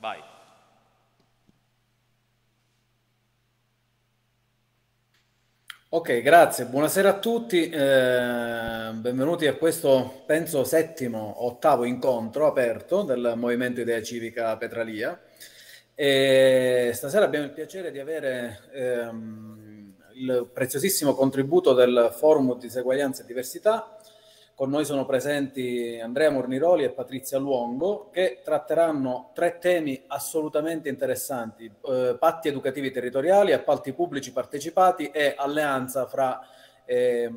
Vai. Ok, grazie. Buonasera a tutti, eh, benvenuti a questo, penso, settimo, ottavo incontro aperto del Movimento Idea Civica Petralia. E stasera abbiamo il piacere di avere ehm, il preziosissimo contributo del Forum Diseguaglianza e Diversità con noi sono presenti Andrea Morniroli e Patrizia Luongo che tratteranno tre temi assolutamente interessanti, eh, patti educativi territoriali, appalti pubblici partecipati e alleanza fra eh,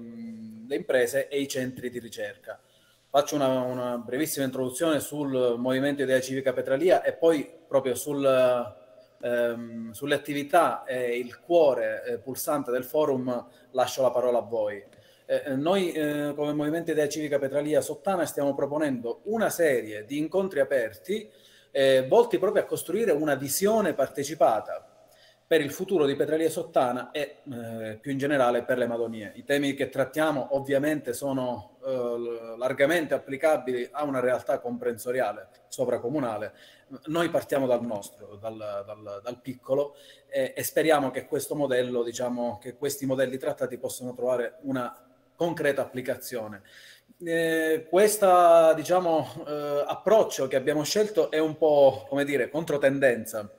le imprese e i centri di ricerca. Faccio una, una, brevissima introduzione sul movimento Idea Civica Petralia e poi proprio sul, ehm, sulle attività e il cuore eh, pulsante del forum lascio la parola a voi. Eh, eh, noi eh, come Movimento Idea Civica Petralia Sottana stiamo proponendo una serie di incontri aperti eh, volti proprio a costruire una visione partecipata per il futuro di Petralia Sottana e eh, più in generale per le Madonie. I temi che trattiamo ovviamente sono eh, largamente applicabili a una realtà comprensoriale, sovracomunale. Noi partiamo dal nostro, dal, dal, dal piccolo eh, e speriamo che questo modello, diciamo, che questi modelli trattati possano trovare una concreta applicazione. Eh, questo diciamo, eh, approccio che abbiamo scelto è un po' come dire controtendenza.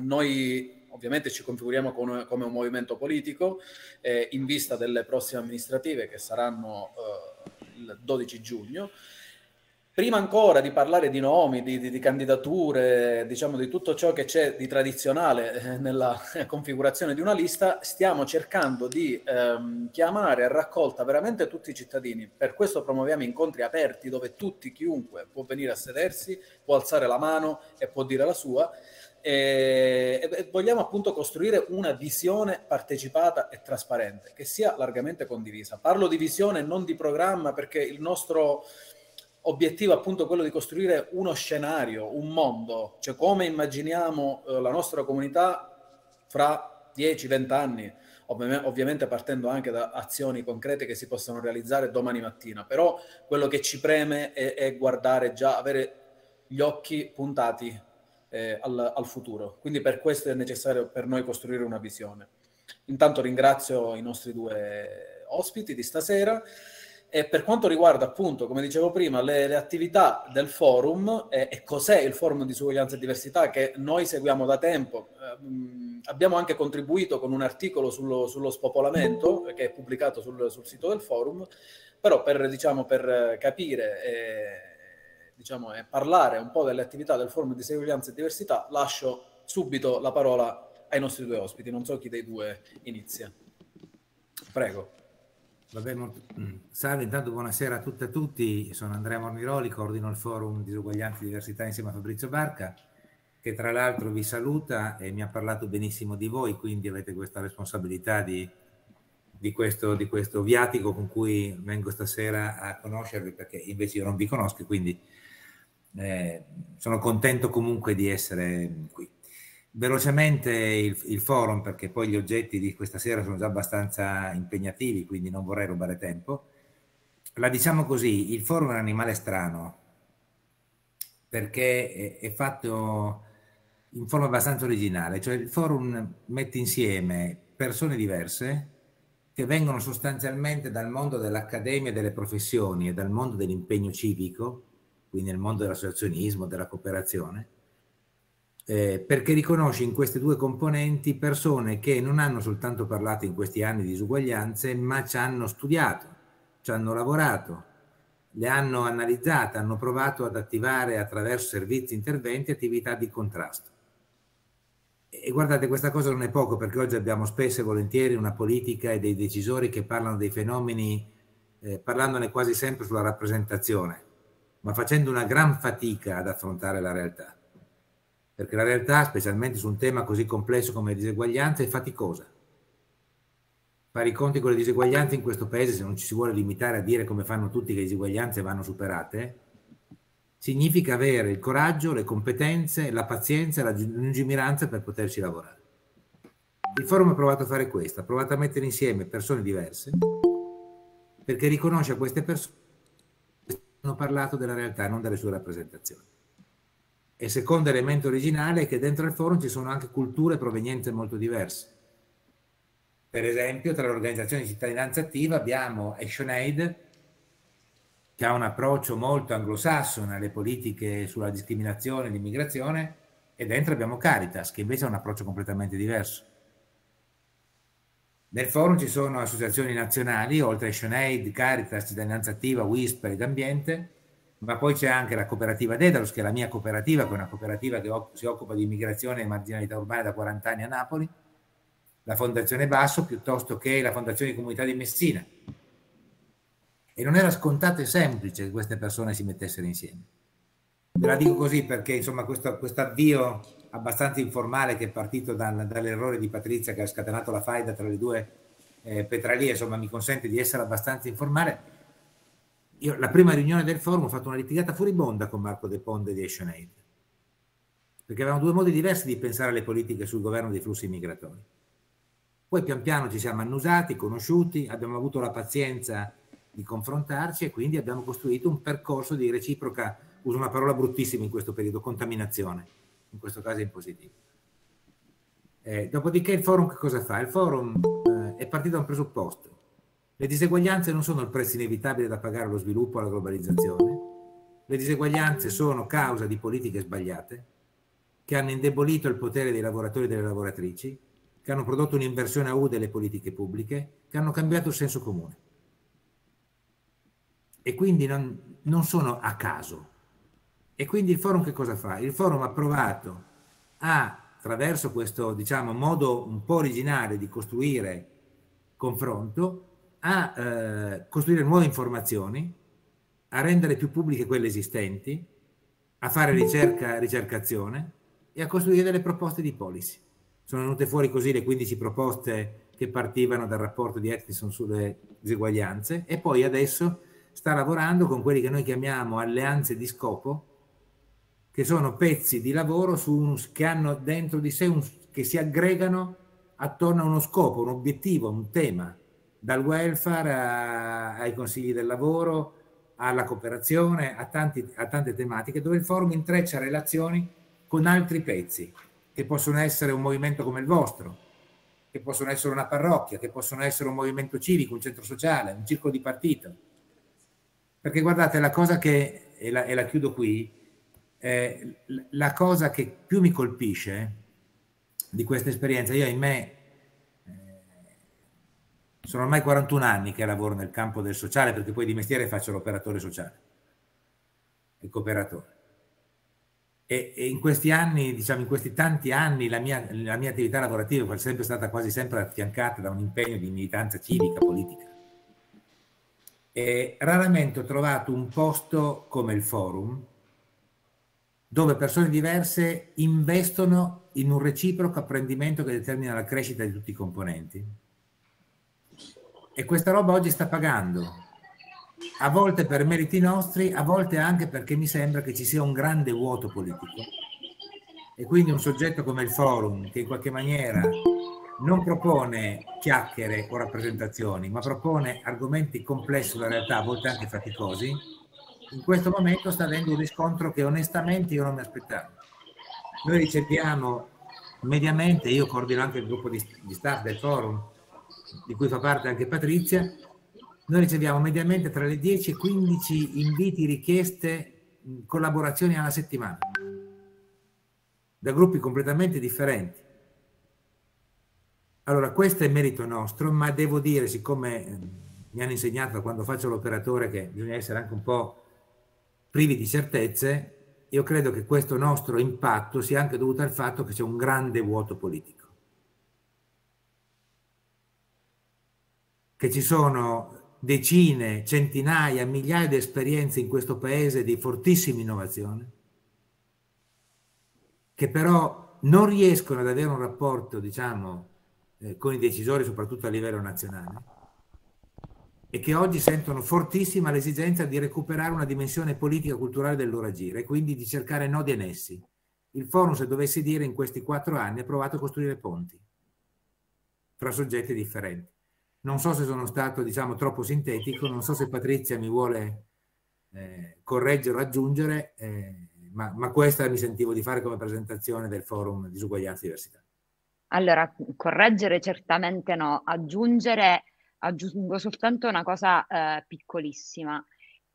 Noi ovviamente ci configuriamo con, come un movimento politico eh, in vista delle prossime amministrative che saranno eh, il 12 giugno. Prima ancora di parlare di nomi, di, di, di candidature, diciamo di tutto ciò che c'è di tradizionale eh, nella configurazione di una lista, stiamo cercando di ehm, chiamare a raccolta veramente tutti i cittadini. Per questo promuoviamo incontri aperti dove tutti, chiunque, può venire a sedersi, può alzare la mano e può dire la sua. E, e, vogliamo appunto costruire una visione partecipata e trasparente che sia largamente condivisa. Parlo di visione, non di programma, perché il nostro obiettivo appunto quello di costruire uno scenario, un mondo, cioè come immaginiamo eh, la nostra comunità fra 10-20 anni, ovviamente partendo anche da azioni concrete che si possono realizzare domani mattina, però quello che ci preme è, è guardare già, avere gli occhi puntati eh, al, al futuro. Quindi per questo è necessario per noi costruire una visione. Intanto ringrazio i nostri due ospiti di stasera. E per quanto riguarda appunto, come dicevo prima, le, le attività del forum e, eh, e, cos'è il forum di suguaglianza e diversità che noi seguiamo da tempo, eh, abbiamo anche contribuito con un articolo sullo, sullo spopolamento che è pubblicato sul, sul, sito del forum, però per, diciamo, per capire e, diciamo, e parlare un po' delle attività del forum di suguaglianza e diversità lascio subito la parola ai nostri due ospiti, non so chi dei due inizia. Prego. Vabbè, molto... Mm. Salve, intanto buonasera a tutte e a tutti, sono Andrea Morniroli, coordino il forum Disuguaglianze e Diversità insieme a Fabrizio Barca, che tra l'altro vi saluta e mi ha parlato benissimo di voi, quindi avete questa responsabilità di, di, questo, di questo, viatico con cui vengo stasera a conoscervi, perché invece io non vi conosco, quindi eh, sono contento comunque di essere qui. Velocemente il, il, forum, perché poi gli oggetti di questa sera sono già abbastanza impegnativi, quindi non vorrei rubare tempo. La diciamo così, il forum è un animale strano, perché è, è fatto in forma abbastanza originale, cioè il forum mette insieme persone diverse che vengono sostanzialmente dal mondo dell'accademia e delle professioni e dal mondo dell'impegno civico, quindi nel mondo dell'associazionismo, della cooperazione, eh, perché riconosce in queste due componenti persone che non hanno soltanto parlato in questi anni di disuguaglianze, ma ci hanno studiato, ci hanno lavorato, le hanno analizzate, hanno provato ad attivare attraverso servizi, interventi, attività di contrasto. E guardate, questa cosa non è poco perché oggi abbiamo spesso e volentieri una politica e dei decisori che parlano dei fenomeni eh, parlandone quasi sempre sulla rappresentazione, ma facendo una gran fatica ad affrontare la realtà perché la realtà, specialmente su un tema così complesso come le diseguaglianze, è faticosa. Fare i conti con le diseguaglianze in questo paese, se non ci si vuole limitare a dire come fanno tutti che le diseguaglianze vanno superate, significa avere il coraggio, le competenze, la pazienza, la lungimiranza per poterci lavorare. Il forum ha provato a fare questo, ha provato a mettere insieme persone diverse, perché riconosce a queste persone che hanno parlato della realtà, non delle sue rappresentazioni. E il secondo elemento originale è che dentro il forum ci sono anche culture provenienti molto diverse. Per esempio, tra le organizzazioni di cittadinanza attiva abbiamo ActionAid, che ha un approccio molto anglosassone alle politiche sulla discriminazione e l'immigrazione, e dentro abbiamo Caritas, che invece ha un approccio completamente diverso. Nel forum ci sono associazioni nazionali, oltre a ActionAid, Caritas, Cittadinanza Attiva, Whisper ed Ambiente, ma poi c'è anche la cooperativa Dedalus, che è la mia cooperativa, che è una cooperativa che si occupa di immigrazione e marginalità urbana da 40 anni a Napoli, la Fondazione Basso piuttosto che la Fondazione di Comunità di Messina. E non era scontato e semplice che queste persone si mettessero insieme. Ve la dico così perché insomma questo, avvio abbastanza informale che è partito dal, dall'errore di Patrizia che ha scatenato la faida tra le due eh, petralie, insomma mi consente di essere abbastanza informale io la prima riunione del forum ho fatto una litigata furibonda con Marco De Ponde di Asian perché avevamo due modi diversi di pensare alle politiche sul governo dei flussi migratori. Poi pian piano ci siamo annusati, conosciuti, abbiamo avuto la pazienza di confrontarci e quindi abbiamo costruito un percorso di reciproca, uso una parola bruttissima in questo periodo, contaminazione, in questo caso in positivo. Eh, dopodiché il forum che cosa fa? Il forum eh, è partito da un presupposto, le diseguaglianze non sono il prezzo inevitabile da pagare allo sviluppo e alla globalizzazione. Le diseguaglianze sono causa di politiche sbagliate che hanno indebolito il potere dei lavoratori e delle lavoratrici, che hanno prodotto un'inversione a U delle politiche pubbliche, che hanno cambiato il senso comune. E quindi non, non sono a caso. E quindi il forum che cosa fa? Il forum ha provato a, attraverso questo diciamo, modo un po' originale di costruire confronto, a eh, costruire nuove informazioni, a rendere più pubbliche quelle esistenti, a fare ricerca, ricercazione e a costruire delle proposte di policy. Sono venute fuori così le 15 proposte che partivano dal rapporto di Edison sulle diseguaglianze e poi adesso sta lavorando con quelli che noi chiamiamo alleanze di scopo, che sono pezzi di lavoro un, che hanno dentro di sé un, che si aggregano attorno a uno scopo, un obiettivo, un tema, dal welfare a, ai consigli del lavoro, alla cooperazione, a, tanti, a tante tematiche, dove il forum intreccia relazioni con altri pezzi, che possono essere un movimento come il vostro, che possono essere una parrocchia, che possono essere un movimento civico, un centro sociale, un circolo di partito. Perché guardate, la cosa che, e la, e la chiudo qui, eh, la cosa che più mi colpisce di questa esperienza, io ahimè sono ormai 41 anni che lavoro nel campo del sociale perché poi di mestiere faccio l'operatore sociale, il cooperatore. E, e in questi anni, diciamo in questi tanti anni, la mia, la mia attività lavorativa è sempre stata quasi sempre affiancata da un impegno di militanza civica, politica. E raramente ho trovato un posto come il forum dove persone diverse investono in un reciproco apprendimento che determina la crescita di tutti i componenti e questa roba oggi sta pagando, a volte per meriti nostri, a volte anche perché mi sembra che ci sia un grande vuoto politico. E quindi un soggetto come il forum, che in qualche maniera non propone chiacchiere o rappresentazioni, ma propone argomenti complessi della realtà, a volte anche faticosi, in questo momento sta avendo un riscontro che onestamente io non mi aspettavo. Noi riceviamo mediamente, io coordino anche il gruppo di staff del forum, di cui fa parte anche Patrizia, noi riceviamo mediamente tra le 10 e 15 inviti, richieste, collaborazioni alla settimana, da gruppi completamente differenti. Allora, questo è merito nostro, ma devo dire, siccome mi hanno insegnato quando faccio l'operatore che bisogna essere anche un po' privi di certezze, io credo che questo nostro impatto sia anche dovuto al fatto che c'è un grande vuoto politico. che ci sono decine, centinaia, migliaia di esperienze in questo paese di fortissima innovazione, che però non riescono ad avere un rapporto, diciamo, eh, con i decisori, soprattutto a livello nazionale, e che oggi sentono fortissima l'esigenza di recuperare una dimensione politica-culturale del loro agire, e quindi di cercare nodi e nessi. Il forum, se dovessi dire, in questi quattro anni ha provato a costruire ponti fra soggetti differenti. Non so se sono stato diciamo, troppo sintetico, non so se Patrizia mi vuole eh, correggere o aggiungere, eh, ma, ma questa mi sentivo di fare come presentazione del forum Disuguaglianza e Diversità. Allora, correggere certamente no, aggiungere, aggiungo soltanto una cosa eh, piccolissima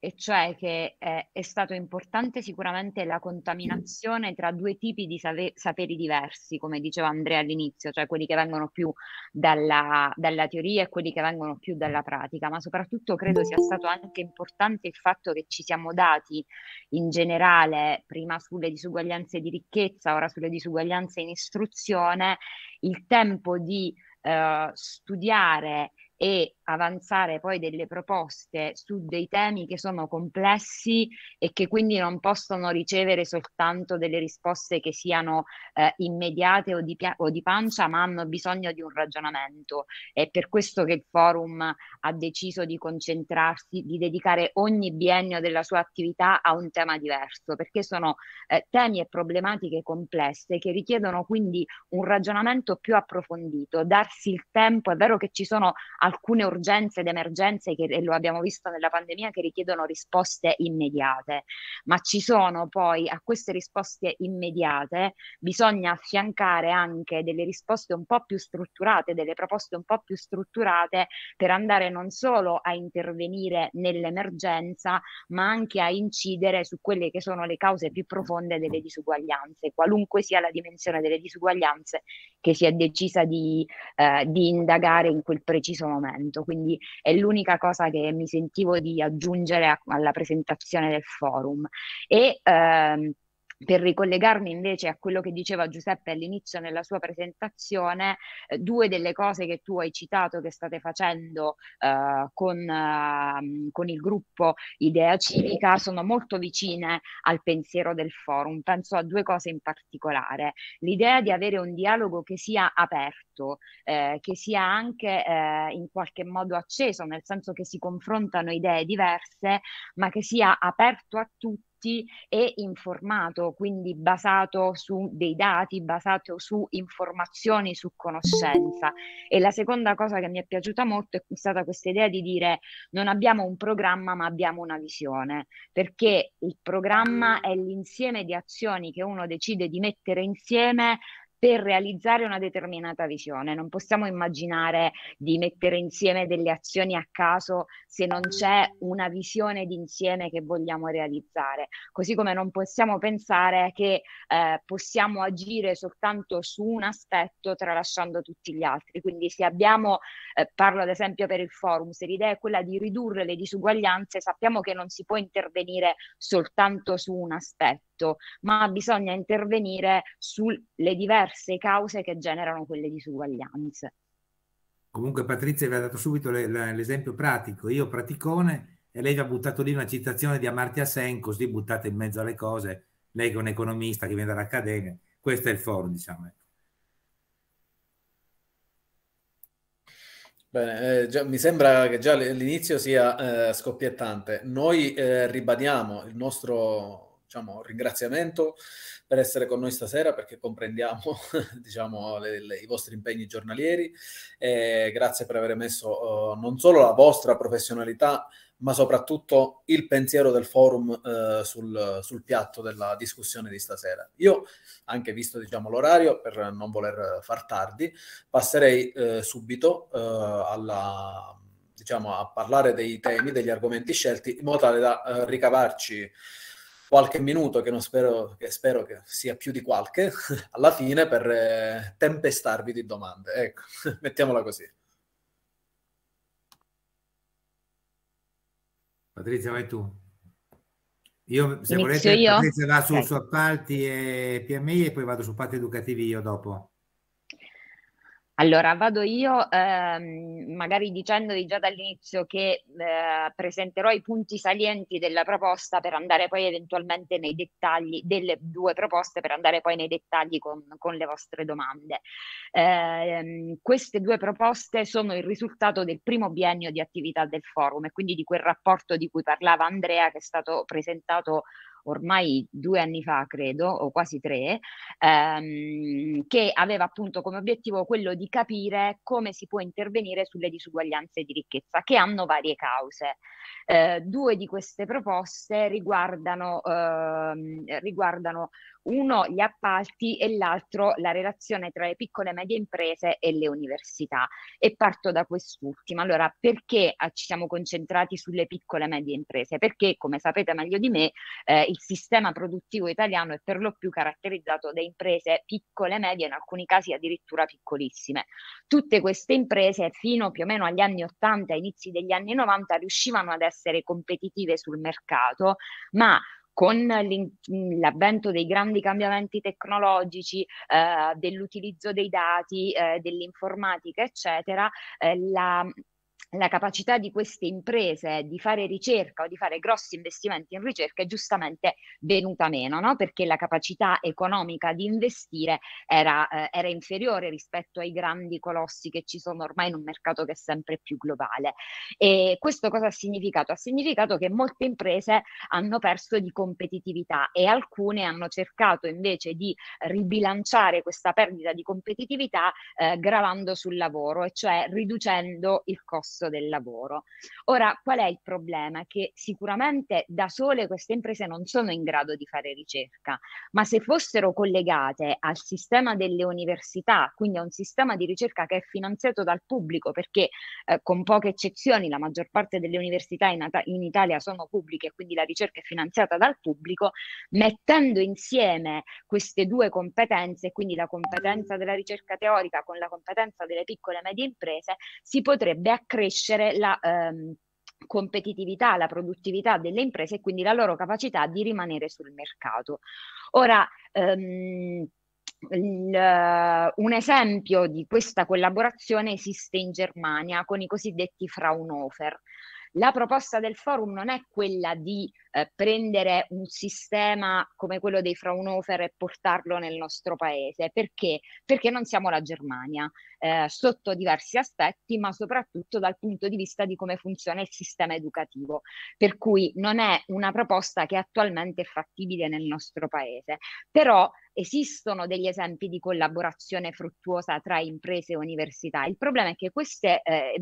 e cioè che eh, è stato importante sicuramente la contaminazione tra due tipi di save- saperi diversi, come diceva Andrea all'inizio, cioè quelli che vengono più dalla, dalla teoria e quelli che vengono più dalla pratica, ma soprattutto credo sia stato anche importante il fatto che ci siamo dati in generale, prima sulle disuguaglianze di ricchezza, ora sulle disuguaglianze in istruzione, il tempo di eh, studiare e avanzare poi delle proposte su dei temi che sono complessi e che quindi non possono ricevere soltanto delle risposte che siano eh, immediate o di, pia- o di, pancia, ma hanno bisogno di un ragionamento. È per questo che il forum ha deciso di concentrarsi, di dedicare ogni biennio della sua attività a un tema diverso, perché sono eh, temi e problematiche complesse che richiedono quindi un ragionamento più approfondito, darsi il tempo, è vero che ci sono alcune urgenze ed emergenze che e lo abbiamo visto nella pandemia che richiedono risposte immediate, ma ci sono poi a queste risposte immediate bisogna affiancare anche delle risposte un po' più strutturate, delle proposte un po' più strutturate per andare non solo a intervenire nell'emergenza, ma anche a incidere su quelle che sono le cause più profonde delle disuguaglianze, qualunque sia la dimensione delle disuguaglianze che si è decisa di, eh, di indagare in quel preciso momento momento, quindi è l'unica cosa che mi sentivo di aggiungere a, alla presentazione del forum. E, ehm, per ricollegarmi invece a quello che diceva Giuseppe all'inizio nella sua presentazione, eh, due delle cose che tu hai citato che state facendo eh, con, eh, con, il gruppo Idea Civica sono molto vicine al pensiero del forum. Penso a due cose in particolare. L'idea di avere un dialogo che sia aperto, eh, che sia anche eh, in qualche modo acceso, nel senso che si confrontano idee diverse, ma che sia aperto a tutti fatti e informato, quindi basato su dei dati, basato su informazioni, su conoscenza. E la seconda cosa che mi è piaciuta molto è stata questa idea di dire non abbiamo un programma ma abbiamo una visione, perché il programma è l'insieme di azioni che uno decide di mettere insieme per realizzare una determinata visione. Non possiamo immaginare di mettere insieme delle azioni a caso se non c'è una visione d'insieme che vogliamo realizzare. Così come non possiamo pensare che eh, possiamo agire soltanto su un aspetto tralasciando tutti gli altri. Quindi se abbiamo, eh, parlo ad esempio per il forum, se l'idea è quella di ridurre le disuguaglianze, sappiamo che non si può intervenire soltanto su un aspetto, ma bisogna intervenire sulle diverse diverse cause che generano quelle disuguaglianze. Comunque Patrizia vi ha dato subito le, le, l'esempio pratico, io praticone e lei vi ha buttato lì una citazione di Amartya Sen, così buttate in mezzo alle cose, lei che è un economista che viene dall'Accademia, questo è il forum diciamo. Ecco. Bene, eh, già, mi sembra che già l'inizio sia eh, scoppiettante. Noi eh, ribadiamo il nostro diciamo, ringraziamento per essere con noi stasera perché comprendiamo diciamo, le, le, i vostri impegni giornalieri. E grazie per aver messo uh, non solo la vostra professionalità, ma soprattutto il pensiero del forum uh, sul, sul, piatto della discussione di stasera. Io, anche visto diciamo, l'orario, per non voler far tardi, passerei uh, subito alla, diciamo, a parlare dei temi, degli argomenti scelti, in modo tale da ricavarci qualche minuto, che, spero, che spero, che sia più di qualche, alla fine per eh, tempestarvi di domande. Ecco, mettiamola così. Patrizia, vai tu. Io, se Inizio volete, io? Patrizia va su, okay. su appalti e PMI e poi vado su appalti educativi io dopo. Allora, vado io ehm, magari dicendovi già dall'inizio che eh, presenterò i punti salienti della proposta per andare poi eventualmente nei dettagli delle due proposte per andare poi nei dettagli con, con le vostre domande. Eh, queste due proposte sono il risultato del primo biennio di attività del forum e quindi di quel rapporto di cui parlava Andrea che è stato presentato ormai due anni fa, credo, o quasi tre, ehm, che aveva appunto come obiettivo quello di capire come si può intervenire sulle disuguaglianze di ricchezza, che hanno varie cause. Eh, due di queste proposte riguardano, ehm, riguardano uno gli appalti e l'altro la relazione tra le piccole e medie imprese e le università. E parto da quest'ultima. Allora, perché ah, ci siamo concentrati sulle piccole e medie imprese? Perché, come sapete meglio di me, eh, il sistema produttivo italiano è per lo più caratterizzato da imprese piccole e medie, in alcuni casi addirittura piccolissime. Tutte queste imprese, fino più o meno agli anni 80, inizi degli anni 90, riuscivano ad essere competitive sul mercato, ma con l'avvento dei grandi cambiamenti tecnologici, eh, dell'utilizzo dei dati, eh, dell'informatica, eccetera, eh, la, la capacità di queste imprese di fare ricerca o di fare grossi investimenti in ricerca è giustamente venuta meno, no? perché la capacità economica di investire era, eh, era, inferiore rispetto ai grandi colossi che ci sono ormai in un mercato che è sempre più globale. E questo cosa ha significato? Ha significato che molte imprese hanno perso di competitività e alcune hanno cercato invece di ribilanciare questa perdita di competitività eh, gravando sul lavoro, e cioè riducendo il costo costo del lavoro. Ora, qual è il problema? Che sicuramente da sole queste imprese non sono in grado di fare ricerca, ma se fossero collegate al sistema delle università, quindi a un sistema di ricerca che è finanziato dal pubblico, perché eh, con poche eccezioni la maggior parte delle università in, in Italia sono pubbliche, e quindi la ricerca è finanziata dal pubblico, mettendo insieme queste due competenze, quindi la competenza della ricerca teorica con la competenza delle piccole e medie imprese, si potrebbe accrescere crescere la ehm, competitività, la produttività delle imprese e quindi la loro capacità di rimanere sul mercato. Ora, ehm, il, un esempio di questa collaborazione esiste in Germania con i cosiddetti Fraunhofer. La proposta del forum non è quella di eh, prendere un sistema come quello dei Fraunhofer e portarlo nel nostro paese, perché? Perché non siamo la Germania, eh, sotto diversi aspetti, ma soprattutto dal punto di vista di come funziona il sistema educativo, per cui non è una proposta che attualmente è fattibile nel nostro paese, però esistono degli esempi di collaborazione fruttuosa tra imprese e università. Il problema è che queste eh,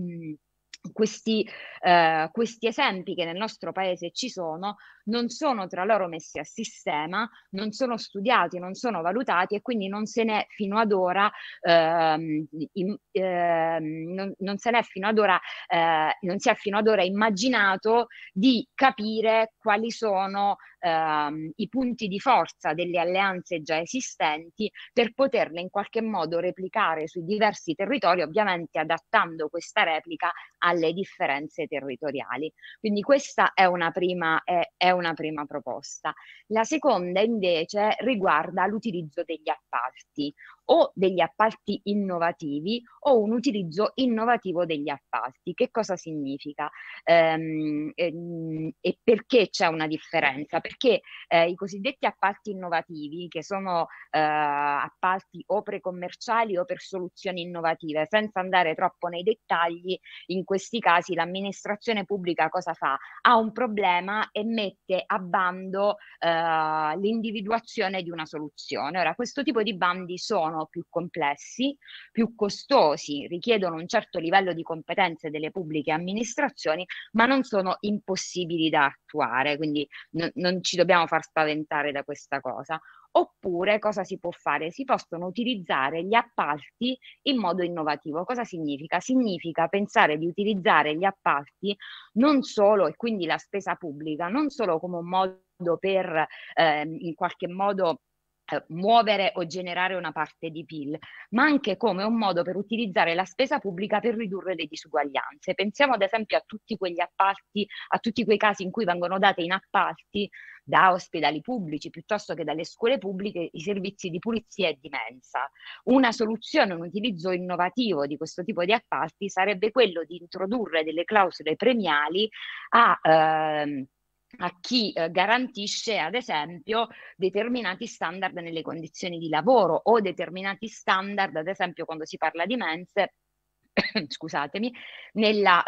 questi, eh, questi, esempi che nel nostro paese ci sono non sono tra loro messi a sistema, non sono studiati, non sono valutati e quindi non se n'è fino ad ora, ehm, in, ehm, non, non, se n'è fino ad ora, eh, non si è fino ad ora immaginato di capire quali sono ehm, i punti di forza delle alleanze già esistenti per poterle in qualche modo replicare sui diversi territori, ovviamente adattando questa replica alle differenze territoriali. Quindi questa è una prima, è, è una prima proposta. La seconda invece riguarda l'utilizzo degli appalti, o degli appalti innovativi o un utilizzo innovativo degli appalti. Che cosa significa? Ehm, e, ehm, e perché c'è una differenza? Perché eh, i cosiddetti appalti innovativi, che sono eh, appalti o precommerciali o per soluzioni innovative, senza andare troppo nei dettagli, in questi casi l'amministrazione pubblica cosa fa? Ha un problema e mette a bando eh, l'individuazione di una soluzione. Ora, questo tipo di bandi sono sono più complessi, più costosi, richiedono un certo livello di competenze delle pubbliche amministrazioni, ma non sono impossibili da attuare, quindi no, non ci dobbiamo far spaventare da questa cosa. Oppure cosa si può fare? Si possono utilizzare gli appalti in modo innovativo. Cosa significa? Significa pensare di utilizzare gli appalti non solo, e quindi la spesa pubblica, non solo come un modo per eh, in qualche modo eh, muovere o generare una parte di PIL, ma anche come un modo per utilizzare la spesa pubblica per ridurre le disuguaglianze. Pensiamo ad esempio a tutti quegli appalti, a tutti quei casi in cui vengono date in appalti da ospedali pubblici piuttosto che dalle scuole pubbliche i servizi di pulizia e di mensa. Una soluzione, un utilizzo innovativo di questo tipo di appalti sarebbe quello di introdurre delle clausole premiali a ehm, a chi eh, garantisce, ad esempio, determinati standard nelle condizioni di lavoro o determinati standard, ad esempio, quando si parla di mense scusatemi, nella,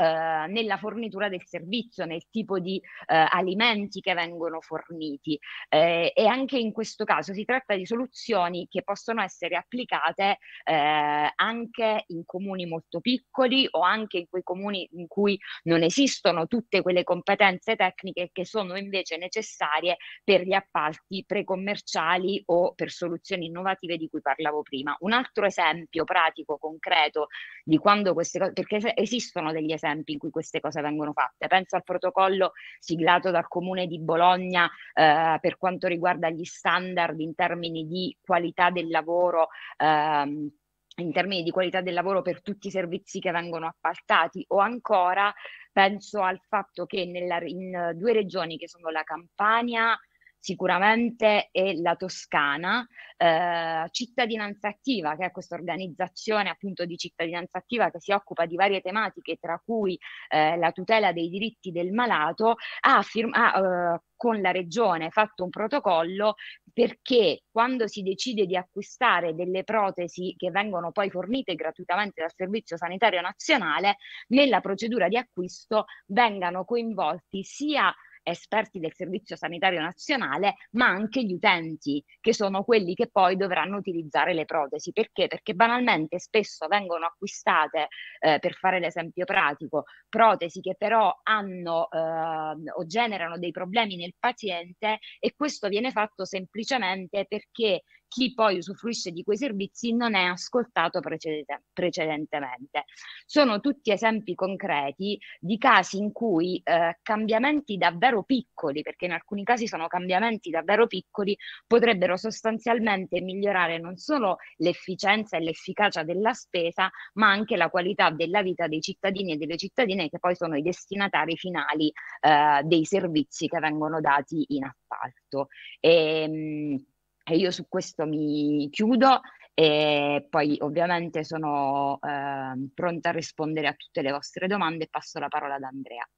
eh, nella, fornitura del servizio, nel tipo di eh, alimenti che vengono forniti. Eh, e anche in questo caso si tratta di soluzioni che possono essere applicate eh, anche in comuni molto piccoli o anche in quei comuni in cui non esistono tutte quelle competenze tecniche che sono invece necessarie per gli appalti precommerciali o per soluzioni innovative di cui parlavo prima. Un altro esempio pratico, concreto, di quanto quando queste cose, perché esistono degli esempi in cui queste cose vengono fatte. Penso al protocollo siglato dal comune di Bologna eh, per quanto riguarda gli standard in termini di qualità del lavoro. Ehm, in termini di qualità del lavoro per tutti i servizi che vengono appaltati o ancora penso al fatto che nella, in due regioni che sono la Campania sicuramente è la Toscana, eh, Cittadinanza Attiva, che è questa organizzazione appunto di cittadinanza attiva che si occupa di varie tematiche, tra cui eh, la tutela dei diritti del malato, ha, firm- ha eh, con la regione fatto un protocollo perché quando si decide di acquistare delle protesi che vengono poi fornite gratuitamente dal Servizio Sanitario Nazionale, nella procedura di acquisto vengano coinvolti sia esperti del Servizio Sanitario Nazionale, ma anche gli utenti, che sono quelli che poi dovranno utilizzare le protesi. Perché? Perché banalmente spesso vengono acquistate, eh, per fare l'esempio pratico, protesi che però hanno eh, o generano dei problemi nel paziente e questo viene fatto semplicemente perché chi poi usufruisce di quei servizi non è ascoltato precedente, precedentemente. Sono tutti esempi concreti di casi in cui eh, cambiamenti davvero piccoli, perché in alcuni casi sono cambiamenti davvero piccoli, potrebbero sostanzialmente migliorare non solo l'efficienza e l'efficacia della spesa, ma anche la qualità della vita dei cittadini e delle cittadine che poi sono i destinatari finali eh, dei servizi che vengono dati in appalto. E, ehm, e io su questo mi chiudo e poi ovviamente sono eh, pronta a rispondere a tutte le vostre domande e passo la parola ad Andrea.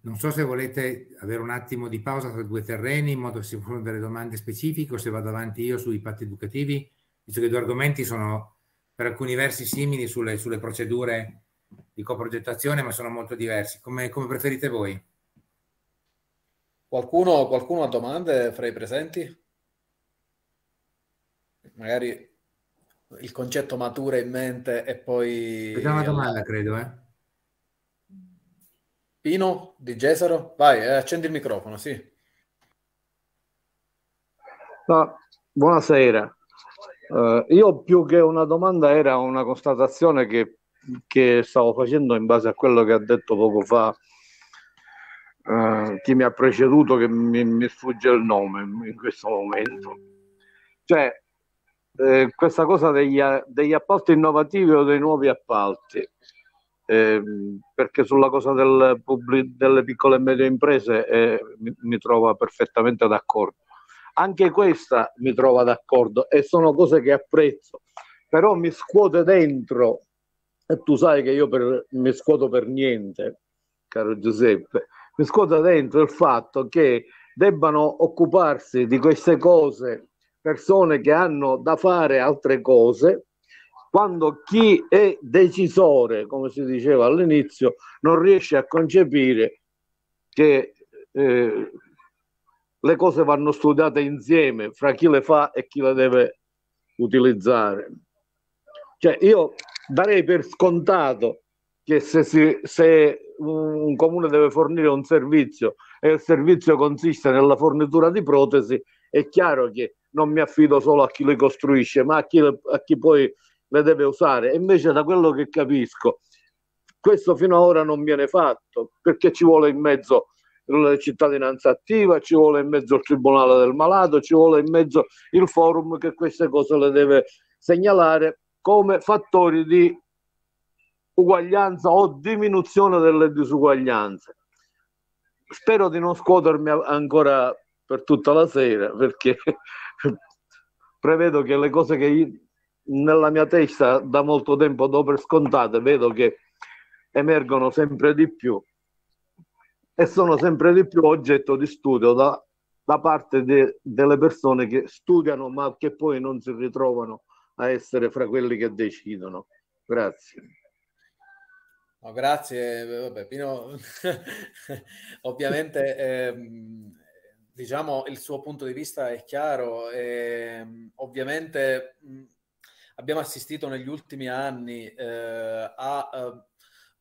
Non so se volete avere un attimo di pausa tra i due terreni in modo che si ponano delle domande specifiche o se vado avanti io sui patti educativi, visto che i due argomenti sono per alcuni versi simili sulle, sulle procedure di coprogettazione ma sono molto diversi. come, come preferite voi? Qualcuno, qualcuno, ha domande fra i presenti? Magari il concetto matura in mente e poi... C'è una domanda, credo, eh? Pino di Gesaro? Vai, eh, accendi il microfono, sì. No, buonasera. Uh, io più che una domanda era una constatazione che, che stavo facendo in base a quello che ha detto poco fa eh, chi mi ha preceduto che mi, mi, sfugge il nome in questo momento. Cioè, eh, questa cosa degli, degli, appalti innovativi o dei nuovi appalti, eh, perché sulla cosa del pubblic- delle piccole e medie imprese eh, mi, mi trovo perfettamente d'accordo. Anche questa mi trova d'accordo e sono cose che apprezzo, però mi scuote dentro e tu sai che io per, mi scuoto per niente, caro Giuseppe, mi scuota dentro il fatto che debbano occuparsi di queste cose persone che hanno da fare altre cose quando chi è decisore, come si diceva all'inizio, non riesce a concepire che eh, le cose vanno studiate insieme fra chi le fa e chi le deve utilizzare. Cioè, io darei per scontato che se, si, se, un comune deve fornire un servizio e il servizio consiste nella fornitura di protesi, è chiaro che non mi affido solo a chi le costruisce, ma a chi, le, a chi poi le deve usare. invece, da quello che capisco, questo fino ad ora non viene fatto perché ci vuole in mezzo la cittadinanza attiva, ci vuole in mezzo il tribunale del malato, ci vuole in mezzo il forum che queste cose le deve segnalare come fattori di uguaglianza o diminuzione delle disuguaglianze. Spero di non scuotermi ancora per tutta la sera perché prevedo che le cose che nella mia testa da molto tempo do per scontate vedo che emergono sempre di più e sono sempre di più oggetto di studio da, da parte de, delle persone che studiano ma che poi non si ritrovano a essere fra quelli che decidono. Grazie. No, grazie, eh, Vabbè, Pino ovviamente ehm, diciamo il suo punto di vista è chiaro, ehm, ovviamente mh, mm, abbiamo assistito negli ultimi anni eh, a eh,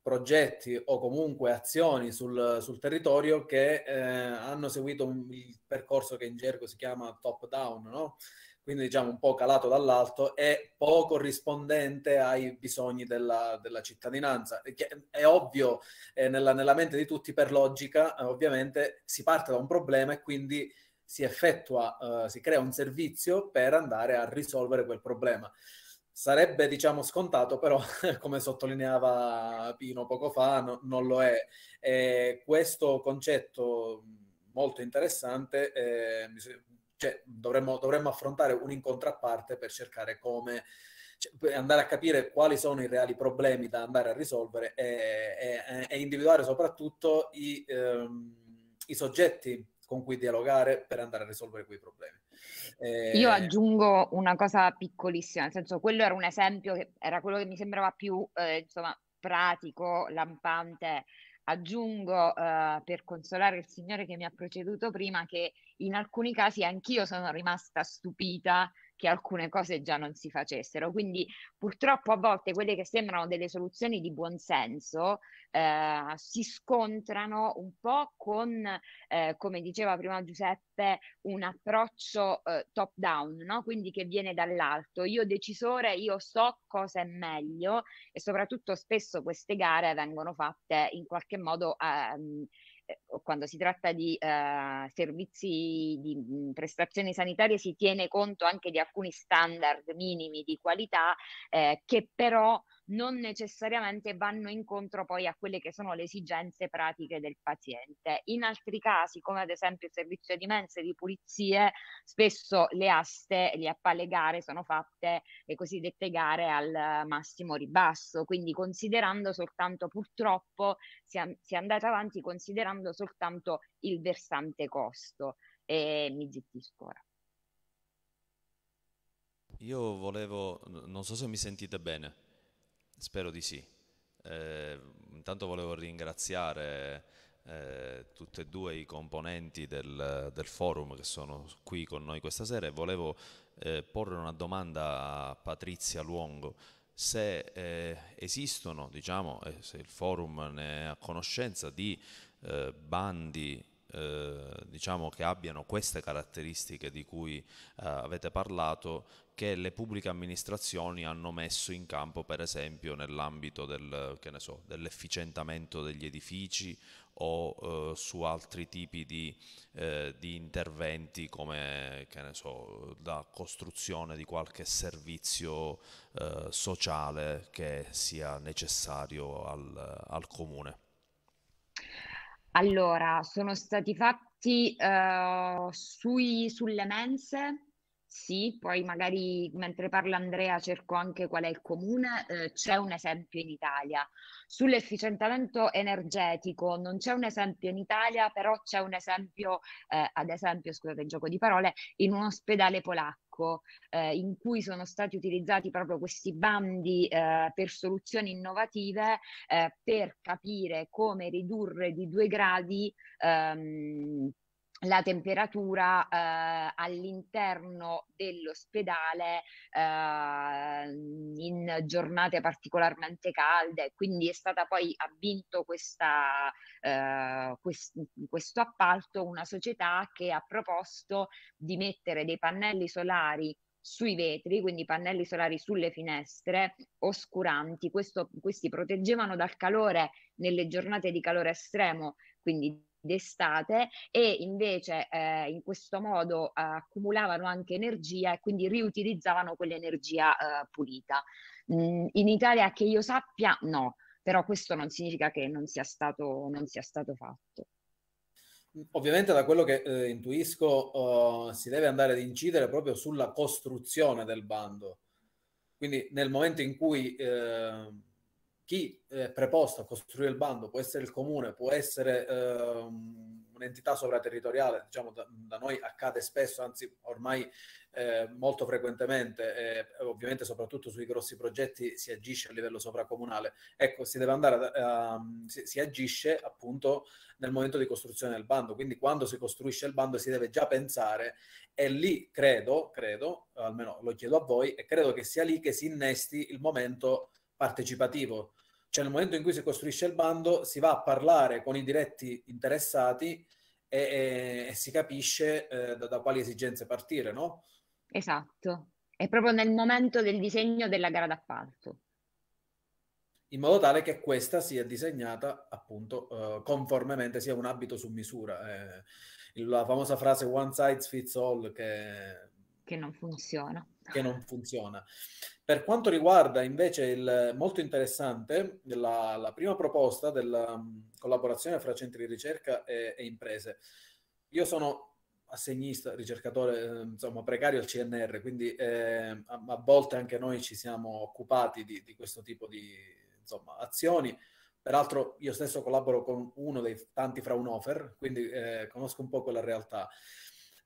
progetti o comunque azioni sul, sul territorio che eh, hanno seguito un, il percorso che in gergo si chiama top down, no? quindi diciamo un po' calato dall'alto e poco rispondente ai bisogni della, della cittadinanza. È ovvio, eh, nella, nella, mente di tutti per logica, eh, ovviamente si parte da un problema e quindi si effettua, eh, si crea un servizio per andare a risolvere quel problema. Sarebbe, diciamo, scontato, però, come sottolineava Pino poco fa, no, non lo è. E questo concetto mm, molto interessante, eh, cioè, dovremmo, dovremmo affrontare un incontro a parte per cercare come cioè, andare a capire quali sono i reali problemi da andare a risolvere e, e, e individuare soprattutto i, ehm, i, soggetti con cui dialogare per andare a risolvere quei problemi. Eh, Io aggiungo una cosa piccolissima, nel senso quello era un esempio che era quello che mi sembrava più eh, insomma, pratico, lampante. Aggiungo eh, per consolare il Signore che mi ha preceduto prima che in alcuni casi anch'io sono rimasta stupita che alcune cose già non si facessero. Quindi purtroppo a volte quelle che sembrano delle soluzioni di buonsenso eh, si scontrano un po' con, eh, come diceva prima Giuseppe, un approccio eh, top down, no? quindi che viene dall'alto. Io decisore, io so cosa è meglio e soprattutto spesso queste gare vengono fatte in qualche modo... Ehm, quando si tratta di eh, servizi di mhmm, prestazioni sanitarie si tiene conto anche di alcuni standard minimi di qualità eh, che però non necessariamente vanno incontro poi a quelle che sono le esigenze pratiche del paziente. In altri casi, come ad esempio il servizio di mense e di pulizie, spesso le aste, le appalle gare sono fatte, le cosiddette gare al massimo ribasso, quindi considerando soltanto, purtroppo, si è, si è andata avanti considerando soltanto il versante costo. E mi zittisco ora. Io volevo, non so se mi sentite bene. Spero di sì. Eh, intanto volevo ringraziare eh, tutti e due i componenti del, del, forum che sono qui con noi questa sera e volevo eh, porre una domanda a Patrizia Luongo. Se eh, esistono, diciamo, eh, se il forum ne è a conoscenza di eh, bandi eh, diciamo che abbiano queste caratteristiche di cui eh, avete parlato che le pubbliche amministrazioni hanno messo in campo per esempio nell'ambito del, so, dell'efficientamento degli edifici o eh, su altri tipi di, eh, di interventi come so, la costruzione di qualche servizio eh, sociale che sia necessario al, al comune. Allora, sono stati fatti eh, sui, sulle mense sì, poi magari mentre parla Andrea cerco anche qual è il comune, eh, c'è un esempio in Italia. Sull'efficientamento energetico non c'è un esempio in Italia, però c'è un esempio, eh, ad esempio, scusate il gioco di parole, in un ospedale polacco. Eh, in cui sono stati utilizzati proprio questi bandi eh, per soluzioni innovative eh, per capire come ridurre di due gradi ehm, la temperatura eh, all'interno dell'ospedale eh, in giornate particolarmente calde, quindi è stata poi ha vinto questa, eh, quest, questo appalto una società che ha proposto di mettere dei pannelli solari sui vetri, quindi pannelli solari sulle finestre, oscuranti, Questo, questi proteggevano dal calore nelle giornate di calore estremo, quindi d'estate e invece eh, in questo modo eh, accumulavano anche energia e quindi riutilizzavano quell'energia eh, pulita. Mm, in Italia che io sappia no, però questo non significa che non sia stato, non sia stato fatto. Mm, ovviamente da quello che eh, intuisco uh, si deve andare ad incidere proprio sulla costruzione del bando. Quindi nel momento in cui eh, chi eh, è preposto a costruire il bando può essere il comune, può essere eh, un'entità sovraterritoriale, diciamo da, da, noi accade spesso, anzi ormai eh, molto frequentemente, eh, ovviamente soprattutto sui grossi progetti si agisce a livello sovracomunale. Ecco, si deve andare, a, a, ehm, si, si agisce appunto nel momento di costruzione del bando, quindi quando si costruisce il bando si deve già pensare e lì credo, credo, almeno lo chiedo a voi, e credo che sia lì che si innesti il momento partecipativo cioè nel momento in cui si costruisce il bando si va a parlare con i diretti interessati e, e, e si capisce eh, da, da, quali esigenze partire, no? Esatto, è proprio nel momento del disegno della gara d'appalto. In modo tale che questa sia disegnata appunto eh, conformemente, sia un abito su misura. Eh, la famosa frase one size fits all che che non funziona. Che non funziona. Per quanto riguarda invece il molto interessante, la, la prima proposta della um, collaborazione fra centri di ricerca e, e imprese. Io sono assegnista, ricercatore, eh, insomma, precario al CNR, quindi eh, a, a, volte anche noi ci siamo occupati di, di questo tipo di insomma, azioni. Peraltro io stesso collaboro con uno dei tanti fra un offer, quindi eh, conosco un po' quella realtà.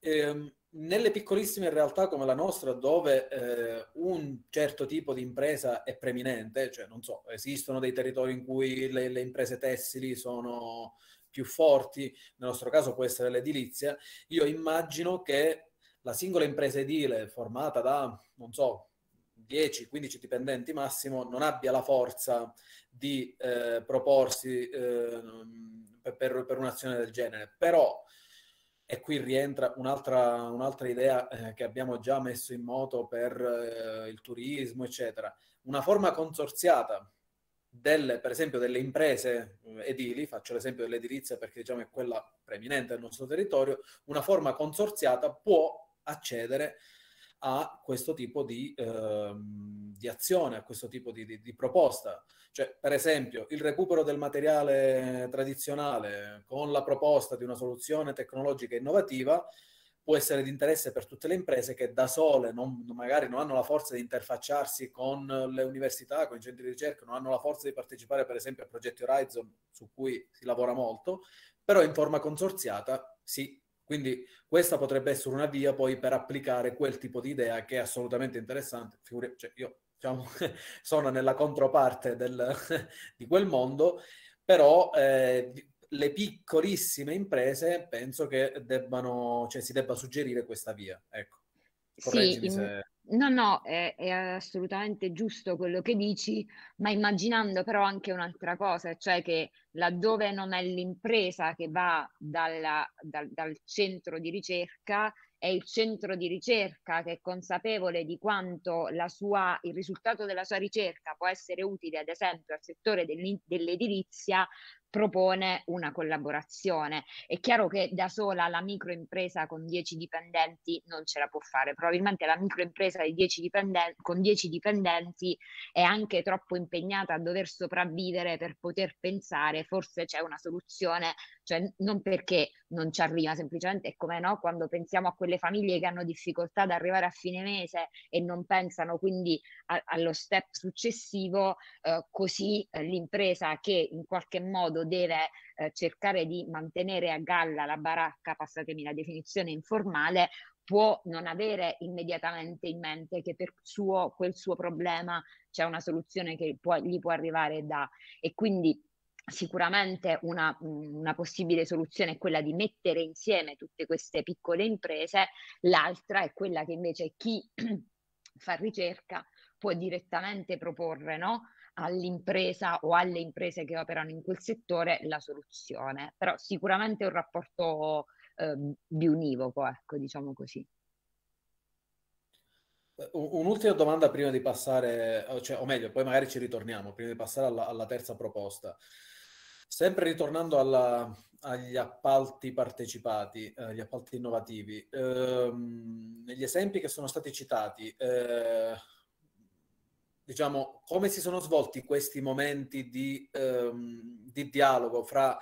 Ehm, nelle piccolissime realtà come la nostra, dove eh, un certo tipo di impresa è preminente, cioè non so, esistono dei territori in cui le, le imprese tessili sono più forti, nel nostro caso può essere l'edilizia, io immagino che la singola impresa edile formata da, non so, 10-15 dipendenti massimo, non abbia la forza di eh, proporsi eh, per, per un'azione del genere. Però e qui rientra un'altra, un'altra idea eh, che abbiamo già messo in moto per eh, il turismo, eccetera. Una forma consorziata delle, per esempio delle imprese eh, edili, faccio l'esempio dell'edilizia perché diciamo è quella preeminente nel nostro territorio, una forma consorziata può accedere a questo tipo di, ehm, di azione, a questo tipo di, di, di, proposta. Cioè, per esempio, il recupero del materiale tradizionale con la proposta di una soluzione tecnologica innovativa può essere di interesse per tutte le imprese che da sole non, magari non hanno la forza di interfacciarsi con le università, con i centri di ricerca, non hanno la forza di partecipare per esempio a progetti Horizon su cui si lavora molto, però in forma consorziata si quindi questa potrebbe essere una via poi per applicare quel tipo di idea che è assolutamente interessante. Figure, cioè io diciamo, sono nella controparte del, di quel mondo, però eh, le piccolissime imprese penso che debbano, cioè, si debba suggerire questa via. Ecco. Correggimi sì, in... se No, no, è, è assolutamente giusto quello che dici, ma immaginando però anche un'altra cosa, cioè che laddove non è l'impresa che va dalla, dal, dal centro di ricerca, è il centro di ricerca che è consapevole di quanto sua, il risultato della sua ricerca può essere utile, ad esempio, al settore dell'edilizia, propone una collaborazione. È chiaro che da sola la microimpresa con 10 dipendenti non ce la può fare, probabilmente la microimpresa di 10 dipenden- con 10 dipendenti è anche troppo impegnata a dover sopravvivere per poter pensare forse c'è una soluzione cioè non perché non ci arriva, semplicemente è come no, quando pensiamo a quelle famiglie che hanno difficoltà ad arrivare a fine mese e non pensano quindi a, allo step successivo, eh, così eh, l'impresa che in qualche modo deve eh, cercare di mantenere a galla la baracca, passatemi la definizione informale, può non avere immediatamente in mente che per suo, quel suo problema c'è una soluzione che può, gli può arrivare da. E quindi sicuramente una, mhmm, una, possibile soluzione è quella di mettere insieme tutte queste piccole imprese, l'altra è quella che invece chi fa ricerca può direttamente proporre no? all'impresa o alle imprese che operano in quel settore la soluzione, però sicuramente è un rapporto eh, biunivoco, ecco, diciamo così. Eh, un'ultima domanda prima di passare, cioè, o meglio, poi magari ci ritorniamo, prima di passare alla, alla terza proposta. Sempre ritornando alla, agli appalti partecipati, eh, agli appalti innovativi, ehm, negli esempi che sono stati citati, eh, diciamo, come si sono svolti questi momenti di, ehm, di dialogo fra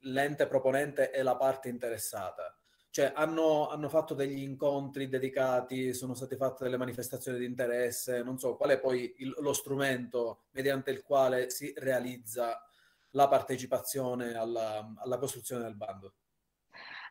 l'ente proponente e la parte interessata? Cioè, hanno, hanno, fatto degli incontri dedicati, sono state fatte delle manifestazioni di interesse, non so qual è poi il, lo strumento mediante il quale si realizza la partecipazione alla, alla costruzione del bando?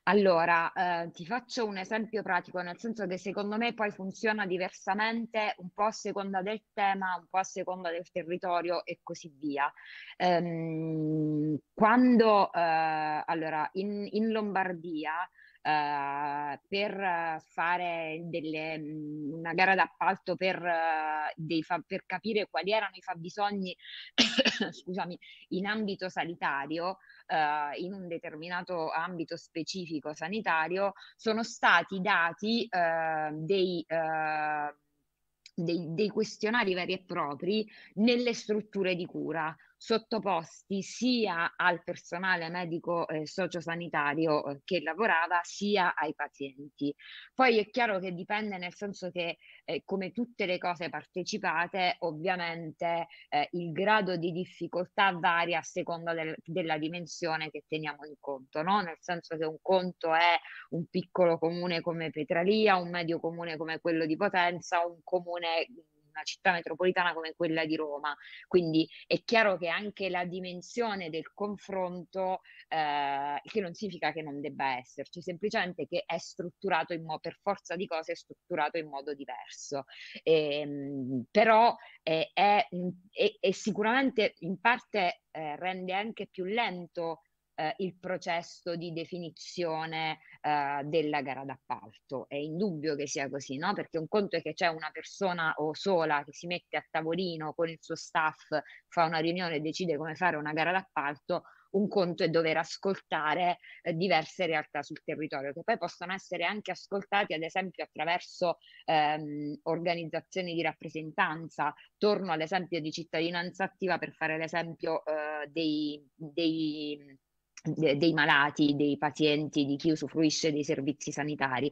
Allora, eh, ti faccio un esempio pratico, nel senso che secondo me poi funziona diversamente un po' a seconda del tema, un po' a seconda del territorio e così via. Ehm, quando, eh, allora, in, in Lombardia eh, per fare delle, mm, una gara d'appalto per, eh, dei, per capire quali erano i fabbisogni scusami, in ambito sanitario, Uh, in un determinato ambito specifico sanitario, sono stati dati uh, dei, uh, dei, dei questionari veri e propri nelle strutture di cura sottoposti sia al personale medico eh, sociosanitario eh, che lavorava sia ai pazienti. Poi è chiaro che dipende nel senso che eh, come tutte le cose partecipate ovviamente eh, il grado di difficoltà varia a seconda del, della dimensione che teniamo in conto, no? nel senso che un conto è un piccolo comune come Petralia, un medio comune come quello di Potenza, un comune una città metropolitana come quella di Roma. Quindi è chiaro che anche la dimensione del confronto, eh, che non significa che non debba esserci, semplicemente che è strutturato in modo, per forza di cose, è strutturato in modo diverso. E, ehm, però è, è, è, è, sicuramente in parte eh, rende anche più lento eh, il processo di definizione eh, della gara d'appalto. È indubbio che sia così, no? Perché un conto è che c'è una persona o sola che si mette a tavolino con il suo staff, fa una riunione e decide come fare una gara d'appalto, un conto è dover ascoltare eh, diverse realtà sul territorio, che poi possono essere anche ascoltati, ad esempio, attraverso ehm, organizzazioni di rappresentanza. Torno all'esempio di cittadinanza attiva per fare l'esempio eh, dei, dei dei malati, dei pazienti, di chi usufruisce dei servizi sanitari.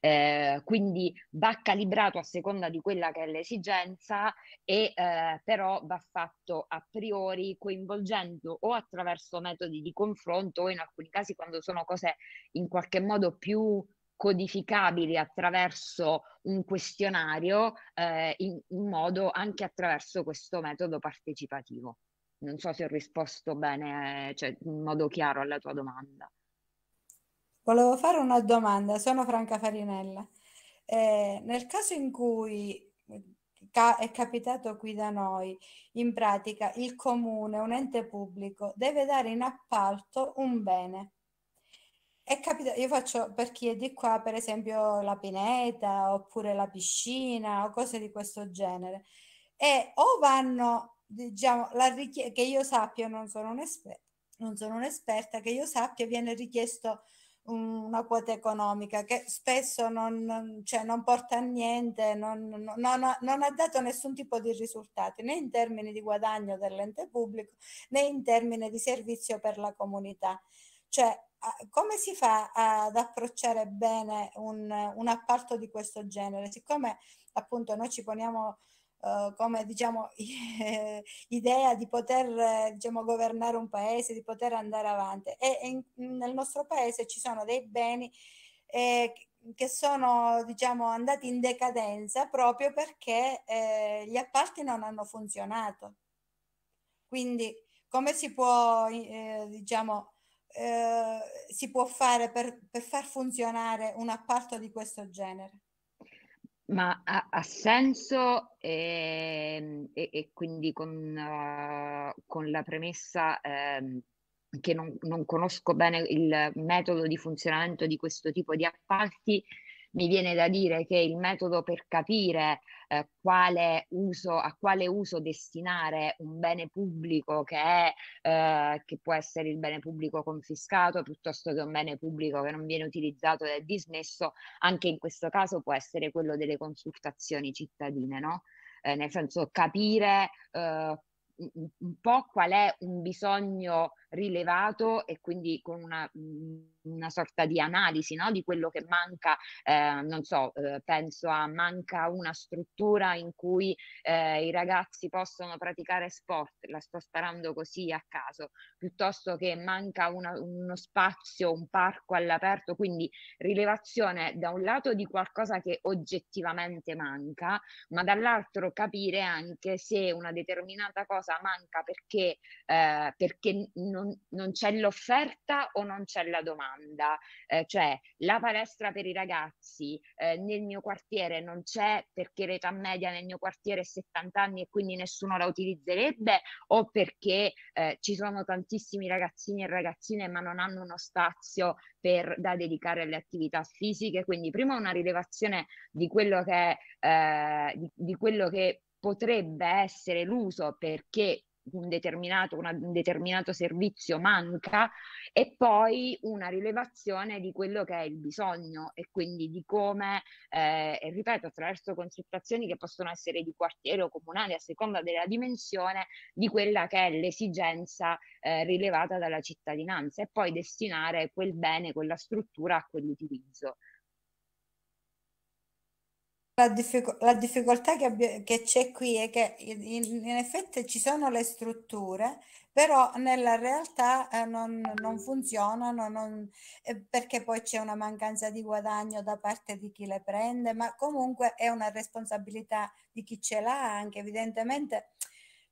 Eh, quindi va calibrato a seconda di quella che è l'esigenza e eh, però va fatto a priori coinvolgendo o attraverso metodi di confronto o in alcuni casi quando sono cose in qualche modo più codificabili attraverso un questionario eh, in, in modo anche attraverso questo metodo partecipativo. Non so se ho risposto bene, cioè in modo chiaro alla tua domanda. Volevo fare una domanda, sono Franca Farinella. Eh, nel caso in cui ca- è capitato qui da noi, in pratica il comune, un ente pubblico, deve dare in appalto un bene. È capitato, io faccio per chi è di qua, per esempio la pineta oppure la piscina o cose di questo genere. E o vanno diciamo, la richiesta che io sappia, non sono, un'esper- non sono un'esperta, che io sappia viene richiesto una quota economica che spesso non, cioè, non porta a niente, non, non, non, ha dato nessun tipo di risultati né in termini di guadagno dell'ente pubblico né in termini di servizio per la comunità. Cioè, come si fa ad approcciare bene un, un apparto di questo genere? Siccome appunto noi ci poniamo Uh, come diciamo, eh, idea di poter eh, diciamo, governare un paese, di poter andare avanti. E, e in, nel nostro paese ci sono dei beni eh, che sono diciamo, andati in decadenza proprio perché eh, gli appalti non hanno funzionato. Quindi come si può, eh, diciamo, si può fare per, per far funzionare un appalto di questo genere? Ma ha, ha senso e, ehm, e, e, quindi con, uh, con la premessa eh, che non, non conosco bene il metodo di funzionamento di questo tipo di appalti, mi viene da dire che il metodo per capire eh, quale uso, a quale uso destinare un bene pubblico che, è, eh, che può essere il bene pubblico confiscato piuttosto che un bene pubblico che non viene utilizzato ed è dismesso, anche in questo caso può essere quello delle consultazioni cittadine, no? Eh, nel senso capire eh, un po' qual è un bisogno rilevato e quindi con una, mm, una sorta di analisi no? di quello che manca, eh, non so, eh, penso a manca una struttura in cui eh, i ragazzi possono praticare sport, la sto sparando così a caso, piuttosto che manca una, uno spazio, un parco all'aperto, quindi rilevazione da un lato di qualcosa che oggettivamente manca, ma dall'altro capire anche se una determinata cosa manca perché, eh, perché non non, non c'è l'offerta o non c'è la domanda, eh, cioè la palestra per i ragazzi eh, nel mio quartiere non c'è perché l'età media nel mio quartiere è 70 anni e quindi nessuno la utilizzerebbe o perché eh, ci sono tantissimi ragazzini e ragazzine ma non hanno uno spazio per, da dedicare alle attività fisiche, quindi prima una rilevazione di quello che, eh, di, di quello che potrebbe essere l'uso perché un determinato, una, un determinato servizio manca e poi una rilevazione di quello che è il bisogno e quindi di come, eh, ripeto, attraverso consultazioni che possono essere di quartiere o comunali a seconda della dimensione, di quella che è l'esigenza eh, rilevata dalla cittadinanza e poi destinare quel bene, quella struttura a quell'utilizzo. La, diffic- la difficoltà che, abbi- che, c'è qui è che in, in, effetti ci sono le strutture, però nella realtà eh, non, non, funzionano non, eh, perché poi c'è una mancanza di guadagno da parte di chi le prende, ma comunque è una responsabilità di chi ce l'ha anche evidentemente.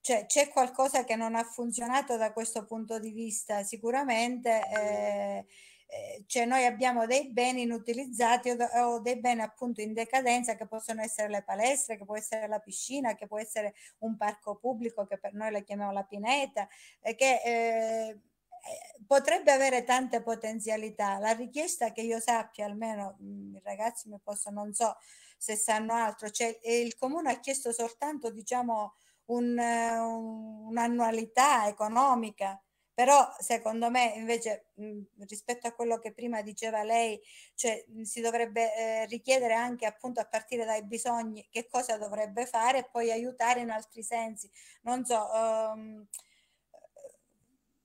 Cioè, c'è qualcosa che non ha funzionato da questo punto di vista sicuramente. Eh, eh, cioè noi abbiamo dei beni inutilizzati o, dei beni appunto in decadenza che possono essere le palestre, che può essere la piscina, che può essere un parco pubblico che per noi la chiamiamo la pineta, eh, che eh, eh, potrebbe avere tante potenzialità. La richiesta che io sappia, almeno mm, i ragazzi mi possono, non so se sanno altro, cioè il comune ha chiesto soltanto diciamo un, un, un'annualità economica però secondo me invece mh, mhmm, rispetto a quello che prima diceva lei, cioè, mh, mhmm, si dovrebbe eh, richiedere anche appunto a partire dai bisogni che cosa dovrebbe fare e poi aiutare in altri sensi. Non so, ehm,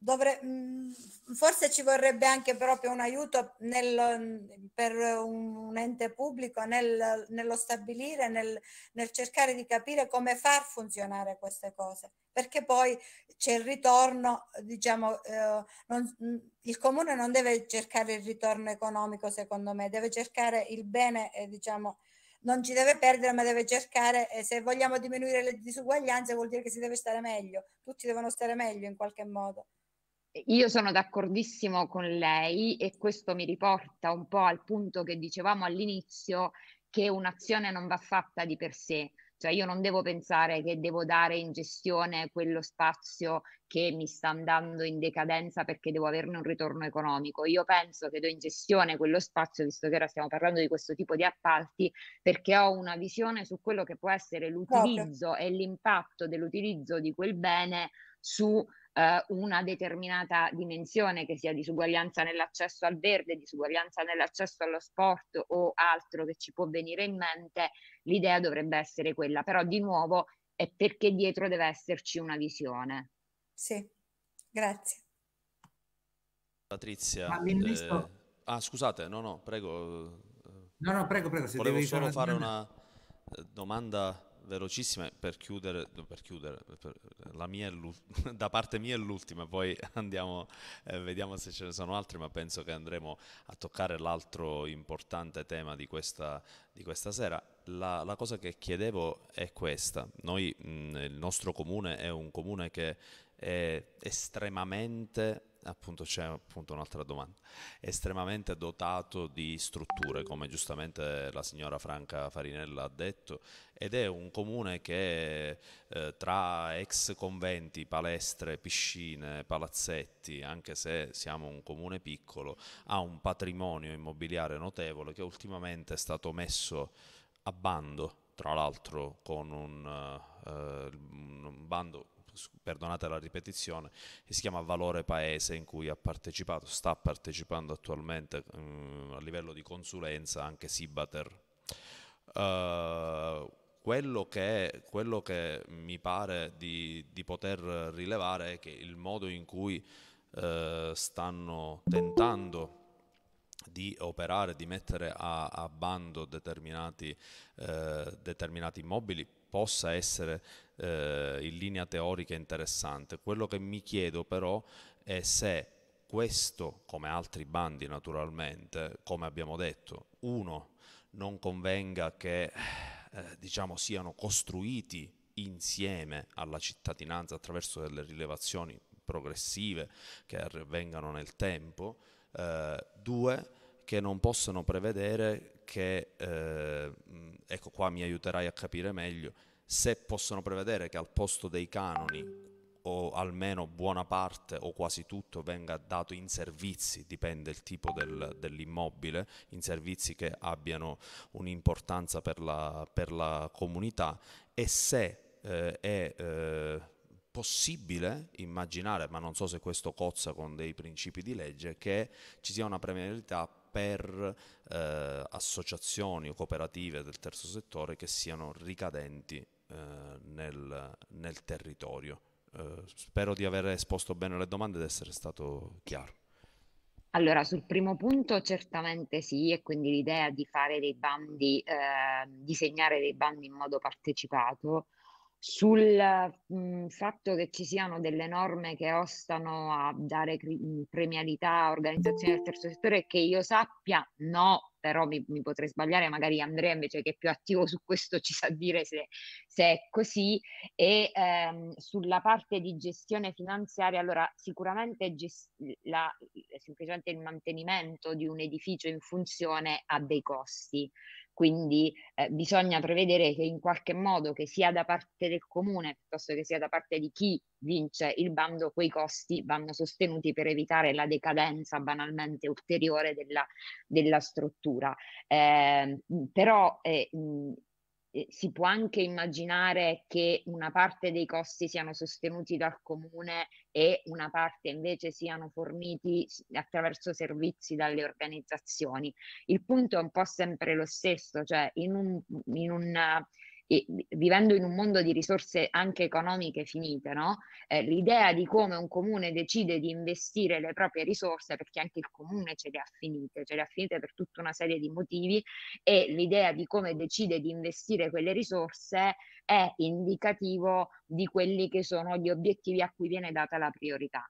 Dovre, mm, forse ci vorrebbe anche proprio un aiuto nel, per un, un, ente pubblico nel, nello stabilire, nel, nel, cercare di capire come far funzionare queste cose, perché poi c'è il ritorno, diciamo, eh, non, mm, il comune non deve cercare il ritorno economico, secondo me, deve cercare il bene, eh, diciamo, non ci deve perdere, ma deve cercare, eh, se vogliamo diminuire le disuguaglianze vuol dire che si deve stare meglio, tutti devono stare meglio in qualche modo. Io sono d'accordissimo con lei e questo mi riporta un po' al punto che dicevamo all'inizio che un'azione non va fatta di per sé, cioè io non devo pensare che devo dare in gestione quello spazio che mi sta andando in decadenza perché devo averne un ritorno economico. Io penso che do in gestione quello spazio, visto che ora stiamo parlando di questo tipo di appalti, perché ho una visione su quello che può essere l'utilizzo okay. e l'impatto dell'utilizzo di quel bene su eh, una determinata dimensione, che sia disuguaglianza nell'accesso al verde, disuguaglianza nell'accesso allo sport o altro che ci può venire in mente, l'idea dovrebbe essere quella. Però di nuovo è perché dietro deve esserci una visione. Sì, grazie. Patrizia. eh... ah scusate, no, no, prego. Eh, no, no, prego, prego. Se Volevo solo fare una eh, domanda velocissima per chiudere, per chiudere per da parte mia è l'ultima, poi andiamo, eh, vediamo se ce ne sono altri, ma penso che andremo a toccare l'altro importante tema di questa, di questa sera. La, la, cosa che chiedevo è questa, Noi, mh, mm, il nostro comune è un comune che è estremamente appunto c'è appunto un'altra domanda, estremamente dotato di strutture, come giustamente la signora Franca Farinella ha detto, ed è un comune che eh, tra ex conventi, palestre, piscine, palazzetti, anche se siamo un comune piccolo, ha un patrimonio immobiliare notevole che ultimamente è stato messo a bando, tra l'altro con un, eh, eh un bando perdonate la ripetizione, che si chiama Valore Paese in cui ha partecipato, sta partecipando attualmente mh, mm, a livello di consulenza anche Sibater. Uh, quello, che, quello che, mi pare di, di, poter rilevare è che il modo in cui uh, stanno tentando di operare, di mettere a, a bando determinati, uh, determinati immobili possa essere eh, in linea teorica interessante. Quello che mi chiedo però è se questo, come altri bandi naturalmente, come abbiamo detto, uno, non convenga che eh, diciamo, siano costruiti insieme alla cittadinanza attraverso delle rilevazioni progressive che avvengano nel tempo, eh, due, che non possono prevedere perché, eh, ecco qua mi aiuterai a capire meglio, se possono prevedere che al posto dei canoni o almeno buona parte o quasi tutto venga dato in servizi, dipende il tipo del, dell'immobile, in servizi che abbiano un'importanza per la, per la comunità e se eh, è eh, possibile immaginare, ma non so se questo cozza con dei principi di legge, che ci sia una premialità per eh, associazioni o cooperative del terzo settore che siano ricadenti eh, nel, nel, territorio. Eh, spero di aver esposto bene le domande ed essere stato chiaro. Allora, sul primo punto certamente sì, e quindi l'idea di fare dei bandi, ehm, disegnare dei bandi in modo partecipato, sul mh, mhmm, fatto che ci siano delle norme che ostano a dare cri- mhmm, premialità a organizzazioni del terzo settore, che io sappia, no, però mi, mi, potrei sbagliare, magari Andrea invece che è più attivo su questo ci sa dire se, se è così. E ehm, sulla parte di gestione finanziaria, allora sicuramente, gest- la, semplicemente il mantenimento di un edificio in funzione ha dei costi quindi eh, bisogna prevedere che in qualche modo, che sia da parte del comune piuttosto che sia da parte di chi vince il bando, quei costi vanno sostenuti per evitare la decadenza banalmente ulteriore della, della struttura. Eh, però eh, si può anche immaginare che una parte dei costi siano sostenuti dal comune e una parte invece siano forniti attraverso servizi dalle organizzazioni. Il punto è un po' sempre lo stesso, cioè in un, in un e, vivendo in un mondo di risorse anche economiche finite, no? eh, l'idea di come un comune decide di investire le proprie risorse, perché anche il comune ce le ha finite, ce le ha finite per tutta una serie di motivi, e l'idea di come decide di investire quelle risorse è indicativo di quelli che sono gli obiettivi a cui viene data la priorità.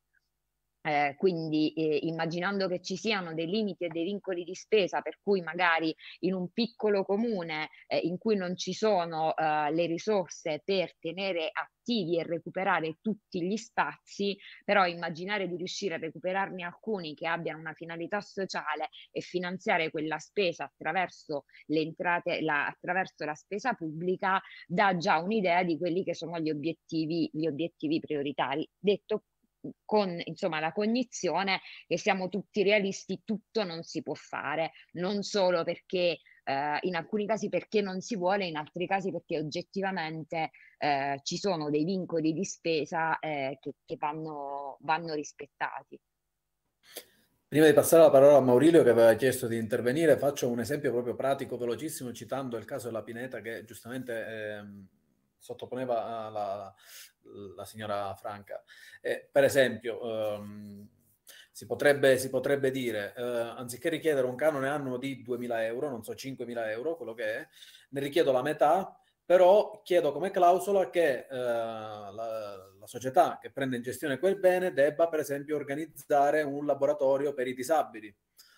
Eh, quindi eh, immaginando che ci siano dei limiti e dei vincoli di spesa per cui magari in un piccolo comune eh, in cui non ci sono eh, le risorse per tenere attivi e recuperare tutti gli spazi, però immaginare di riuscire a recuperarne alcuni che abbiano una finalità sociale e finanziare quella spesa attraverso le entrate, la, attraverso la spesa pubblica, dà già un'idea di quelli che sono gli obiettivi, gli obiettivi prioritari. Detto con insomma, la cognizione che siamo tutti realisti, tutto non si può fare, non solo perché eh, in alcuni casi perché non si vuole, in altri casi perché oggettivamente eh, ci sono dei vincoli di spesa eh, che, che vanno, vanno rispettati. Prima di passare la parola a Maurilio che aveva chiesto di intervenire, faccio un esempio proprio pratico, velocissimo, citando il caso della Pineta che giustamente... Ehm sottoponeva la, la signora Franca. Eh, per esempio, ehm, si, potrebbe, si, potrebbe, dire, eh, anziché richiedere un canone annuo di 2.000 euro, non so, 5.000 euro, quello che è, ne richiedo la metà, però chiedo come clausola che eh, la, la, società che prende in gestione quel bene debba, per esempio, organizzare un laboratorio per i disabili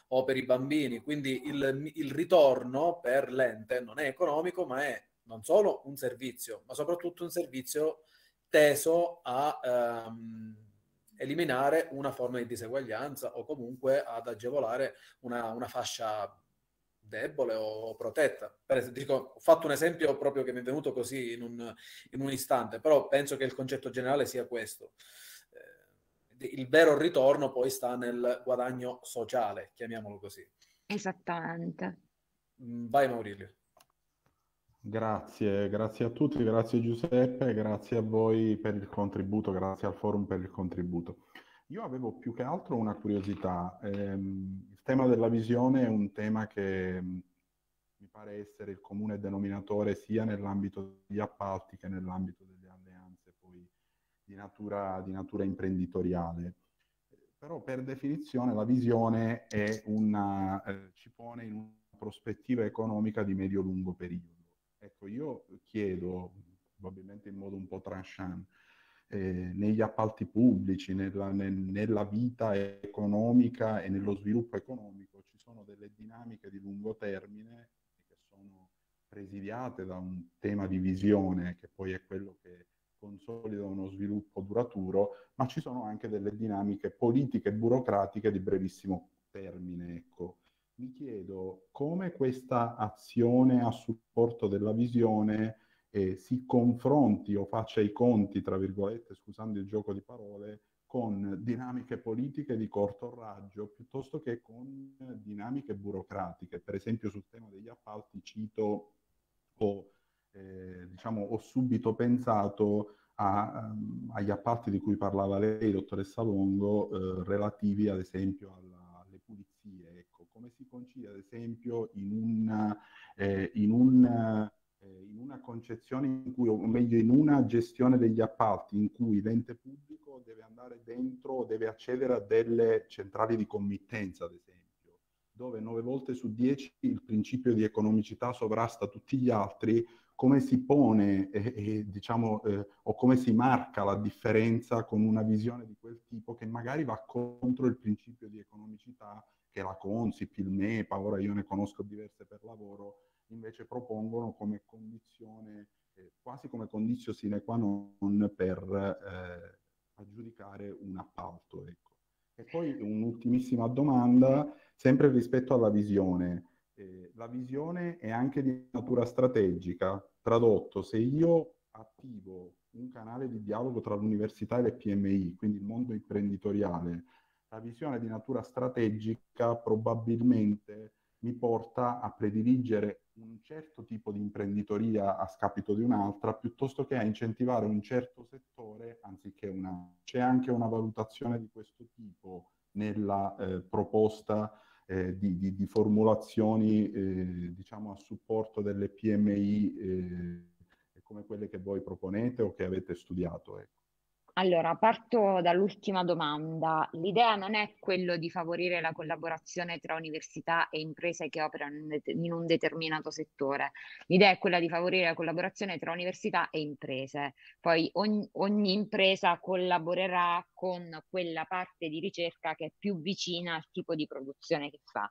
o per i bambini. Quindi il, il ritorno per l'ente non è economico, ma è non solo un servizio, ma soprattutto un servizio teso a ehm, eliminare una forma di diseguaglianza o comunque ad agevolare una, una fascia debole o protetta. Per Esempio, dico, ho fatto un esempio proprio che mi è venuto così in un, in un istante, però penso che il concetto generale sia questo. Eh, il vero ritorno poi sta nel guadagno sociale, chiamiamolo così. Esattamente. Mm, vai Maurilio. Grazie, grazie a tutti, grazie Giuseppe, grazie a voi per il contributo, grazie al forum per il contributo. Io avevo più che altro una curiosità, eh, il tema della visione è un tema che mm, mi pare essere il comune denominatore sia nell'ambito degli appalti che nell'ambito delle alleanze poi di natura, di natura imprenditoriale però per definizione la visione una, eh, ci pone in una prospettiva economica di medio-lungo periodo. Ecco, io chiedo, probabilmente in modo un po' tranchant, eh, negli appalti pubblici, nella, nel, nella, vita economica e nello sviluppo economico ci sono delle dinamiche di lungo termine che sono presidiate da un tema di visione che poi è quello che consolida uno sviluppo duraturo, ma ci sono anche delle dinamiche politiche e burocratiche di brevissimo termine. Ecco mi chiedo come questa azione a supporto della visione eh, si confronti o faccia i conti, tra virgolette, scusando il gioco di parole, con dinamiche politiche di corto raggio piuttosto che con dinamiche burocratiche. Per esempio sul tema degli appalti cito o, eh, diciamo, ho subito pensato a, um, agli appalti di cui parlava lei, dottoressa Longo, eh, relativi ad esempio al come si concilia ad esempio in una, eh, in, un, eh, in una concezione in cui, o meglio in una gestione degli appalti in cui l'ente pubblico deve andare dentro, deve accedere a delle centrali di committenza ad esempio dove nove volte su dieci il principio di economicità sovrasta tutti gli altri, come si pone eh, eh, diciamo, eh, o come si marca la differenza con una visione di quel tipo che magari va contro il principio di economicità che la Consip, il MEPA, ora io ne conosco diverse per lavoro, invece propongono come condizione, eh, quasi come condizio sine qua non per eh, aggiudicare un appalto. Ecco. E poi un'ultimissima domanda, sempre rispetto alla visione. Eh, la visione è anche di natura strategica. Tradotto, se io attivo un canale di dialogo tra l'università e le PMI, quindi il mondo imprenditoriale, la visione di natura strategica probabilmente mi porta a prediligere un certo tipo di imprenditoria a scapito di un'altra, piuttosto che a incentivare un certo settore anziché una. C'è anche una valutazione di questo tipo nella eh, proposta eh, di, di, di, formulazioni eh, diciamo a supporto delle PMI eh, come quelle che voi proponete o che avete studiato. Ecco. Allora, parto dall'ultima domanda. L'idea non è quello di favorire la collaborazione tra università e imprese che operano in un determinato settore. L'idea è quella di favorire la collaborazione tra università e imprese. Poi ogni, ogni impresa collaborerà con quella parte di ricerca che è più vicina al tipo di produzione che fa.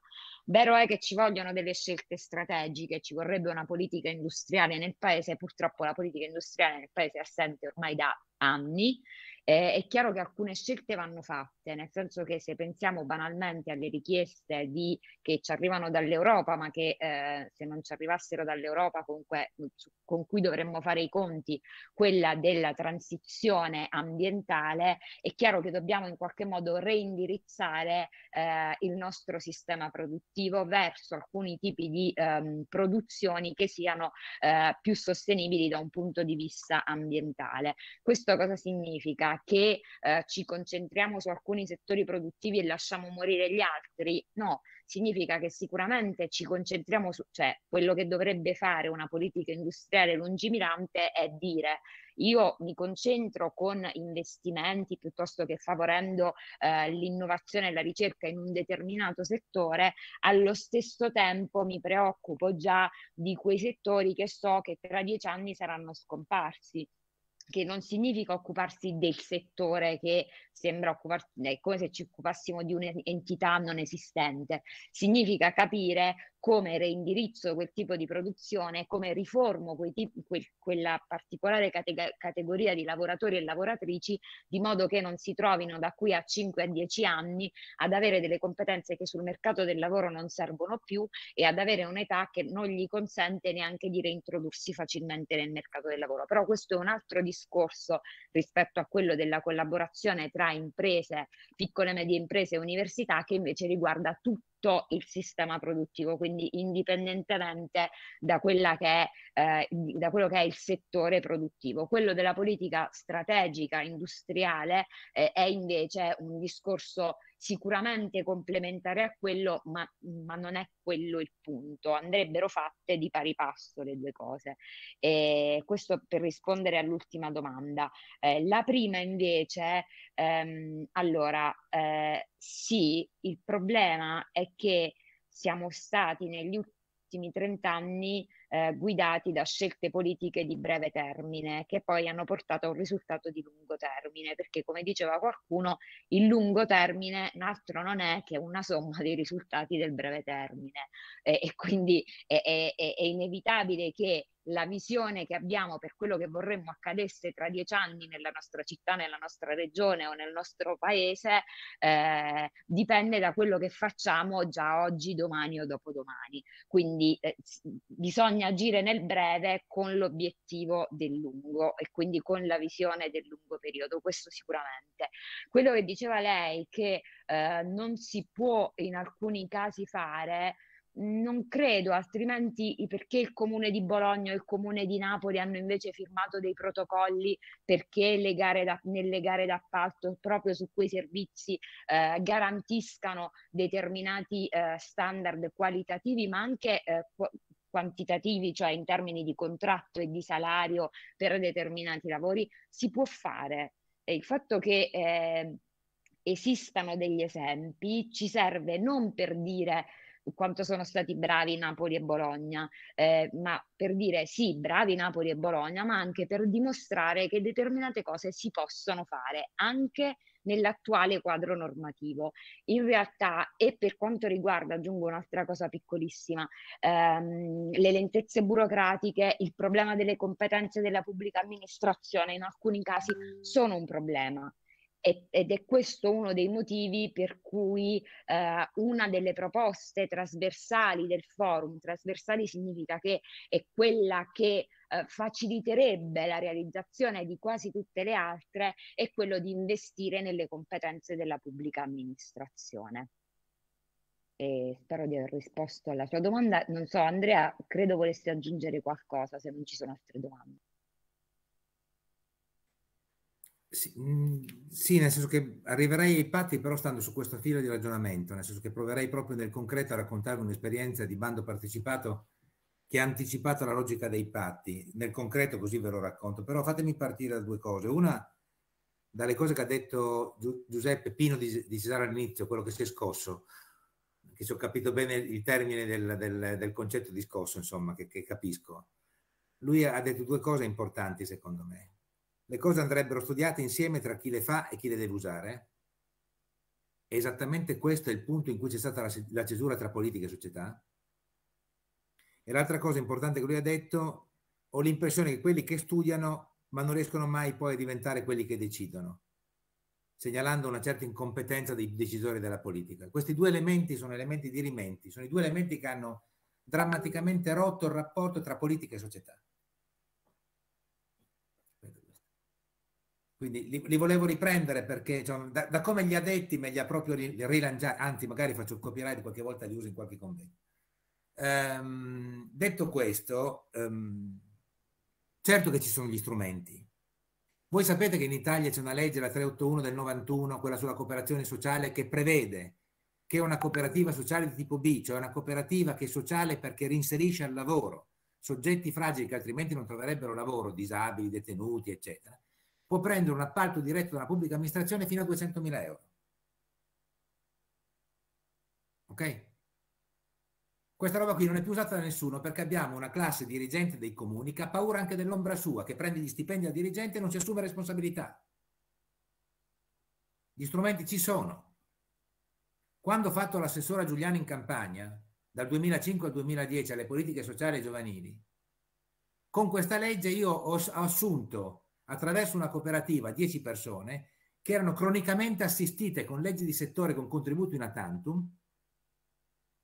Vero è che ci vogliono delle scelte strategiche, ci vorrebbe una politica industriale nel paese, purtroppo la politica industriale nel paese è assente ormai da anni eh, è chiaro che alcune scelte vanno fatte, nel senso che se pensiamo banalmente alle richieste di, che ci arrivano dall'Europa, ma che eh, se non ci arrivassero dall'Europa comunque, mm, con cui dovremmo fare i conti, quella della transizione ambientale, è chiaro che dobbiamo in qualche modo reindirizzare eh, il nostro sistema produttivo verso alcuni tipi di ehm, produzioni che siano eh, più sostenibili da un punto di vista ambientale. Questo cosa significa? che eh, ci concentriamo su alcuni settori produttivi e lasciamo morire gli altri, no, significa che sicuramente ci concentriamo su, cioè quello che dovrebbe fare una politica industriale lungimirante è dire io mi concentro con investimenti piuttosto che favorendo eh, l'innovazione e la ricerca in un determinato settore, allo stesso tempo mi preoccupo già di quei settori che so che tra dieci anni saranno scomparsi che non significa occuparsi del settore che sembra occuparsi, è come se ci occupassimo di un'entità non esistente, significa capire come reindirizzo quel tipo di produzione, come riformo tipi, quel, quella particolare categ- categoria di lavoratori e lavoratrici, di modo che non si trovino da qui a 5 a 10 anni ad avere delle competenze che sul mercato del lavoro non servono più e ad avere un'età che non gli consente neanche di reintrodursi facilmente nel mercato del lavoro. Però questo è un altro discorso rispetto a quello della collaborazione tra imprese, piccole e medie imprese e università che invece riguarda tutti tutto il sistema produttivo, quindi indipendentemente da, è, eh, da quello che è il settore produttivo. Quello della politica strategica industriale eh, è invece un discorso sicuramente complementare a quello, ma, ma, non è quello il punto. Andrebbero fatte di pari passo le due cose. E questo per rispondere all'ultima domanda. Eh, la prima invece, ehm, allora, eh, sì, il problema è che siamo stati negli ultimi 30 anni eh, guidati da scelte politiche di breve termine che poi hanno portato a un risultato di lungo termine, perché come diceva qualcuno, il lungo termine altro non è che una somma dei risultati del breve termine eh, e quindi è, è, è inevitabile che la visione che abbiamo per quello che vorremmo accadesse tra dieci anni nella nostra città, nella nostra regione o nel nostro paese eh, dipende da quello che facciamo già oggi, domani o dopodomani. Quindi eh, bisogna agire nel breve con l'obiettivo del lungo e quindi con la visione del lungo periodo, questo sicuramente. Quello che diceva lei che eh, non si può in alcuni casi fare non credo, altrimenti perché il comune di Bologna e il comune di Napoli hanno invece firmato dei protocolli perché le gare da, nelle gare d'appalto proprio su quei servizi eh, garantiscano determinati eh, standard qualitativi ma anche eh, qu- quantitativi, cioè in termini di contratto e di salario per determinati lavori, si può fare. E il fatto che eh, esistano degli esempi ci serve non per dire quanto sono stati bravi Napoli e Bologna, eh, ma per dire sì, bravi Napoli e Bologna, ma anche per dimostrare che determinate cose si possono fare anche nell'attuale quadro normativo. In realtà, e per quanto riguarda, aggiungo un'altra cosa piccolissima, ehm, le lentezze burocratiche, il problema delle competenze della pubblica amministrazione in alcuni casi sono un problema ed è questo uno dei motivi per cui eh, una delle proposte trasversali del forum, trasversali significa che è quella che eh, faciliterebbe la realizzazione di quasi tutte le altre, è quello di investire nelle competenze della pubblica amministrazione. E spero di aver risposto alla sua domanda. Non so, Andrea, credo volesse aggiungere qualcosa se non ci sono altre domande. Sì, mm, sì, nel senso che arriverei ai patti però stando su questa fila di ragionamento, nel senso che proverei proprio nel concreto a raccontarvi un'esperienza di bando partecipato che ha anticipato la logica dei patti, nel concreto così ve lo racconto, però fatemi partire da due cose. Una, dalle cose che ha detto Giuseppe Pino di, di Cesare all'inizio, quello che si è scosso, che se ho capito bene il termine del, del, del concetto di scosso, insomma, che, che capisco. Lui ha detto due cose importanti secondo me le cose andrebbero studiate insieme tra chi le fa e chi le deve usare. esattamente questo è il punto in cui c'è stata la, la cesura tra politica e società. E l'altra cosa importante che lui ha detto, ho l'impressione che quelli che studiano ma non riescono mai poi a diventare quelli che decidono, segnalando una certa incompetenza dei decisori della politica. Questi due elementi sono elementi di rimenti, sono i due elementi che hanno drammaticamente rotto il rapporto tra politica e società. Quindi li, li volevo riprendere perché cioè, da, da, come gli ha detti me li ha proprio rilanciati, anzi magari faccio il copyright qualche volta li uso in qualche convegno. Um, ehm, detto questo, um, certo che ci sono gli strumenti. Voi sapete che in Italia c'è una legge, la 381 del 91, quella sulla cooperazione sociale, che prevede che una cooperativa sociale di tipo B, cioè una cooperativa che è sociale perché reinserisce al lavoro soggetti fragili che altrimenti non troverebbero lavoro, disabili, detenuti, eccetera, può prendere un appalto diretto dalla pubblica amministrazione fino a 200.000 euro. Ok? Questa roba qui non è più usata da nessuno perché abbiamo una classe dirigente dei comuni che ha paura anche dell'ombra sua, che prende gli stipendi al dirigente e non si assume responsabilità. Gli strumenti ci sono. Quando ho fatto l'assessora Giuliano in campagna, dal 2005 al 2010, alle politiche sociali e giovanili, con questa legge io ho, ho assunto attraverso una cooperativa 10 persone che erano cronicamente assistite con leggi di settore con contributo in atantum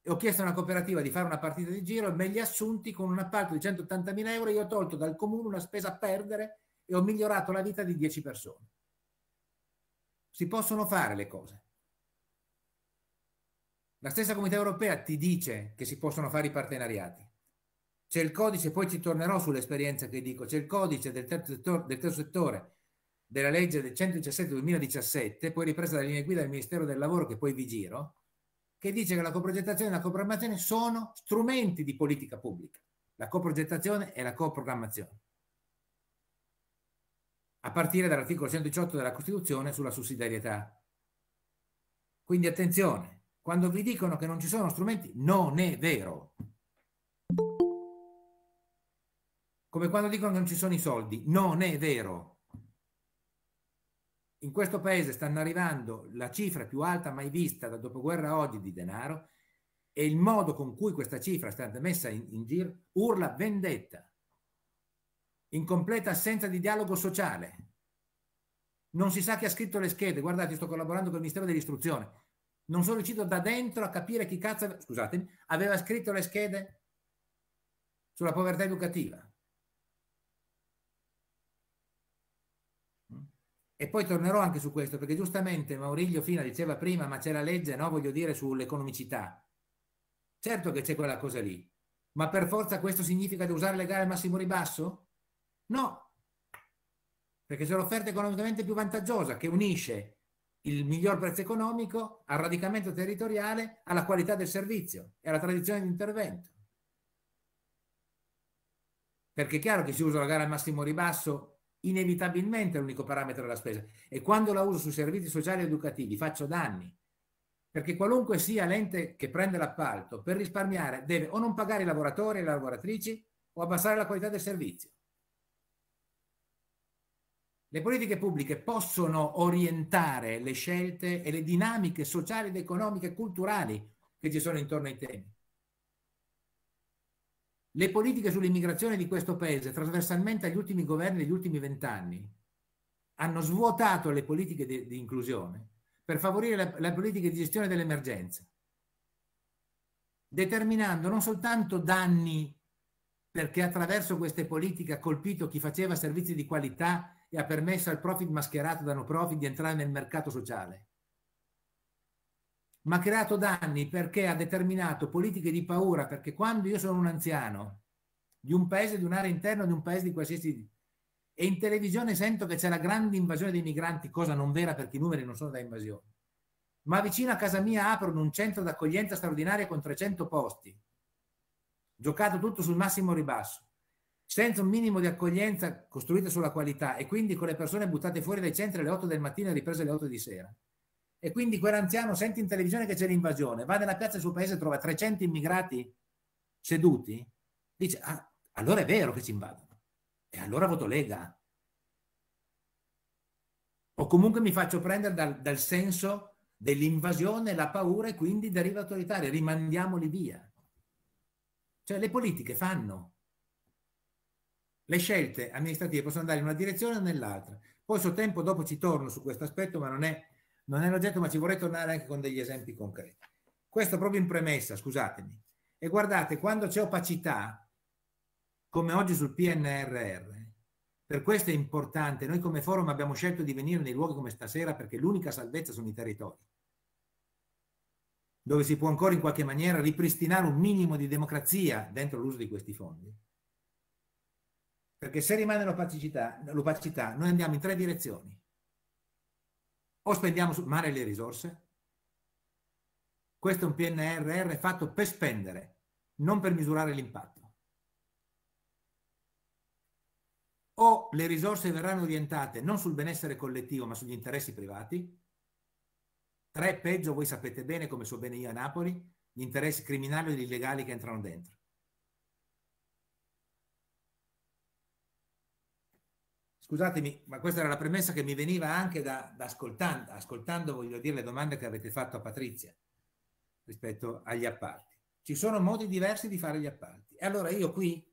e ho chiesto a una cooperativa di fare una partita di giro e me li assunti con un appalto di 180.000 euro io ho tolto dal comune una spesa a perdere e ho migliorato la vita di 10 persone si possono fare le cose la stessa comunità europea ti dice che si possono fare i partenariati c'è il codice, poi ci tornerò sull'esperienza che dico, c'è il codice del terzo settore, del terzo settore della legge del 117-2017, poi ripresa dalle linee guida del Ministero del Lavoro, che poi vi giro, che dice che la coprogettazione e la coprogrammazione sono strumenti di politica pubblica. La coprogettazione e la coprogrammazione. A partire dall'articolo 118 della Costituzione sulla sussidiarietà. Quindi attenzione, quando vi dicono che non ci sono strumenti, non è vero. Come quando dicono che non ci sono i soldi. Non è vero. In questo paese stanno arrivando la cifra più alta mai vista dal dopoguerra a oggi di denaro e il modo con cui questa cifra è stata messa in, in giro urla vendetta, in completa assenza di dialogo sociale. Non si sa chi ha scritto le schede, guardate, sto collaborando con il Ministero dell'Istruzione, non sono riuscito da dentro a capire chi cazzo, scusatemi, aveva scritto le schede sulla povertà educativa. E poi tornerò anche su questo, perché giustamente Maurilio Fina diceva prima, ma c'è la legge, no, voglio dire, sull'economicità. Certo che c'è quella cosa lì, ma per forza questo significa di usare le gare al massimo ribasso? No, perché se l'offerta economicamente più vantaggiosa che unisce il miglior prezzo economico al radicamento territoriale, alla qualità del servizio e alla tradizione di intervento. Perché è chiaro che si usa la gara al massimo ribasso inevitabilmente l'unico parametro della spesa e quando la uso sui servizi sociali ed educativi faccio danni perché qualunque sia l'ente che prende l'appalto per risparmiare deve o non pagare i lavoratori e le lavoratrici o abbassare la qualità del servizio. Le politiche pubbliche possono orientare le scelte e le dinamiche sociali ed economiche e culturali che ci sono intorno ai temi. Le politiche sull'immigrazione di questo paese, trasversalmente agli ultimi governi degli ultimi vent'anni, hanno svuotato le politiche di, di inclusione per favorire le, la politica di gestione dell'emergenza, determinando non soltanto danni perché attraverso queste politiche ha colpito chi faceva servizi di qualità e ha permesso al profit mascherato da no profit di entrare nel mercato sociale, ma ha creato danni perché ha determinato politiche di paura, perché quando io sono un anziano di un paese, di un'area interna, di un paese di qualsiasi... e in televisione sento che c'è la grande invasione dei migranti, cosa non vera perché i numeri non sono da invasione, ma vicino a casa mia aprono un centro d'accoglienza straordinaria con 300 posti, giocato tutto sul massimo ribasso, senza un minimo di accoglienza costruita sulla qualità e quindi con le persone buttate fuori dai centri alle 8 del mattino e riprese alle 8 di sera e quindi quell'anziano sente in televisione che c'è l'invasione, va nella piazza del suo paese e trova 300 immigrati seduti, dice ah, allora è vero che ci invadono e allora voto Lega. O comunque mi faccio prendere dal, dal senso dell'invasione, la paura e quindi deriva autoritaria, rimandiamoli via. Cioè le politiche fanno. Le scelte amministrative possono andare in una direzione o nell'altra. Poi sul tempo dopo ci torno su questo aspetto, ma non è non è l'oggetto, ma ci vorrei tornare anche con degli esempi concreti. Questo proprio in premessa, scusatemi. E guardate, quando c'è opacità, come oggi sul PNRR, per questo è importante, noi come forum abbiamo scelto di venire nei luoghi come stasera perché l'unica salvezza sono i territori, dove si può ancora in qualche maniera ripristinare un minimo di democrazia dentro l'uso di questi fondi. Perché se rimane l'opacità, noi andiamo in tre direzioni o spendiamo male le risorse? Questo è un PNRR fatto per spendere, non per misurare l'impatto. O le risorse verranno orientate non sul benessere collettivo ma sugli interessi privati? Tre, peggio, voi sapete bene come so bene io a Napoli, gli interessi criminali e illegali che entrano dentro. Scusatemi, ma questa era la premessa che mi veniva anche da, da ascoltando, ascoltando, voglio dire, le domande che avete fatto a Patrizia rispetto agli appalti. Ci sono modi diversi di fare gli appalti. E allora io qui,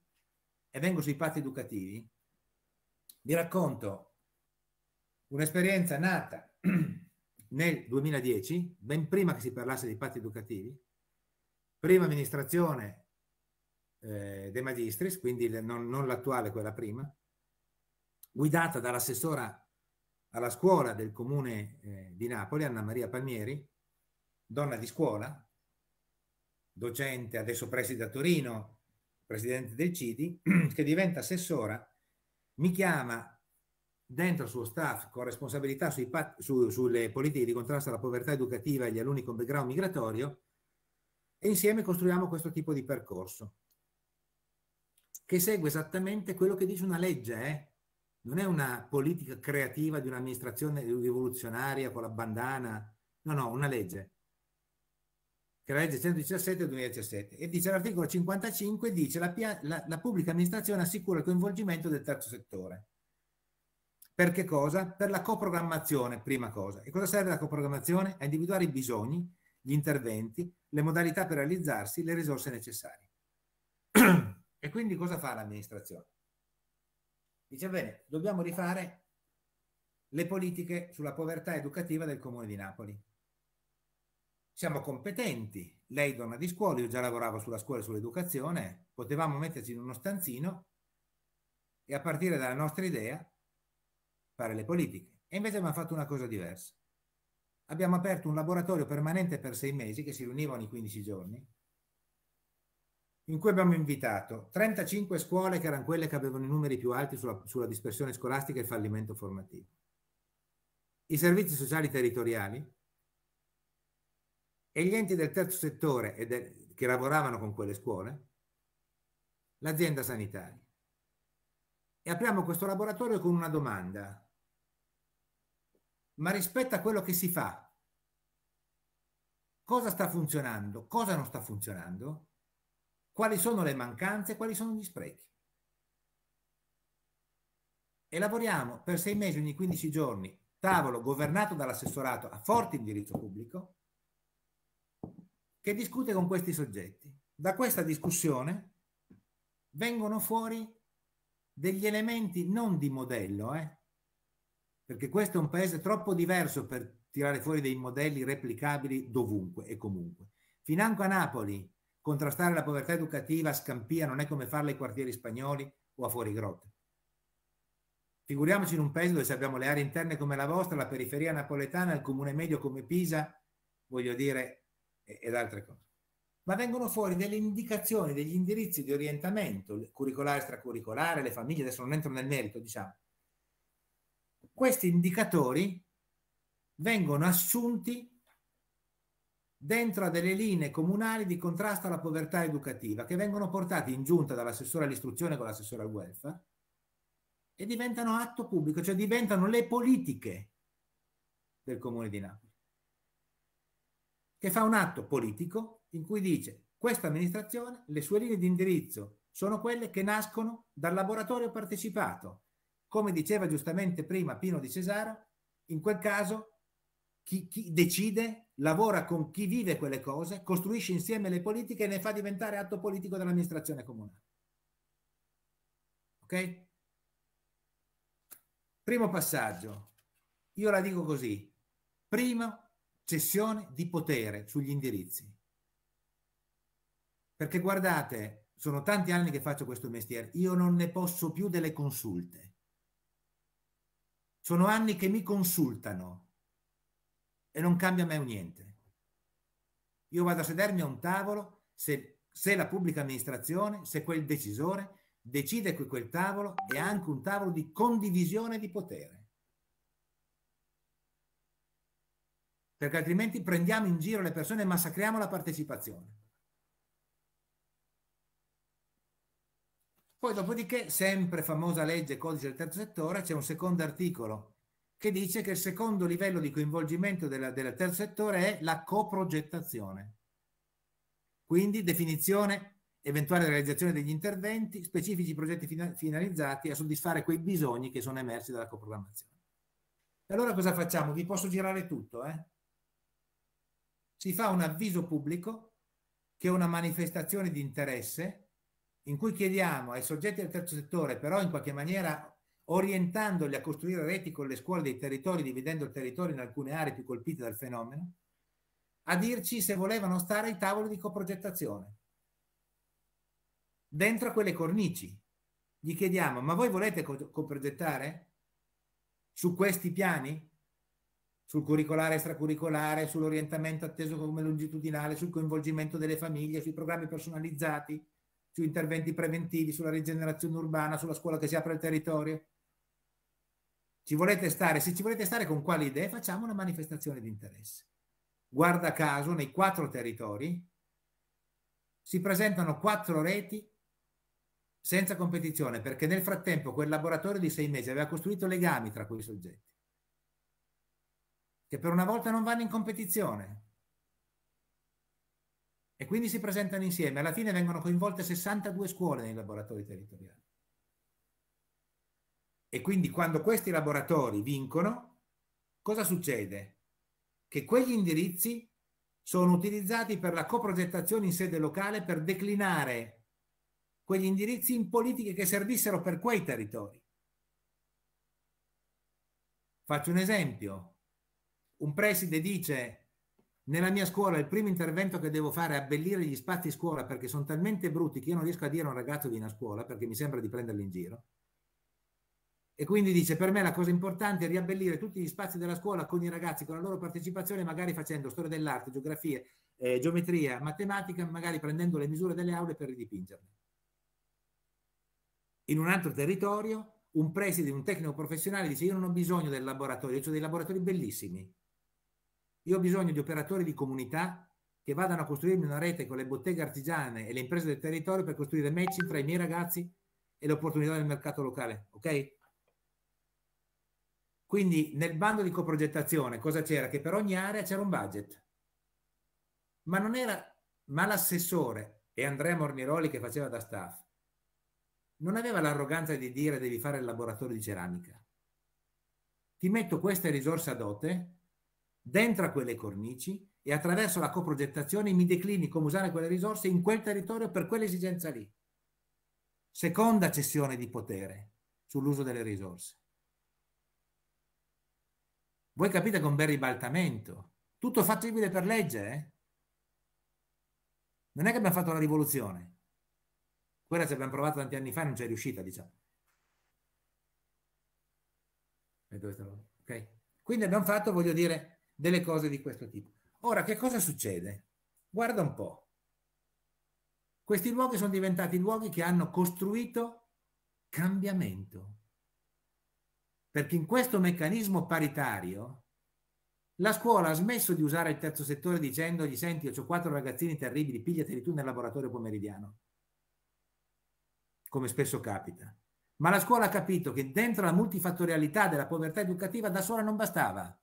e vengo sui patti educativi, vi racconto un'esperienza nata nel 2010, ben prima che si parlasse di patti educativi, prima amministrazione eh, De Magistris, quindi non, non l'attuale, quella prima, guidata dall'assessora alla scuola del comune eh, di Napoli, Anna Maria Palmieri, donna di scuola, docente, adesso preside a Torino, presidente del CIDI, che diventa assessora, mi chiama dentro il suo staff con responsabilità sui, su, sulle politiche di contrasto alla povertà educativa e agli alunni con background migratorio e insieme costruiamo questo tipo di percorso che segue esattamente quello che dice una legge, eh? non è una politica creativa di un'amministrazione rivoluzionaria con la bandana, no, no, una legge, che è la legge 117 del 2017, e dice l'articolo 55, dice la, la, la pubblica amministrazione assicura il coinvolgimento del terzo settore. Perché cosa? Per la coprogrammazione, prima cosa. E cosa serve la coprogrammazione? A individuare i bisogni, gli interventi, le modalità per realizzarsi, le risorse necessarie. e quindi cosa fa l'amministrazione? Dice bene, dobbiamo rifare le politiche sulla povertà educativa del comune di Napoli. Siamo competenti, lei donna di scuola, io già lavoravo sulla scuola e sull'educazione, potevamo metterci in uno stanzino e a partire dalla nostra idea fare le politiche. E invece abbiamo fatto una cosa diversa. Abbiamo aperto un laboratorio permanente per sei mesi che si riuniva ogni 15 giorni in cui abbiamo invitato 35 scuole che erano quelle che avevano i numeri più alti sulla, sulla dispersione scolastica e fallimento formativo, i servizi sociali territoriali e gli enti del terzo settore de, che lavoravano con quelle scuole, l'azienda sanitaria. E apriamo questo laboratorio con una domanda. Ma rispetto a quello che si fa, cosa sta funzionando, cosa non sta funzionando? quali sono le mancanze, quali sono gli sprechi. E lavoriamo per sei mesi ogni 15 giorni, tavolo governato dall'assessorato a forte indirizzo pubblico, che discute con questi soggetti. Da questa discussione vengono fuori degli elementi non di modello, eh? perché questo è un paese troppo diverso per tirare fuori dei modelli replicabili dovunque e comunque. Financo a Napoli Contrastare la povertà educativa a Scampia non è come farla ai quartieri spagnoli o a fuori grotte. Figuriamoci in un paese dove abbiamo le aree interne come la vostra, la periferia napoletana, il comune medio come Pisa, voglio dire, ed altre cose. Ma vengono fuori delle indicazioni, degli indirizzi di orientamento curricolare, stracurricolare, le famiglie, adesso non entro nel merito, diciamo. Questi indicatori vengono assunti dentro a delle linee comunali di contrasto alla povertà educativa che vengono portate in giunta dall'assessore all'istruzione con l'assessore al welfare e diventano atto pubblico, cioè diventano le politiche del comune di Napoli, che fa un atto politico in cui dice questa amministrazione, le sue linee di indirizzo sono quelle che nascono dal laboratorio partecipato. Come diceva giustamente prima Pino di Cesaro, in quel caso chi, chi decide, lavora con chi vive quelle cose, costruisce insieme le politiche e ne fa diventare atto politico dell'amministrazione comunale. Ok? Primo passaggio, io la dico così, prima cessione di potere sugli indirizzi. Perché guardate, sono tanti anni che faccio questo mestiere, io non ne posso più delle consulte. Sono anni che mi consultano, e non cambia mai un niente. Io vado a sedermi a un tavolo se, se la pubblica amministrazione, se quel decisore decide che quel tavolo è anche un tavolo di condivisione di potere. Perché altrimenti prendiamo in giro le persone e massacriamo la partecipazione. Poi dopodiché, sempre famosa legge codice del terzo settore, c'è un secondo articolo che dice che il secondo livello di coinvolgimento della, del terzo settore è la coprogettazione. Quindi definizione, eventuale realizzazione degli interventi, specifici progetti finalizzati a soddisfare quei bisogni che sono emersi dalla coprogrammazione. E allora cosa facciamo? Vi posso girare tutto, eh? Si fa un avviso pubblico che è una manifestazione di interesse in cui chiediamo ai soggetti del terzo settore, però in qualche maniera orientandoli a costruire reti con le scuole dei territori, dividendo il territorio in alcune aree più colpite dal fenomeno, a dirci se volevano stare ai tavoli di coprogettazione. Dentro a quelle cornici gli chiediamo, ma voi volete co- coprogettare su questi piani? Sul curricolare extracurricolare, sull'orientamento atteso come longitudinale, sul coinvolgimento delle famiglie, sui programmi personalizzati, su interventi preventivi, sulla rigenerazione urbana, sulla scuola che si apre al territorio? Ci volete stare? Se ci volete stare con quali idee, facciamo una manifestazione di interesse. Guarda caso, nei quattro territori si presentano quattro reti senza competizione, perché nel frattempo quel laboratorio di sei mesi aveva costruito legami tra quei soggetti, che per una volta non vanno in competizione. E quindi si presentano insieme. Alla fine vengono coinvolte 62 scuole nei laboratori territoriali. E quindi quando questi laboratori vincono, cosa succede? Che quegli indirizzi sono utilizzati per la coprogettazione in sede locale per declinare quegli indirizzi in politiche che servissero per quei territori. Faccio un esempio. Un preside dice, nella mia scuola il primo intervento che devo fare è abbellire gli spazi scuola perché sono talmente brutti che io non riesco a dire a un ragazzo di una scuola perché mi sembra di prenderli in giro e quindi dice, per me la cosa importante è riabbellire tutti gli spazi della scuola con i ragazzi, con la loro partecipazione, magari facendo storia dell'arte, geografia, eh, geometria, matematica, magari prendendo le misure delle aule per ridipingerle. In un altro territorio, un preside, un tecnico professionale dice, io non ho bisogno del laboratorio, io cioè ho dei laboratori bellissimi. Io ho bisogno di operatori di comunità che vadano a costruirmi una rete con le botteghe artigiane e le imprese del territorio per costruire matching tra i miei ragazzi e le opportunità del mercato locale, ok? Quindi nel bando di coprogettazione cosa c'era? Che per ogni area c'era un budget. Ma non era, ma l'assessore e Andrea Morniroli che faceva da staff non aveva l'arroganza di dire devi fare il laboratorio di ceramica. Ti metto queste risorse a dote dentro a quelle cornici e attraverso la coprogettazione mi declini come usare quelle risorse in quel territorio per quell'esigenza lì. Seconda cessione di potere sull'uso delle risorse. Voi capite con bel ribaltamento. Tutto fattibile per legge, eh? Non è che abbiamo fatto la rivoluzione. Quella ci abbiamo provato tanti anni fa e non c'è riuscita, diciamo. Okay. Quindi abbiamo fatto, voglio dire, delle cose di questo tipo. Ora, che cosa succede? Guarda un po'. Questi luoghi sono diventati luoghi che hanno costruito cambiamento perché in questo meccanismo paritario la scuola ha smesso di usare il terzo settore dicendogli senti io ho quattro ragazzini terribili, pigliateli tu nel laboratorio pomeridiano, come spesso capita. Ma la scuola ha capito che dentro la multifattorialità della povertà educativa da sola non bastava.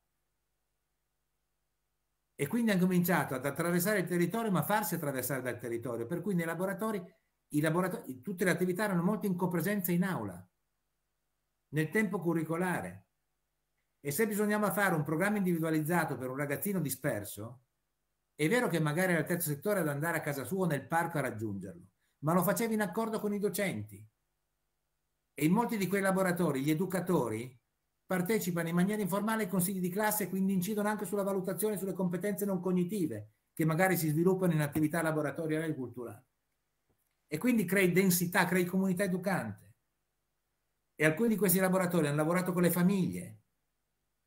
E quindi ha cominciato ad attraversare il territorio, ma farsi attraversare dal territorio. Per cui nei laboratori, laboratori tutte le attività erano molto in copresenza in aula nel tempo curricolare. E se bisognava fare un programma individualizzato per un ragazzino disperso, è vero che magari era il terzo settore ad andare a casa sua o nel parco a raggiungerlo, ma lo facevi in accordo con i docenti. E in molti di quei laboratori gli educatori partecipano in maniera informale ai consigli di classe e quindi incidono anche sulla valutazione sulle competenze non cognitive che magari si sviluppano in attività laboratoriali e culturale. E quindi crei densità, crei comunità educante. E alcuni di questi laboratori hanno lavorato con le famiglie,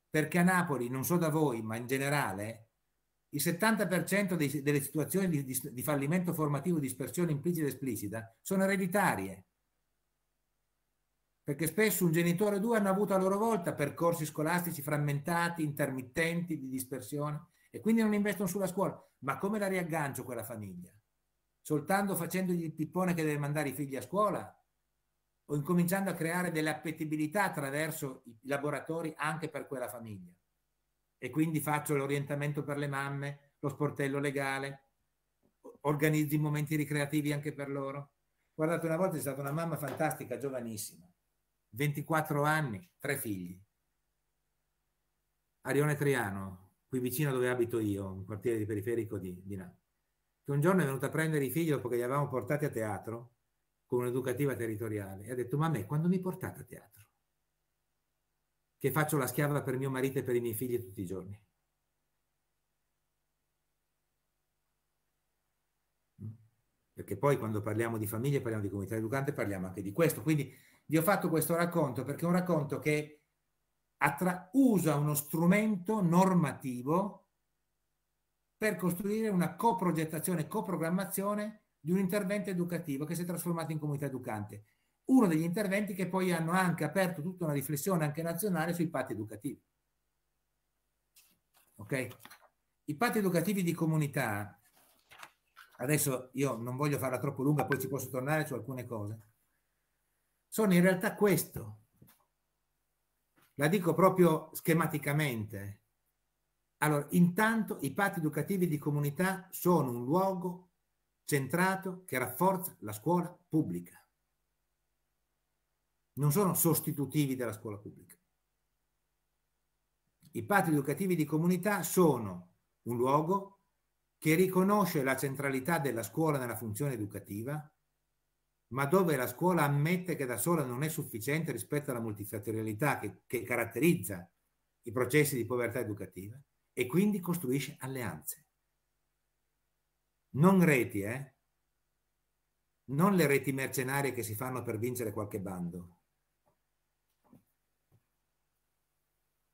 perché a Napoli, non so da voi, ma in generale, il 70% dei, delle situazioni di, di, di, fallimento formativo, dispersione implicita e esplicita, sono ereditarie. Perché spesso un genitore o due hanno avuto a loro volta percorsi scolastici frammentati, intermittenti, di dispersione, e quindi non investono sulla scuola. Ma come la riaggancio quella famiglia? Soltanto facendogli il pippone che deve mandare i figli a scuola? o incominciando a creare delle appetibilità attraverso i laboratori anche per quella famiglia. E quindi faccio l'orientamento per le mamme, lo sportello legale, organizzo i momenti ricreativi anche per loro. Guardate, una volta è stata una mamma fantastica, giovanissima, 24 anni, tre figli. Arione Triano, qui vicino dove abito io, un quartiere periferico di, di là, che un giorno è venuta a prendere i figli dopo che li avevamo portati a teatro con un'educativa territoriale e ha detto ma a me quando mi portate a teatro? Che faccio la schiava per mio marito e per i miei figli tutti i giorni? Mm. Perché poi quando parliamo di famiglie, parliamo di comunità educante, parliamo anche di questo. Quindi vi ho fatto questo racconto perché è un racconto che usa uno strumento normativo per costruire una coprogettazione, coprogrammazione di un intervento educativo che si è trasformato in comunità educante. Uno degli interventi che poi hanno anche aperto tutta una riflessione anche nazionale sui patti educativi. Ok? I patti educativi di comunità, adesso io non voglio farla troppo lunga, poi ci posso tornare su alcune cose, sono in realtà questo. La dico proprio schematicamente. Allora, intanto i patti educativi di comunità sono un luogo centrato che rafforza la scuola pubblica. Non sono sostitutivi della scuola pubblica. I patti educativi di comunità sono un luogo che riconosce la centralità della scuola nella funzione educativa, ma dove la scuola ammette che da sola non è sufficiente rispetto alla multifattorialità che, che caratterizza i processi di povertà educativa e quindi costruisce alleanze non reti, eh? non le reti mercenarie che si fanno per vincere qualche bando.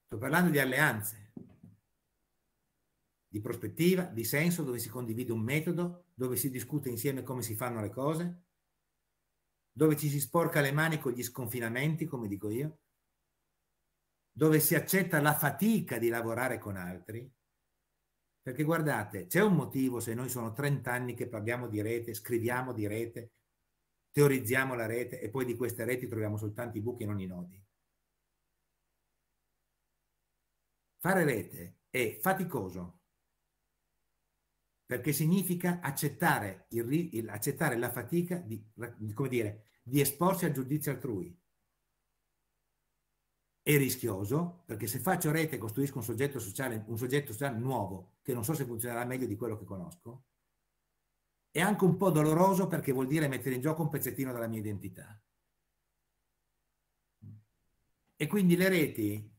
Sto parlando di alleanze, di prospettiva, di senso, dove si condivide un metodo, dove si discute insieme come si fanno le cose, dove ci si sporca le mani con gli sconfinamenti, come dico io, dove si accetta la fatica di lavorare con altri, perché guardate, c'è un motivo se noi sono 30 anni che parliamo di rete, scriviamo di rete, teorizziamo la rete e poi di queste reti troviamo soltanto i buchi e non i nodi. Fare rete è faticoso perché significa accettare, il, accettare la fatica di, di, dire, di esporsi al giudizio altrui è rischioso, perché se faccio rete costruisco un soggetto, sociale, un soggetto sociale nuovo, che non so se funzionerà meglio di quello che conosco, è anche un po' doloroso perché vuol dire mettere in gioco un pezzettino della mia identità. E quindi le reti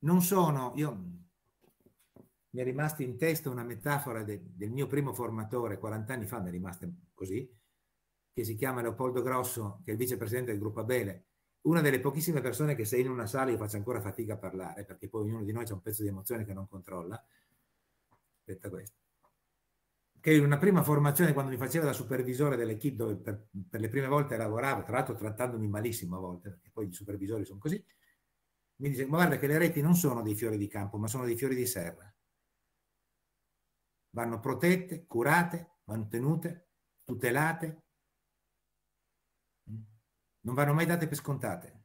non sono, io mi è rimasta in testa una metafora de, del mio primo formatore, 40 anni fa mi è rimasta così, che si chiama Leopoldo Grosso, che è il vicepresidente del gruppo Abele, una delle pochissime persone che se in una sala io faccio ancora fatica a parlare, perché poi ognuno di noi ha un pezzo di emozione che non controlla, aspetta questo, che in una prima formazione quando mi faceva da supervisore dell'equipe dove per, per, le prime volte lavoravo, tra l'altro trattandomi malissimo a volte, perché poi i supervisori sono così, mi dice, ma guarda che le reti non sono dei fiori di campo, ma sono dei fiori di serra. Vanno protette, curate, mantenute, tutelate, non vanno mai date per scontate.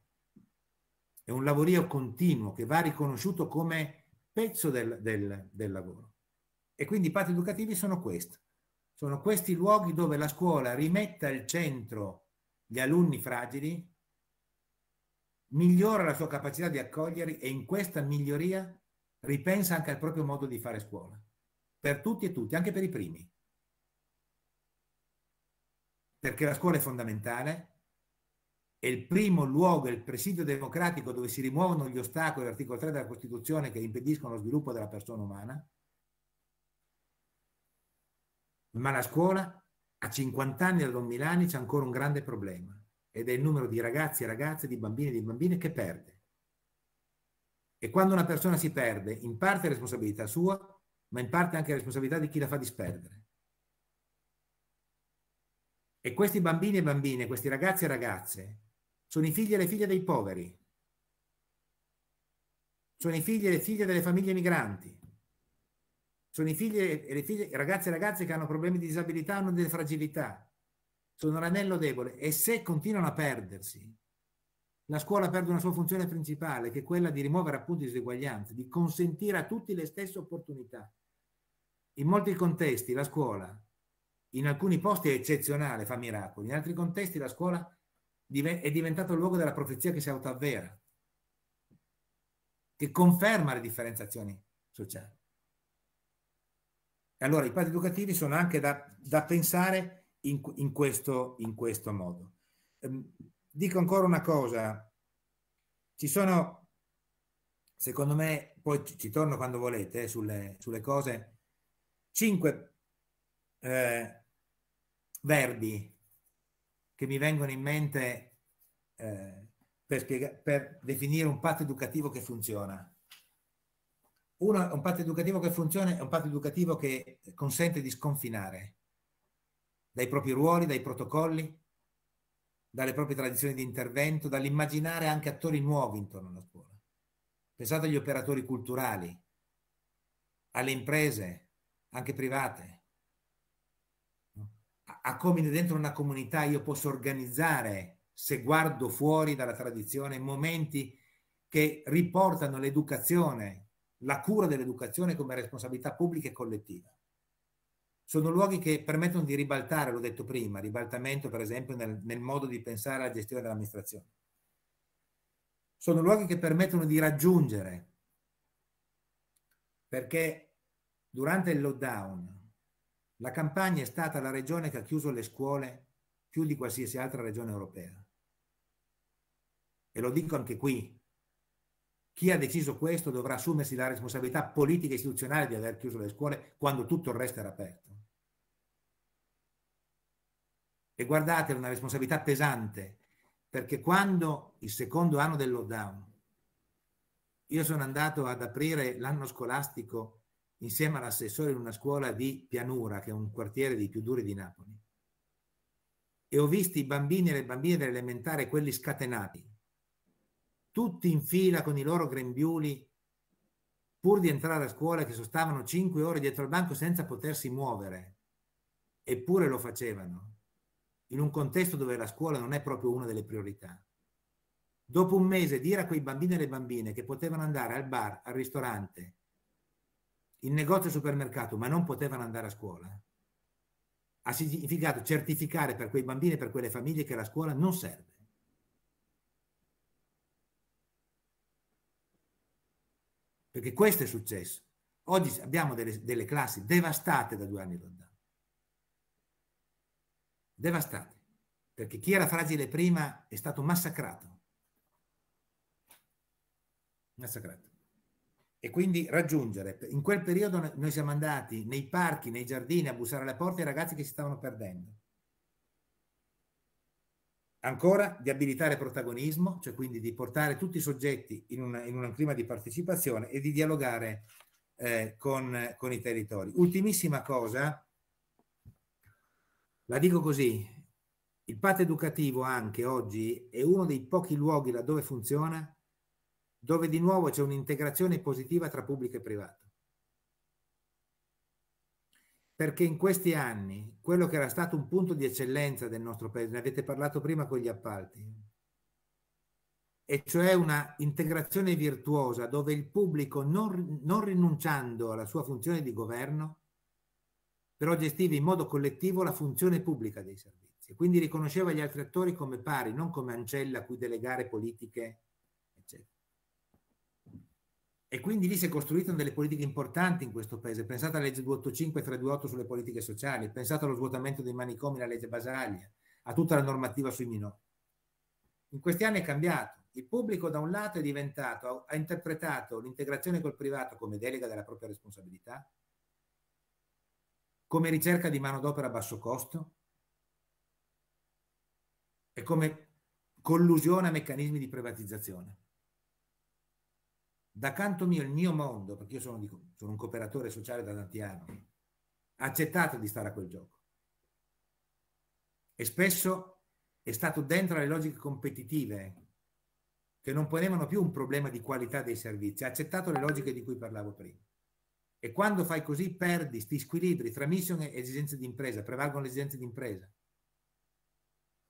È un lavorio continuo che va riconosciuto come pezzo del, del, del lavoro. E quindi i patti educativi sono questi. Sono questi luoghi dove la scuola rimette al centro gli alunni fragili, migliora la sua capacità di accoglierli e in questa miglioria ripensa anche al proprio modo di fare scuola. Per tutti e tutti, anche per i primi. Perché la scuola è fondamentale, è il primo luogo, è il presidio democratico dove si rimuovono gli ostacoli dell'articolo 3 della Costituzione che impediscono lo sviluppo della persona umana, ma la scuola a 50 anni da Don Milani c'è ancora un grande problema ed è il numero di ragazzi e ragazze, di bambini e di bambine che perde. E quando una persona si perde, in parte è responsabilità sua, ma in parte anche responsabilità di chi la fa disperdere. E questi bambini e bambine, questi ragazzi e ragazze, sono i figli e le figlie dei poveri, sono i figli e le figlie delle famiglie migranti, sono i figli e le figlie, ragazzi e ragazze che hanno problemi di disabilità, hanno delle fragilità, sono l'anello debole e se continuano a perdersi, la scuola perde una sua funzione principale, che è quella di rimuovere appunto diseguaglianze, di consentire a tutti le stesse opportunità. In molti contesti la scuola, in alcuni posti è eccezionale, fa miracoli, in altri contesti la scuola è diventato il luogo della profezia che si autoavvera, che conferma le differenziazioni sociali. E allora i padri educativi sono anche da, da pensare in, in, questo, in, questo, modo. Ehm, dico ancora una cosa, ci sono, secondo me, poi ci, ci torno quando volete, eh, sulle, sulle, cose, cinque eh, verbi che mi vengono in mente eh, per, spiega- per definire un patto educativo che funziona. Uno un patto educativo che funziona, è un patto educativo che consente di sconfinare dai propri ruoli, dai protocolli, dalle proprie tradizioni di intervento, dall'immaginare anche attori nuovi intorno alla scuola. Pensate agli operatori culturali, alle imprese, anche private, a, come dentro una comunità io posso organizzare, se guardo fuori dalla tradizione, momenti che riportano l'educazione, la cura dell'educazione come responsabilità pubblica e collettiva. Sono luoghi che permettono di ribaltare, l'ho detto prima, ribaltamento per esempio nel, nel modo di pensare alla gestione dell'amministrazione. Sono luoghi che permettono di raggiungere, perché durante il lockdown la Campania è stata la regione che ha chiuso le scuole più di qualsiasi altra regione europea. E lo dico anche qui. Chi ha deciso questo dovrà assumersi la responsabilità politica e istituzionale di aver chiuso le scuole quando tutto il resto era aperto. E guardate, è una responsabilità pesante, perché quando il secondo anno del lockdown, io sono andato ad aprire l'anno scolastico insieme all'assessore in una scuola di Pianura, che è un quartiere di più duri di Napoli, e ho visto i bambini e le bambine dell'elementare, quelli scatenati, tutti in fila con i loro grembiuli, pur di entrare a scuola, che sostavano cinque ore dietro al banco senza potersi muovere, eppure lo facevano, in un contesto dove la scuola non è proprio una delle priorità. Dopo un mese dire a quei bambini e le bambine che potevano andare al bar, al ristorante, il negozio supermercato, ma non potevano andare a scuola, ha significato certificare per quei bambini e per quelle famiglie che la scuola non serve. Perché questo è successo. Oggi abbiamo delle, delle classi devastate da due anni lontano. Devastate. Perché chi era fragile prima è stato massacrato. Massacrato e quindi raggiungere. In quel periodo noi siamo andati nei parchi, nei giardini a bussare alle porte ai ragazzi che si stavano perdendo. Ancora di abilitare protagonismo, cioè quindi di portare tutti i soggetti in, una, in un clima di partecipazione e di dialogare eh, con, con i territori. Ultimissima cosa, la dico così, il patto educativo anche oggi è uno dei pochi luoghi laddove funziona dove di nuovo c'è un'integrazione positiva tra pubblico e privato. Perché in questi anni quello che era stato un punto di eccellenza del nostro paese, ne avete parlato prima con gli appalti, e cioè una integrazione virtuosa dove il pubblico, non, non rinunciando alla sua funzione di governo, però gestiva in modo collettivo la funzione pubblica dei servizi. Quindi riconosceva gli altri attori come pari, non come ancella a cui delegare politiche e quindi lì si è costruito delle politiche importanti in questo paese. Pensate alla legge 285 e 328 sulle politiche sociali, pensate allo svuotamento dei manicomi, la legge Basaglia, a tutta la normativa sui minori. In questi anni è cambiato. Il pubblico da un lato è diventato, ha interpretato l'integrazione col privato come delega della propria responsabilità, come ricerca di manodopera a basso costo e come collusione a meccanismi di privatizzazione da canto mio il mio mondo, perché io sono, dico, sono un cooperatore sociale da tanti anni, ha accettato di stare a quel gioco. E spesso è stato dentro le logiche competitive che non ponevano più un problema di qualità dei servizi, ha accettato le logiche di cui parlavo prima. E quando fai così perdi questi squilibri tra mission e esigenze di impresa, prevalgono le esigenze di impresa.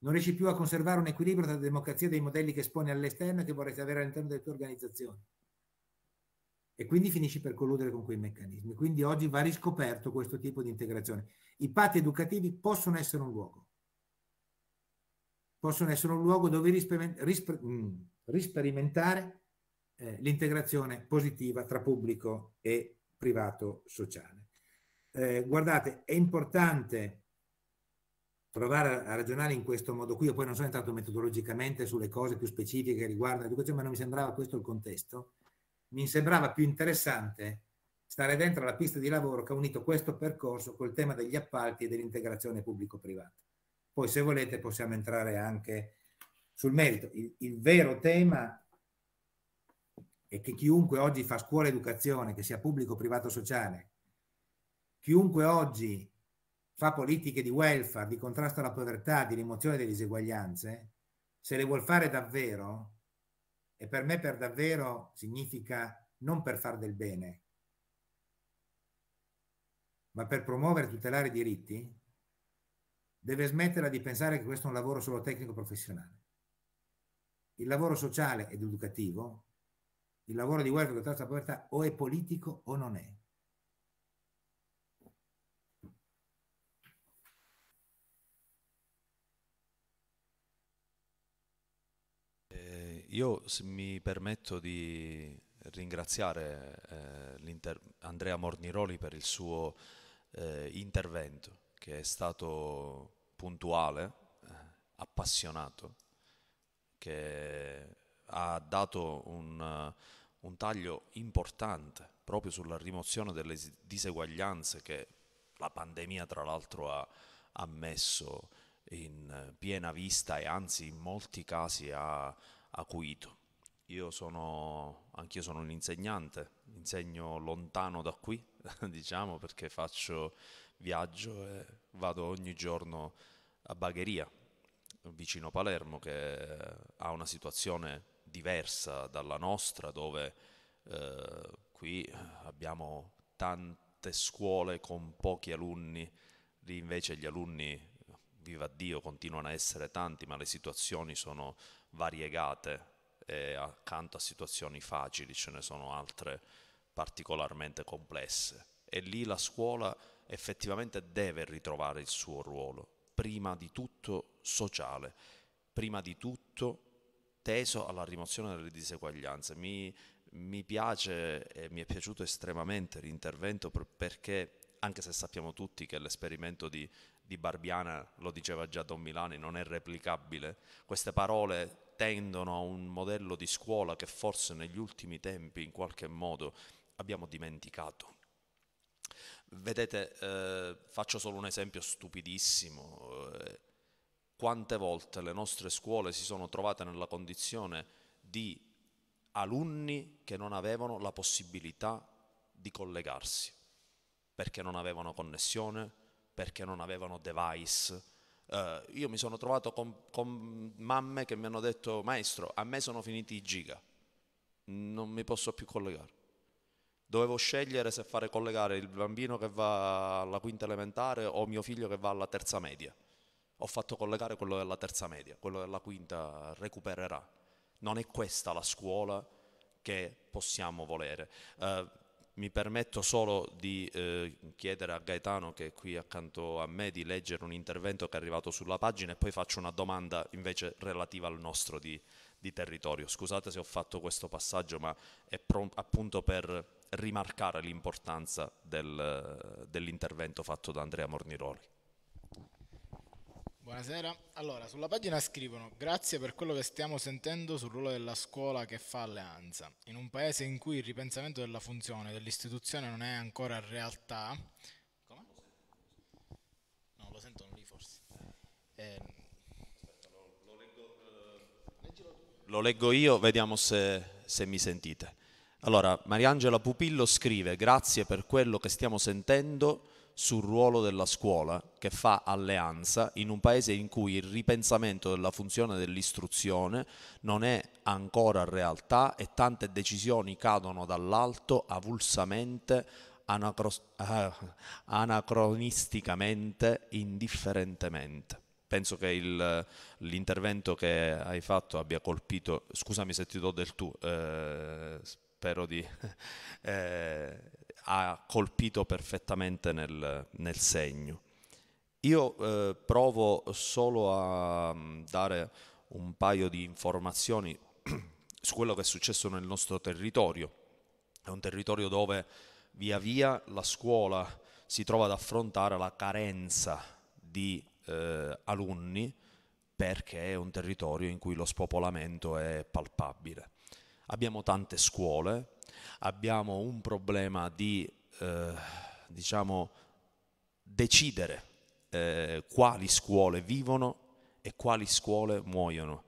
Non riesci più a conservare un equilibrio tra la democrazia dei modelli che esponi all'esterno e che vorresti avere all'interno delle tue organizzazioni e quindi finisci per colludere con quei meccanismi. Quindi oggi va riscoperto questo tipo di integrazione. I patti educativi possono essere un luogo, possono essere un luogo dove mm, risperimentare eh, l'integrazione positiva tra pubblico e privato sociale. Eh, guardate, è importante provare a ragionare in questo modo qui, io poi non sono entrato metodologicamente sulle cose più specifiche che riguardano l'educazione, ma non mi sembrava questo il contesto mi sembrava più interessante stare dentro la pista di lavoro che ha unito questo percorso col tema degli appalti e dell'integrazione pubblico-privata. Poi se volete possiamo entrare anche sul merito. Il, il, vero tema è che chiunque oggi fa scuola educazione, che sia pubblico, privato, sociale, chiunque oggi fa politiche di welfare, di contrasto alla povertà, di rimozione delle diseguaglianze, se le vuol fare davvero, e per me per davvero significa non per far del bene, ma per promuovere e tutelare i diritti, deve smetterla di pensare che questo è un lavoro solo tecnico professionale. Il lavoro sociale ed educativo, il lavoro di welfare e contrasto alla povertà o è politico o non è. io mi permetto di ringraziare eh, Andrea Morniroli per il suo eh, intervento, che è stato puntuale, eh, appassionato, che ha dato un, un taglio importante proprio sulla rimozione delle diseguaglianze che la pandemia tra l'altro ha, ha messo in piena vista e anzi in molti casi ha acuito. Io sono, anch'io sono un insegnante, insegno lontano da qui, diciamo, perché faccio viaggio e vado ogni giorno a Bagheria, vicino Palermo, che ha una situazione diversa dalla nostra, dove eh, qui abbiamo tante scuole con pochi alunni, lì invece gli alunni, viva Dio, continuano a essere tanti, ma le situazioni sono variegate e accanto a situazioni facili ce ne sono altre particolarmente complesse e lì la scuola effettivamente deve ritrovare il suo ruolo, prima di tutto sociale, prima di tutto teso alla rimozione delle diseguaglianze. Mi, mi piace e mi è piaciuto estremamente l'intervento perché, anche se sappiamo tutti che l'esperimento di di Barbiana, lo diceva già Don Milani, non è replicabile. Queste parole tendono a un modello di scuola che forse negli ultimi tempi in qualche modo abbiamo dimenticato. Vedete, eh, faccio solo un esempio stupidissimo. Eh, quante volte le nostre scuole si sono trovate nella condizione di alunni che non avevano la possibilità di collegarsi, perché non avevano connessione, perché non avevano device. Uh, io mi sono trovato con, con, mamme che mi hanno detto maestro a me sono finiti i giga non mi posso più collegare dovevo scegliere se fare collegare il bambino che va alla quinta elementare o mio figlio che va alla terza media ho fatto collegare quello della terza media quello della quinta recupererà non è questa la scuola che possiamo volere uh, mi permetto solo di eh, chiedere a Gaetano, che è qui accanto a me, di leggere un intervento che è arrivato sulla pagina e poi faccio una domanda invece relativa al nostro di, di territorio. Scusate se ho fatto questo passaggio, ma è pro- appunto per rimarcare l'importanza del, dell'intervento fatto da Andrea Morniroli. Buonasera, allora sulla pagina scrivono grazie per quello che stiamo sentendo sul ruolo della scuola che fa alleanza. In un paese in cui il ripensamento della funzione dell'istituzione non è ancora realtà, come? No, lo sentono lì forse. Ehm, eh, lo leggo io, vediamo se, se, mi sentite. Allora, Mariangela Pupillo scrive, grazie per quello che stiamo sentendo sul ruolo della scuola che fa alleanza in un paese in cui il ripensamento della funzione dell'istruzione non è ancora realtà e tante decisioni cadono dall'alto avulsamente, anacros- ah, eh, anacronisticamente, indifferentemente. Penso che il, l'intervento che hai fatto abbia colpito, scusami se ti do del tu, eh, spero di... Eh, ha colpito perfettamente nel, nel segno. Io eh, provo solo a mm, dare un paio di informazioni su quello che è successo nel nostro territorio. È un territorio dove via via la scuola si trova ad affrontare la carenza di eh, alunni perché è un territorio in cui lo spopolamento è palpabile. Abbiamo tante scuole, abbiamo un problema di eh, diciamo, decidere eh, quali scuole vivono e quali scuole muoiono.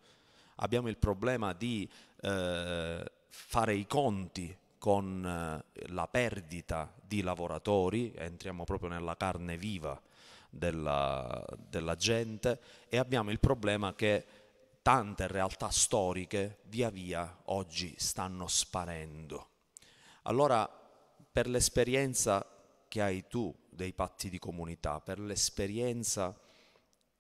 Abbiamo il problema di eh, fare i conti con eh, la perdita di lavoratori, entriamo proprio nella carne viva della, della gente e abbiamo il problema che tante realtà storiche via via oggi stanno sparendo allora, per l'esperienza che hai tu dei patti di comunità, per l'esperienza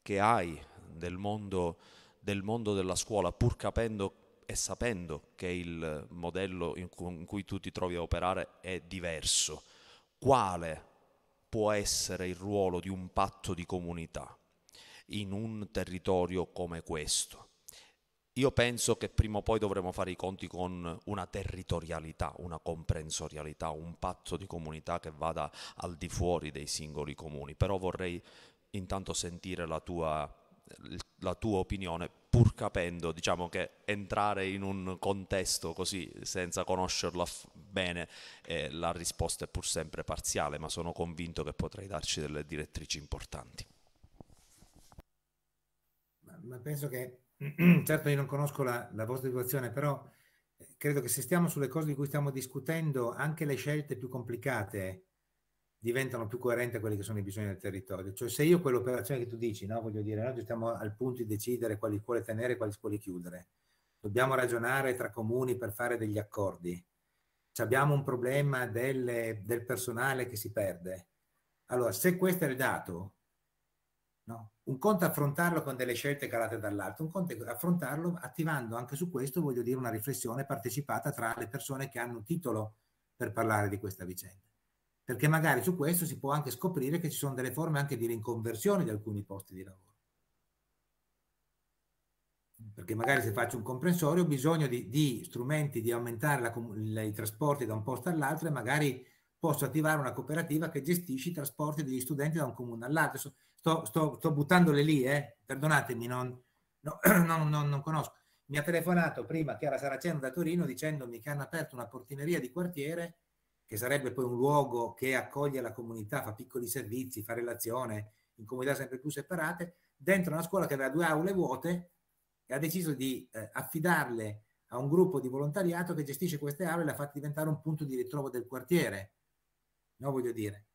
che hai del mondo, del mondo della scuola, pur capendo e sapendo che il modello in cui, in cui tu ti trovi a operare è diverso, quale può essere il ruolo di un patto di comunità in un territorio come questo? Io penso che prima o poi dovremo fare i conti con una territorialità, una comprensorialità, un patto di comunità che vada al di fuori dei singoli comuni, però vorrei intanto sentire la tua, la tua opinione pur capendo diciamo, che entrare in un contesto così senza conoscerlo bene eh, la risposta è pur sempre parziale, ma sono convinto che potrai darci delle direttrici importanti. ma penso che certo io non conosco la, la vostra situazione, però eh, credo che se stiamo sulle cose di cui stiamo discutendo, anche le scelte più complicate diventano più coerenti a quelli che sono i bisogni del territorio. Cioè se io quell'operazione che tu dici, no, voglio dire, oggi stiamo al punto di decidere quali scuole tenere e quali scuole chiudere. Dobbiamo ragionare tra comuni per fare degli accordi. C Abbiamo un problema del, del personale che si perde. Allora, se questo è il dato, No? Un conto è affrontarlo con delle scelte calate dall'alto, un conto è affrontarlo attivando anche su questo, voglio dire, una riflessione partecipata tra le persone che hanno titolo per parlare di questa vicenda. Perché magari su questo si può anche scoprire che ci sono delle forme anche di rinconversione di alcuni posti di lavoro. Perché magari se faccio un comprensorio ho bisogno di, di strumenti di aumentare la, i trasporti da un posto all'altro e magari posso attivare una cooperativa che gestisce i trasporti degli studenti da un comune all'altro sto, sto, sto buttandole lì, eh? perdonatemi, non, no, no, no, non conosco. Mi ha telefonato prima Chiara Saraceno da Torino dicendomi che hanno aperto una portineria di quartiere, che sarebbe poi un luogo che accoglie la comunità, fa piccoli servizi, fa relazione, in comunità sempre più separate, dentro una scuola che aveva due aule vuote e ha deciso di eh, affidarle a un gruppo di volontariato che gestisce queste aule e la fa diventare un punto di ritrovo del quartiere. No, voglio dire,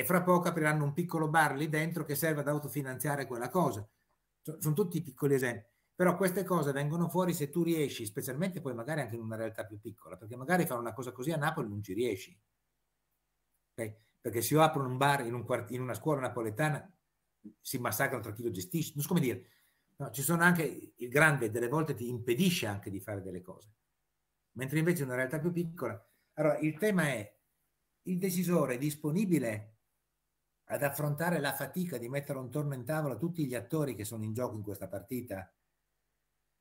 e fra poco apriranno un piccolo bar lì dentro che serve ad autofinanziare quella cosa. Sono tutti piccoli esempi, però queste cose vengono fuori se tu riesci, specialmente poi magari anche in una realtà più piccola, perché magari fare una cosa così a Napoli non ci riesci. Okay? Perché se io apro un bar in, un quart- in una scuola napoletana si massacrano tra chi lo gestisce, non so come dire. No, ci sono anche, il grande delle volte ti impedisce anche di fare delle cose, mentre invece in una realtà più piccola. Allora, il tema è, il decisore è disponibile ad affrontare la fatica di mettere intorno in tavola tutti gli attori che sono in gioco in questa partita,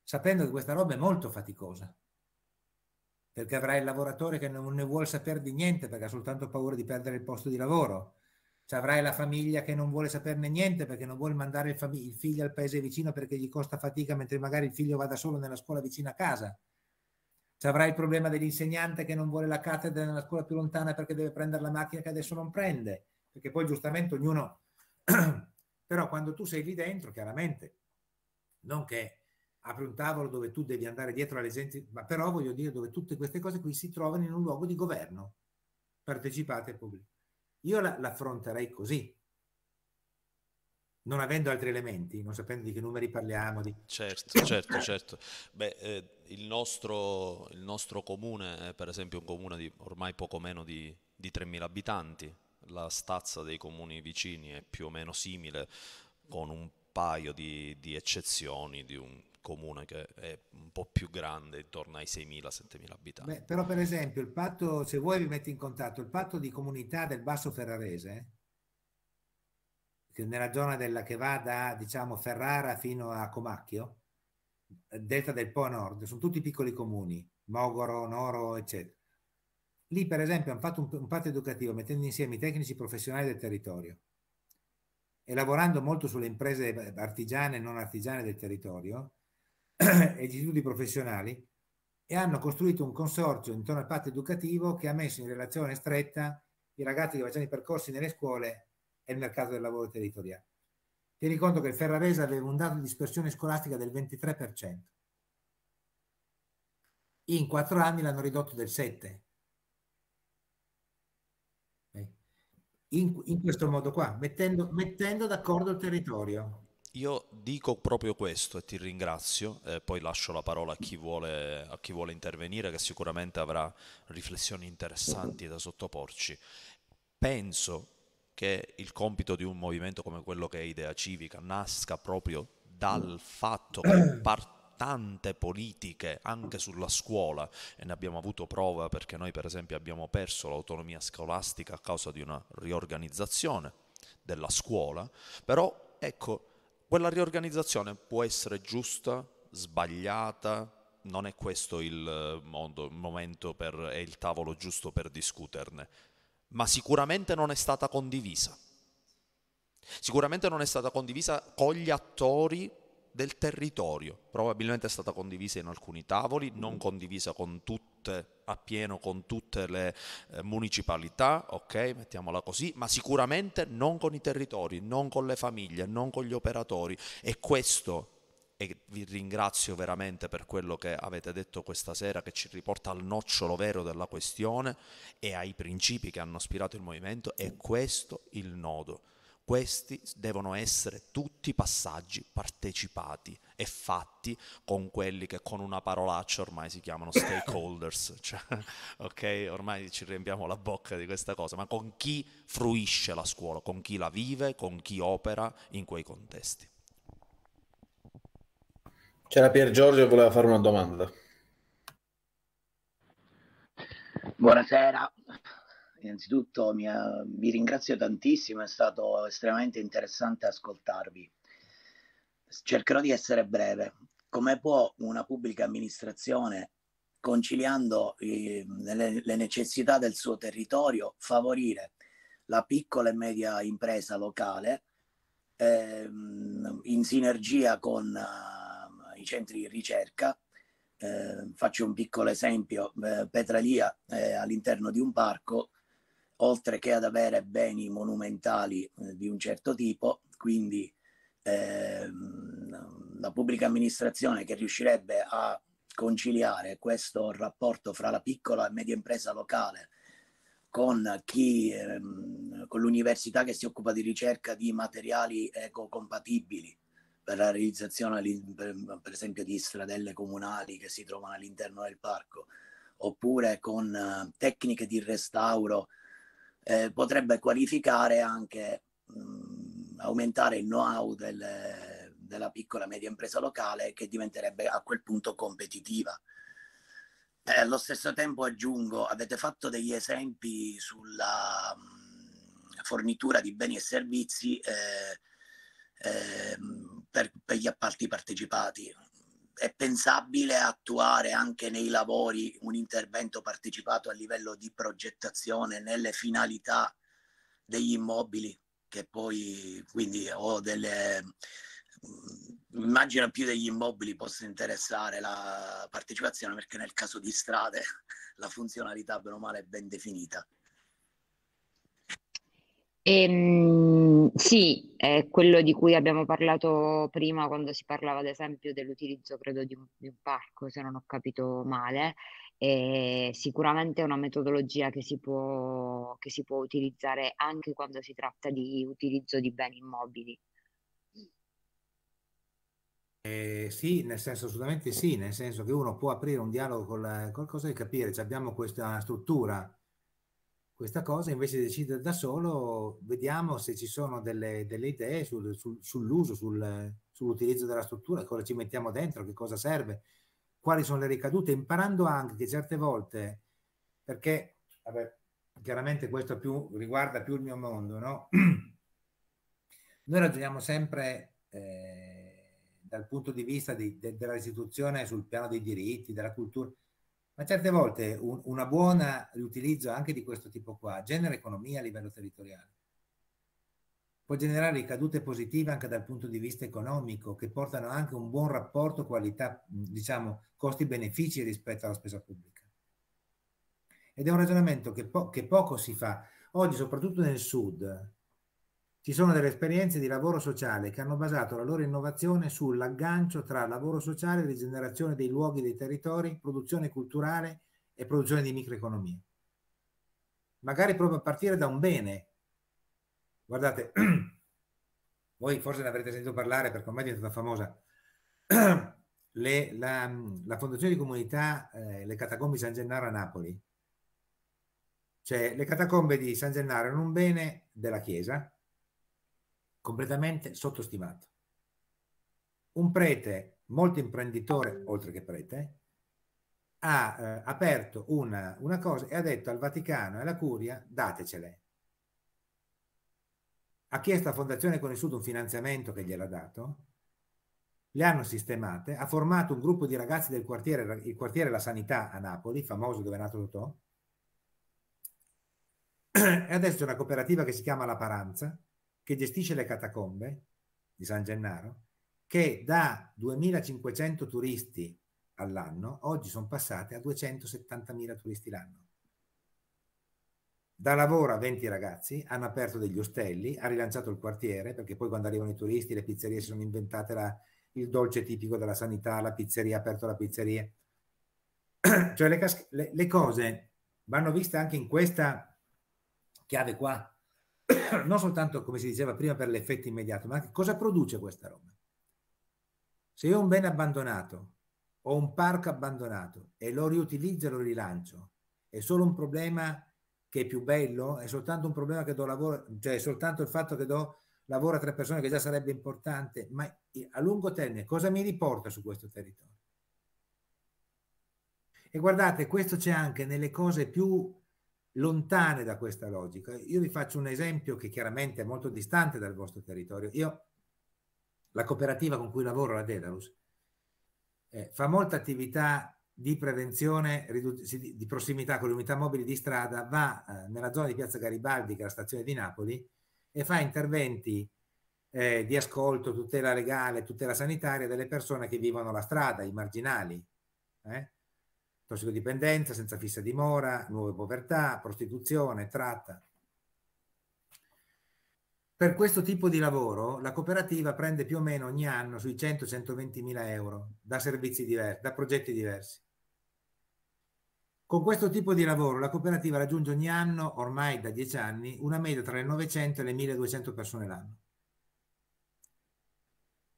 sapendo che questa roba è molto faticosa, perché avrai il lavoratore che non ne vuole sapere di niente perché ha soltanto paura di perdere il posto di lavoro, ci cioè, avrai la famiglia che non vuole saperne niente perché non vuole mandare il, fam- il figlio al paese vicino perché gli costa fatica mentre magari il figlio vada solo nella scuola vicino a casa. Ci cioè, avrà il problema dell'insegnante che non vuole la cattedra nella scuola più lontana perché deve prendere la macchina che adesso non prende perché poi giustamente ognuno, però quando tu sei lì dentro, chiaramente, non che apri un tavolo dove tu devi andare dietro alle gente, ma però voglio dire dove tutte queste cose qui si trovano in un luogo di governo, partecipate al pubblico. Io la, l'affronterei così, non avendo altri elementi, non sapendo di che numeri parliamo. Di... Certo, certo, certo. Beh, eh, il, nostro, il, nostro, comune è per esempio un comune di ormai poco meno di, di 3.000 abitanti, la stazza dei comuni vicini è più o meno simile con un paio di, di eccezioni di un comune che è un po' più grande, intorno ai 6.000-7.000 abitanti. Beh, però per esempio, il patto, se vuoi vi metti in contatto, il patto di comunità del Basso Ferrarese, che nella zona della, che va da diciamo, Ferrara fino a Comacchio, delta del Po a nord, sono tutti piccoli comuni, Mogoro, Noro, eccetera. Lì, per esempio, hanno fatto un, un patto educativo mettendo insieme i tecnici professionali del territorio e lavorando molto sulle imprese artigiane e non artigiane del territorio e gli istituti professionali e hanno costruito un consorzio intorno al patto educativo che ha messo in relazione stretta i ragazzi che facevano i percorsi nelle scuole e il mercato del lavoro territoriale. Tieni conto che il Ferrarese aveva un dato di dispersione scolastica del 23%. In quattro anni l'hanno ridotto del 7%. in, in questo modo qua, mettendo, mettendo d'accordo il territorio. Io dico proprio questo e ti ringrazio, eh, poi lascio la parola a chi, vuole, a chi, vuole, intervenire, che sicuramente avrà riflessioni interessanti da sottoporci. Penso che il compito di un movimento come quello che è Idea Civica nasca proprio dal fatto che partiamo tante politiche anche sulla scuola e ne abbiamo avuto prova perché noi per esempio abbiamo perso l'autonomia scolastica a causa di una riorganizzazione della scuola, però ecco, quella riorganizzazione può essere giusta, sbagliata, non è questo il, eh, mondo, il momento per, e il tavolo giusto per discuterne, ma sicuramente non è stata condivisa. Sicuramente non è stata condivisa con gli attori del territorio, probabilmente è stata condivisa in alcuni tavoli, non mm. condivisa con tutte appieno con tutte le eh, municipalità, ok, mettiamola così, ma sicuramente non con i territori, non con le famiglie, non con gli operatori e questo e vi ringrazio veramente per quello che avete detto questa sera che ci riporta al nocciolo vero della questione e ai principi che hanno ispirato il movimento, è questo il nodo. Questi devono essere tutti passaggi partecipati e fatti con quelli che con una parolaccia ormai si chiamano stakeholders, cioè, ok? Ormai ci riempiamo la bocca di questa cosa, ma con chi fruisce la scuola, con chi la vive, con chi opera in quei contesti. C'era Pier Giorgio che voleva fare una domanda. Buonasera innanzitutto mi, vi eh, ringrazio tantissimo, è stato estremamente interessante ascoltarvi. Cercherò di essere breve. Come può una pubblica amministrazione, conciliando eh, le, le necessità del suo territorio, favorire la piccola e media impresa locale ehm, in sinergia con eh, i centri di ricerca. Eh, faccio un piccolo esempio, eh, Petralia eh, all'interno di un parco oltre che ad avere beni monumentali eh, di un certo tipo, quindi ehm, la pubblica amministrazione che riuscirebbe a conciliare questo rapporto fra la piccola e media impresa locale con, chi, ehm, con l'università che si occupa di ricerca di materiali ecocompatibili per la realizzazione, per, esempio, di stradelle comunali che si trovano all'interno del parco, oppure con eh, tecniche di restauro eh, potrebbe qualificare anche mh, mm, aumentare il know-how del, della piccola e media impresa locale che diventerebbe a quel punto competitiva. Eh, allo stesso tempo aggiungo, avete fatto degli esempi sulla mh, mm, fornitura di beni e servizi eh, ehm, per, per gli appalti partecipati è pensabile attuare anche nei lavori un intervento partecipato a livello di progettazione nelle finalità degli immobili che poi quindi ho delle mm, immagino più degli immobili possa interessare la partecipazione perché nel caso di strade la funzionalità bene o male è ben definita Ehm, sì, è quello di cui abbiamo parlato prima quando si parlava ad esempio dell'utilizzo, credo, di un, di un parco, se non ho capito male. E sicuramente è una metodologia che si, può, che si può utilizzare anche quando si tratta di utilizzo di beni immobili. Eh, sì, nel senso assolutamente sì, nel senso che uno può aprire un dialogo con la, qualcosa e capire, cioè abbiamo questa struttura questa cosa invece decide da solo, vediamo se ci sono delle, delle idee sul, sul, sull'uso, sul, sull'utilizzo della struttura, cosa ci mettiamo dentro, che cosa serve, quali sono le ricadute, imparando anche che certe volte, perché vabbè, chiaramente questo più, riguarda più il mio mondo, no? noi ragioniamo sempre eh, dal punto di vista di, de, della restituzione sul piano dei diritti, della cultura, ma certe volte un, una buona riutilizzo anche di questo tipo qua genera economia a livello territoriale. Può generare ricadute positive anche dal punto di vista economico, che portano anche un buon rapporto qualità, diciamo, costi-benefici rispetto alla spesa pubblica. Ed è un ragionamento che, po che poco si fa. Oggi, soprattutto nel sud, ci sono delle esperienze di lavoro sociale che hanno basato la loro innovazione sull'aggancio tra lavoro sociale, rigenerazione dei luoghi, dei territori, produzione culturale e produzione di microeconomie. Magari proprio a partire da un bene. Guardate, voi forse ne avrete sentito parlare perché ormai è diventata famosa. Le, la, la, Fondazione di Comunità, eh, le Catacombe di San Gennaro a Napoli, cioè le Catacombe di San Gennaro erano un bene della Chiesa, completamente sottostimato. Un prete molto imprenditore, oltre che prete, ha eh, aperto una, una cosa e ha detto al Vaticano e alla Curia datecele. Ha chiesto a Fondazione Conosciuto un finanziamento che gliel'ha dato, le hanno sistemate, ha formato un gruppo di ragazzi del quartiere, il quartiere La Sanità a Napoli, famoso dove è nato Totò, e adesso è una cooperativa che si chiama La Paranza, che gestisce le catacombe di San Gennaro, che da 2.500 turisti all'anno, oggi sono passate a 270.000 turisti l'anno. Da lavoro a 20 ragazzi, hanno aperto degli ostelli, ha rilanciato il quartiere, perché poi quando arrivano i turisti le pizzerie si sono inventate la, il dolce tipico della sanità, la pizzeria, ha aperto la pizzeria. cioè le, le, le cose vanno viste anche in questa chiave qua, non soltanto come si diceva prima per l'effetto immediato, ma anche cosa produce questa roba. Se io ho un bene abbandonato, o un parco abbandonato e lo riutilizzo e lo rilancio, è solo un problema che è più bello, è soltanto un problema che do lavoro, cioè è soltanto il fatto che do lavoro a tre persone che già sarebbe importante, ma a lungo termine cosa mi riporta su questo territorio? E guardate, questo c'è anche nelle cose più lontane da questa logica. Io vi faccio un esempio che chiaramente è molto distante dal vostro territorio. Io, la cooperativa con cui lavoro, la Dedalus, eh, fa molta attività di prevenzione di prossimità con le unità mobili di strada, va eh, nella zona di Piazza Garibaldi, che è la stazione di Napoli, e fa interventi eh, di ascolto, tutela legale, tutela sanitaria delle persone che vivono la strada, i marginali. Eh? tossicodipendenza, senza fissa dimora, nuove povertà, prostituzione, tratta. Per questo tipo di lavoro la cooperativa prende più o meno ogni anno sui 100-120 mila euro da servizi diversi, da progetti diversi. Con questo tipo di lavoro la cooperativa raggiunge ogni anno, ormai da 10 anni, una media tra le 900 e le 1200 persone l'anno.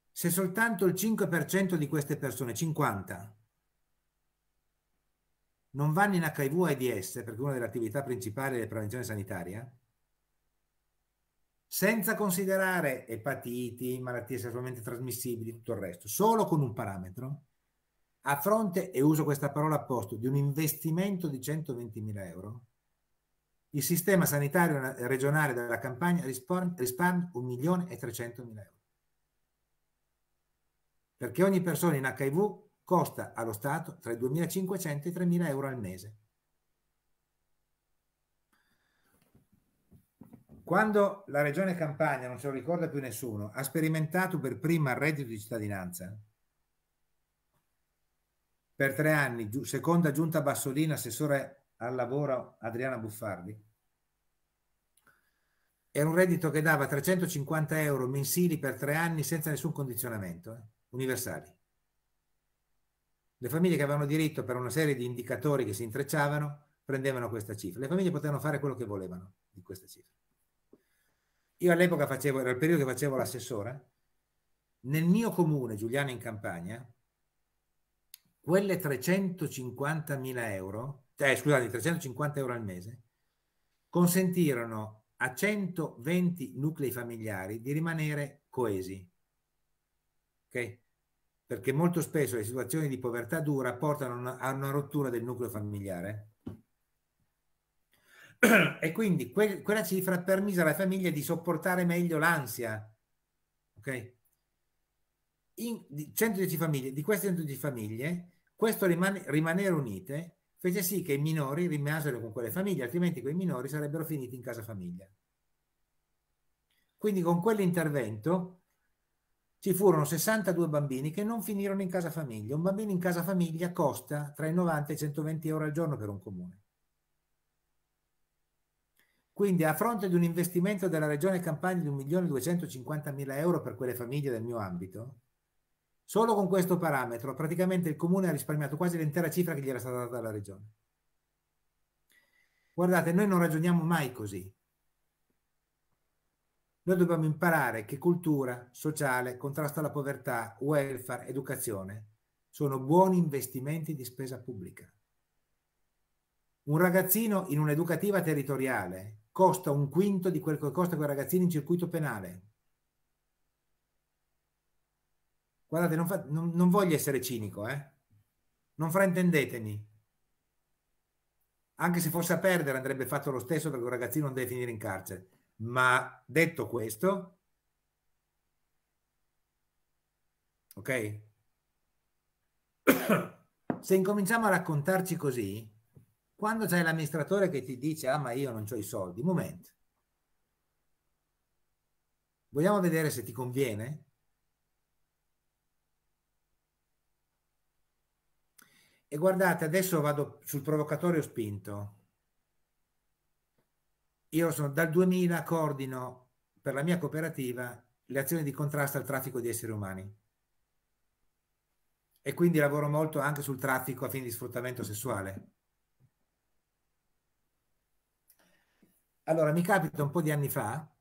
Se soltanto il 5% di queste persone, 50, non vanno in HIV-AIDS, perché una delle attività principali è la prevenzione sanitaria, senza considerare epatiti, malattie sessualmente trasmissibili, tutto il resto, solo con un parametro, a fronte, e uso questa parola a posto, di un investimento di 120.000 euro, il sistema sanitario regionale della campagna risparmia 1.300.000 euro. Perché ogni persona in HIV costa allo Stato tra i 2.500 e i 3.000 euro al mese. Quando la regione Campania, non se lo ricorda più nessuno, ha sperimentato per prima il reddito di cittadinanza, per tre anni, seconda giunta Bassolina, assessore al lavoro Adriana Buffardi, era un reddito che dava 350 euro mensili per tre anni senza nessun condizionamento, eh, universali. Le famiglie che avevano diritto per una serie di indicatori che si intrecciavano prendevano questa cifra. Le famiglie potevano fare quello che volevano di questa cifra. Io all'epoca facevo, era il periodo che facevo l'assessore, nel mio comune, Giuliano in Campania, quelle 350.000 euro, eh, scusate, 350 euro al mese, consentirono a 120 nuclei familiari di rimanere coesi. Okay? perché molto spesso le situazioni di povertà dura portano a una rottura del nucleo familiare e quindi que quella cifra permise alla famiglia di sopportare meglio l'ansia. Ok? In 110 famiglie, di queste 110 famiglie, questo rimane, rimanere unite fece sì che i minori rimasero con quelle famiglie, altrimenti quei minori sarebbero finiti in casa famiglia. Quindi con quell'intervento ci furono 62 bambini che non finirono in casa famiglia. Un bambino in casa famiglia costa tra i 90 e i 120 euro al giorno per un comune. Quindi a fronte di un investimento della Regione Campania di 1.250.000 euro per quelle famiglie del mio ambito, solo con questo parametro praticamente il comune ha risparmiato quasi l'intera cifra che gli era stata data dalla Regione. Guardate, noi non ragioniamo mai così. Noi dobbiamo imparare che cultura, sociale, contrasto alla povertà, welfare, educazione sono buoni investimenti di spesa pubblica. Un ragazzino in un'educativa territoriale costa un quinto di quel che costa quel ragazzino in circuito penale. Guardate, non, fa, non, non voglio essere cinico, eh? non fraintendetemi. Anche se fosse a perdere andrebbe fatto lo stesso perché un ragazzino non deve finire in carcere ma detto questo, ok? Se incominciamo a raccontarci così, quando c'è l'amministratore che ti dice ah ma io non ho i soldi, momento. Vogliamo vedere se ti conviene? E guardate, adesso vado sul provocatorio spinto io sono, dal 2000 coordino per la mia cooperativa le azioni di contrasto al traffico di esseri umani e quindi lavoro molto anche sul traffico a fini di sfruttamento sessuale. Allora, mi capita un po' di anni fa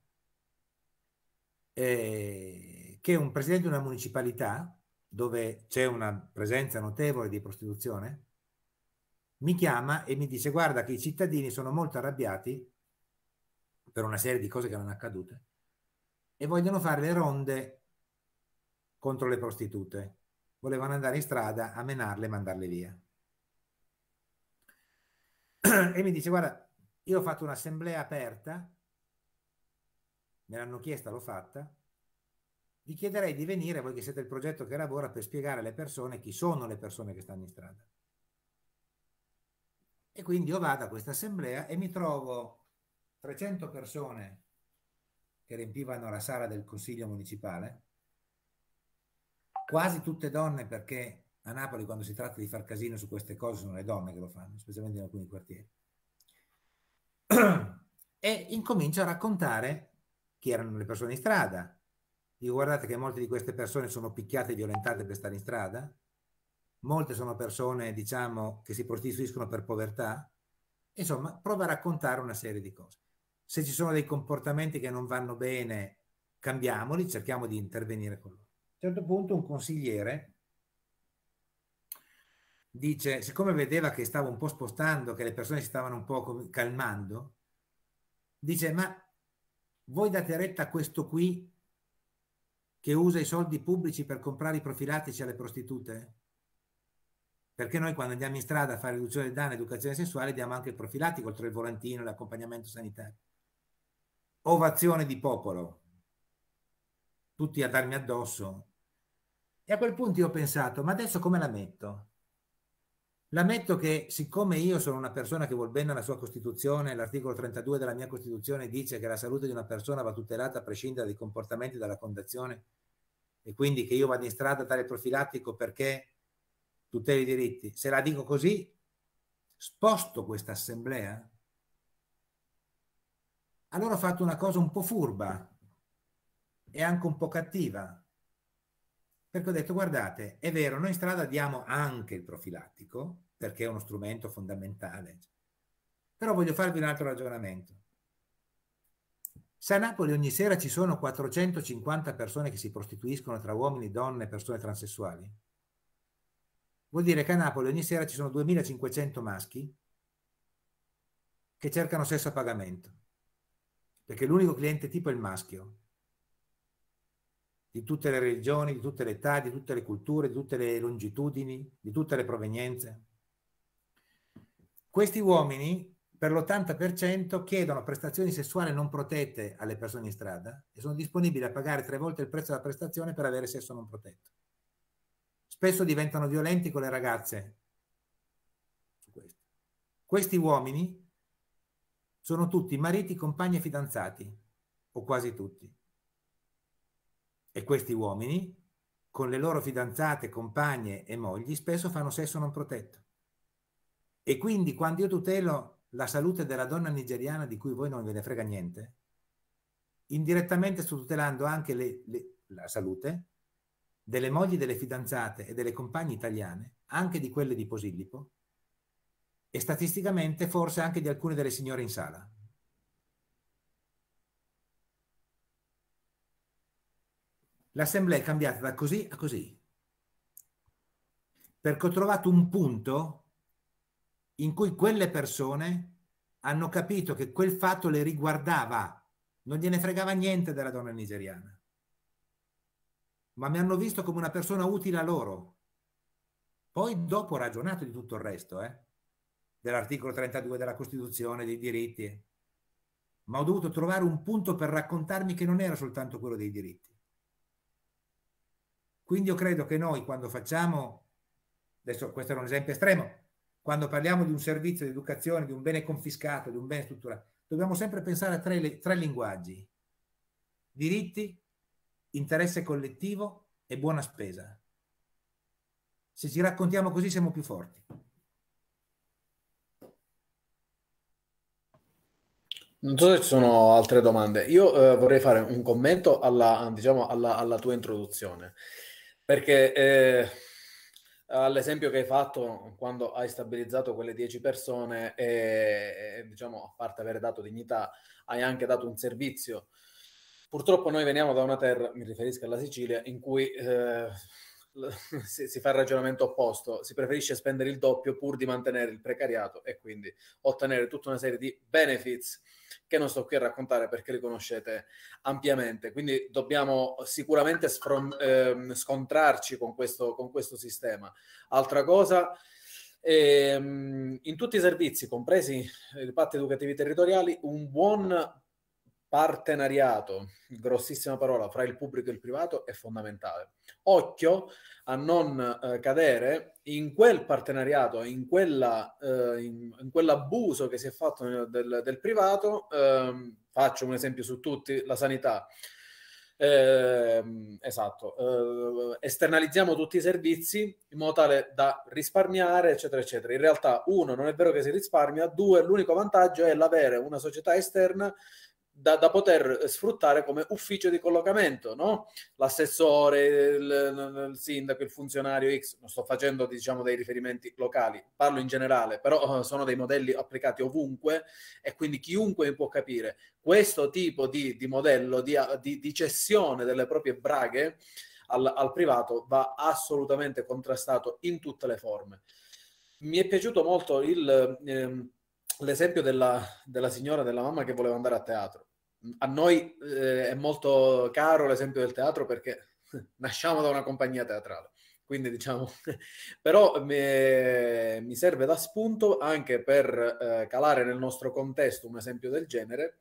eh, che un presidente di una municipalità, dove c'è una presenza notevole di prostituzione, mi chiama e mi dice guarda che i cittadini sono molto arrabbiati per una serie di cose che erano accadute, e vogliono fare le ronde contro le prostitute. Volevano andare in strada a menarle e mandarle via. E mi dice, guarda, io ho fatto un'assemblea aperta, me l'hanno chiesta, l'ho fatta, vi chiederei di venire, voi che siete il progetto che lavora, per spiegare alle persone chi sono le persone che stanno in strada. E quindi io vado a questa assemblea e mi trovo 300 persone che riempivano la sala del Consiglio Municipale, quasi tutte donne perché a Napoli quando si tratta di far casino su queste cose sono le donne che lo fanno, specialmente in alcuni quartieri. E incomincia a raccontare chi erano le persone in strada. Dico guardate che molte di queste persone sono picchiate e violentate per stare in strada, molte sono persone diciamo che si prostituiscono per povertà, insomma prova a raccontare una serie di cose se ci sono dei comportamenti che non vanno bene, cambiamoli, cerchiamo di intervenire con loro. A un certo punto un consigliere dice, siccome vedeva che stavo un po' spostando, che le persone si stavano un po' calmando, dice, ma voi date retta a questo qui che usa i soldi pubblici per comprare i profilattici alle prostitute? perché noi quando andiamo in strada a fare riduzione del danno educazione sessuale diamo anche il profilattico oltre il volantino l'accompagnamento sanitario ovazione di popolo, tutti a darmi addosso. E a quel punto io ho pensato, ma adesso come la metto? La metto che siccome io sono una persona che vuol bene alla sua Costituzione, l'articolo 32 della mia Costituzione dice che la salute di una persona va tutelata a prescindere dai comportamenti della condazione e quindi che io vado in strada a tale profilattico perché tuteli i diritti. Se la dico così, sposto questa assemblea allora ho fatto una cosa un po' furba e anche un po' cattiva, perché ho detto guardate, è vero, noi in strada diamo anche il profilattico, perché è uno strumento fondamentale, però voglio farvi un altro ragionamento. Se a Napoli ogni sera ci sono 450 persone che si prostituiscono tra uomini, donne e persone transessuali, vuol dire che a Napoli ogni sera ci sono 2500 maschi che cercano sesso a pagamento perché l'unico cliente tipo è il maschio, di tutte le religioni, di tutte le età, di tutte le culture, di tutte le longitudini, di tutte le provenienze. Questi uomini per l'80% chiedono prestazioni sessuali non protette alle persone in strada e sono disponibili a pagare tre volte il prezzo della prestazione per avere sesso non protetto. Spesso diventano violenti con le ragazze. Questi uomini sono tutti mariti, compagni e fidanzati, o quasi tutti. E questi uomini, con le loro fidanzate, compagne e mogli, spesso fanno sesso non protetto. E quindi quando io tutelo la salute della donna nigeriana di cui voi non ve ne frega niente, indirettamente sto tutelando anche le, le, la salute delle mogli, delle fidanzate e delle compagne italiane, anche di quelle di Posillipo, e statisticamente forse anche di alcune delle signore in sala. L'assemblea è cambiata da così a così, perché ho trovato un punto in cui quelle persone hanno capito che quel fatto le riguardava, non gliene fregava niente della donna nigeriana, ma mi hanno visto come una persona utile a loro. Poi dopo ho ragionato di tutto il resto, eh dell'articolo 32 della Costituzione dei diritti, ma ho dovuto trovare un punto per raccontarmi che non era soltanto quello dei diritti. Quindi io credo che noi quando facciamo, adesso questo era un esempio estremo, quando parliamo di un servizio di educazione, di un bene confiscato, di un bene strutturato, dobbiamo sempre pensare a tre, tre linguaggi, diritti, interesse collettivo e buona spesa. Se ci raccontiamo così siamo più forti. Non so se ci sono altre domande. Io eh, vorrei fare un commento alla, diciamo, alla, alla tua introduzione, perché eh, all'esempio che hai fatto quando hai stabilizzato quelle 10 persone e, e diciamo, a parte aver dato dignità, hai anche dato un servizio. Purtroppo noi veniamo da una terra, mi riferisco alla Sicilia, in cui... Eh, si, si, fa il ragionamento opposto, si preferisce spendere il doppio pur di mantenere il precariato e quindi ottenere tutta una serie di benefits che non sto qui a raccontare perché li conoscete ampiamente. Quindi dobbiamo sicuramente sfrom- ehm, scontrarci con questo, con questo sistema. Altra cosa... E, ehm, in tutti i servizi, compresi i patti educativi territoriali, un buon partenariato, grossissima parola, fra il pubblico e il privato è fondamentale. Occhio a non eh, cadere in quel partenariato, in, quella, eh, in, in, quell'abuso che si è fatto nel, del, del, privato. Eh, faccio un esempio su tutti, la sanità. Ehm, esatto, eh, esternalizziamo tutti i servizi in modo tale da risparmiare, eccetera, eccetera. In realtà, uno, non è vero che si risparmia, due, l'unico vantaggio è l'avere una società esterna da, da, poter sfruttare come ufficio di collocamento, no? l'assessore, il, il, sindaco, il funzionario X, non sto facendo diciamo, dei riferimenti locali, parlo in generale, però eh, sono dei modelli applicati ovunque e quindi chiunque può capire questo tipo di, di modello di, di, di, cessione delle proprie braghe al, al privato va assolutamente contrastato in tutte le forme. Mi è piaciuto molto il... Ehm, l'esempio della, della, signora, della mamma che voleva andare a teatro a noi eh, è molto caro l'esempio del teatro perché nasciamo da una compagnia teatrale. Quindi diciamo, però me, mi serve da spunto anche per eh, calare nel nostro contesto un esempio del genere,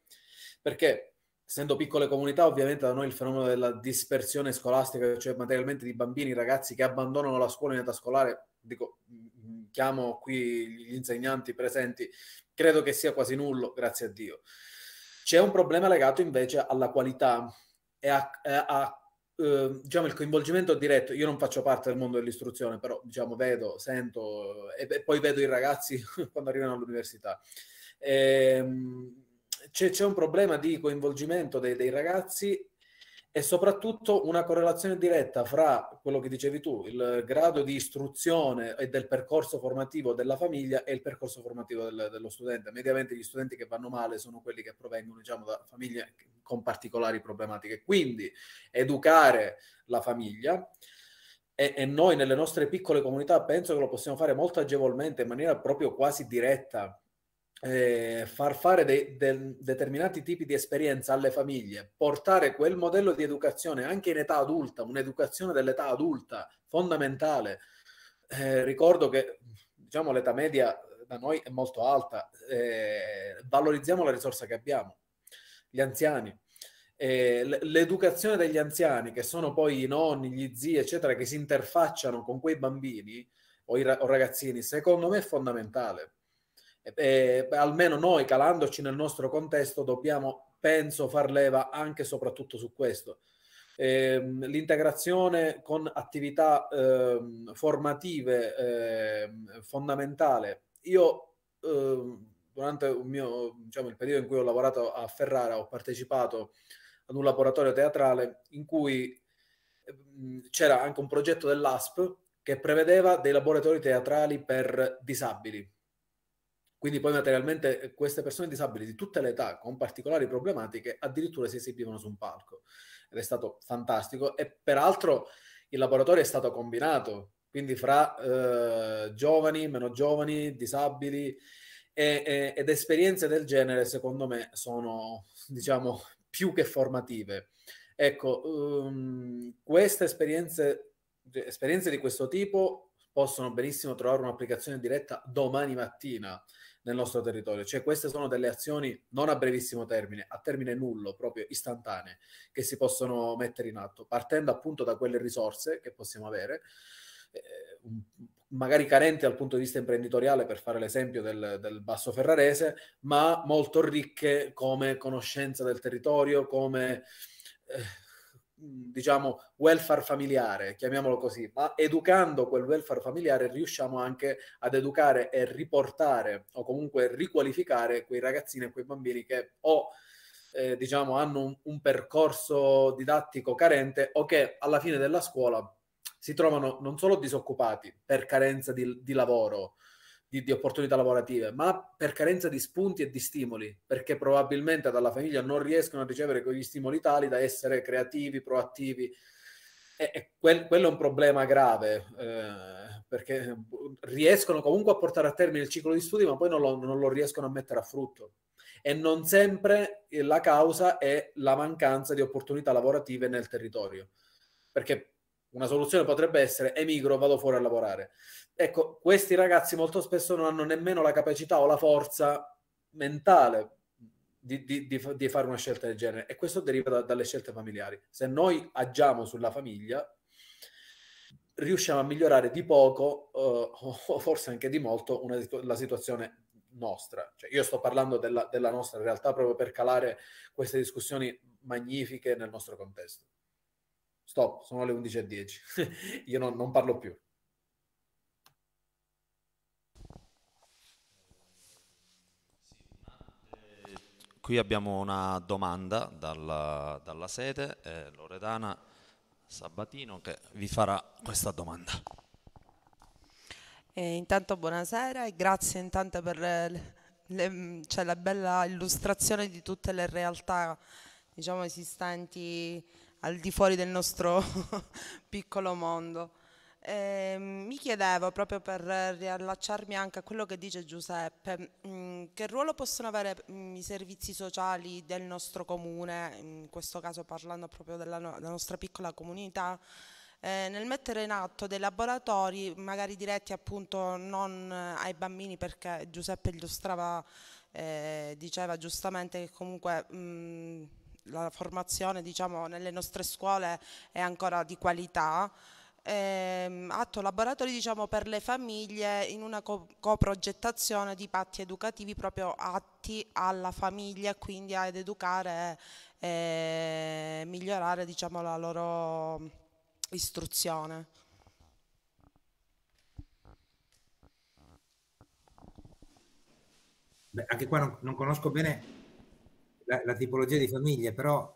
perché essendo piccole comunità, ovviamente da noi il fenomeno della dispersione scolastica, cioè materialmente di bambini, ragazzi che abbandonano la scuola in età scolare, dico, mm, mm, chiamo qui gli insegnanti presenti, credo che sia quasi nullo, grazie a Dio. C'è un problema legato invece alla qualità e a, a eh, diciamo, il coinvolgimento diretto. Io non faccio parte del mondo dell'istruzione, però diciamo, vedo, sento eh, e, e poi vedo i ragazzi quando arrivano all'università. E, ehm, c'è, c'è, un problema di coinvolgimento dei, dei ragazzi e soprattutto una correlazione diretta fra quello che dicevi tu, il grado di istruzione e del percorso formativo della famiglia e il percorso formativo del, dello studente. Mediamente gli studenti che vanno male sono quelli che provengono diciamo, da famiglie con particolari problematiche. Quindi educare la famiglia e, e noi nelle nostre piccole comunità penso che lo possiamo fare molto agevolmente, in maniera proprio quasi diretta eh, far fare de- de- determinati tipi di esperienza alle famiglie, portare quel modello di educazione anche in età adulta, un'educazione dell'età adulta fondamentale. Eh, ricordo che diciamo, l'età media da noi è molto alta, eh, valorizziamo la risorsa che abbiamo, gli anziani. Eh, l- l'educazione degli anziani, che sono poi i nonni, gli zii, eccetera, che si interfacciano con quei bambini o, ra- o ragazzini, secondo me è fondamentale eh, almeno noi calandoci nel nostro contesto dobbiamo, penso, far leva anche e soprattutto su questo. Eh, l'integrazione con attività eh, formative ehm, fondamentale. Io ehm, durante il, mio, diciamo, il periodo in cui ho lavorato a Ferrara ho partecipato ad un laboratorio teatrale in cui ehm, c'era anche un progetto dell'ASP che prevedeva dei laboratori teatrali per disabili, quindi poi materialmente eh, queste persone disabili di tutte le età, con particolari problematiche, addirittura si esibivano su un palco. Ed è stato fantastico. E peraltro il laboratorio è stato combinato, quindi fra eh, giovani, meno giovani, disabili, e, e, ed esperienze del genere, secondo me, sono, diciamo, più che formative. Ecco, um, queste esperienze, cioè, esperienze di questo tipo possono benissimo trovare un'applicazione diretta domani mattina nel nostro territorio. Cioè queste sono delle azioni non a brevissimo termine, a termine nullo, proprio istantanee, che si possono mettere in atto, partendo appunto da quelle risorse che possiamo avere. Eh, magari carenti dal punto di vista imprenditoriale, per fare l'esempio del, del, basso ferrarese, ma molto ricche come conoscenza del territorio, come eh, diciamo, welfare familiare, chiamiamolo così, ma educando quel welfare familiare riusciamo anche ad educare e riportare o comunque riqualificare quei ragazzini e quei bambini che o eh, diciamo, hanno un, un percorso didattico carente o che alla fine della scuola si trovano non solo disoccupati per carenza di, di lavoro, di, di, opportunità lavorative, ma per carenza di spunti e di stimoli, perché probabilmente dalla famiglia non riescono a ricevere quegli stimoli tali da essere creativi, proattivi. E, e quel, quello è un problema grave, eh, perché riescono comunque a portare a termine il ciclo di studi, ma poi non lo, non lo riescono a mettere a frutto. E non sempre la causa è la mancanza di opportunità lavorative nel territorio, perché una soluzione potrebbe essere emigro, vado fuori a lavorare. Ecco, questi ragazzi molto spesso non hanno nemmeno la capacità o la forza mentale di, di, di, di fare una scelta del genere e questo deriva da, dalle scelte familiari. Se noi agiamo sulla famiglia, riusciamo a migliorare di poco uh, o forse anche di molto una, la situazione nostra. Cioè, io sto parlando della, della nostra realtà proprio per calare queste discussioni magnifiche nel nostro contesto stop, sono le 11.10, io non, non parlo più. Qui abbiamo una domanda dalla, dalla sede, eh, Loredana Sabatino che vi farà questa domanda. E eh, intanto buonasera e grazie intanto per le, le, cioè la bella illustrazione di tutte le realtà diciamo, esistenti al di fuori del nostro piccolo mondo. E, ehm, mi chiedevo, proprio per riallacciarmi anche a quello che dice Giuseppe, mm, che ruolo possono avere mm, i servizi sociali del nostro comune, in questo caso parlando proprio della, no della nostra piccola comunità, eh, nel mettere in atto dei laboratori, magari diretti appunto non eh, ai bambini, perché Giuseppe illustrava, eh, diceva giustamente che comunque... Mh, mm, la formazione diciamo, nelle nostre scuole è ancora di qualità. Ehm, atto laboratori diciamo, per le famiglie in una co coprogettazione di patti educativi proprio atti alla famiglia, quindi ad educare e migliorare diciamo, la loro istruzione. Beh, anche qua non, non conosco bene la, la, tipologia di famiglie, però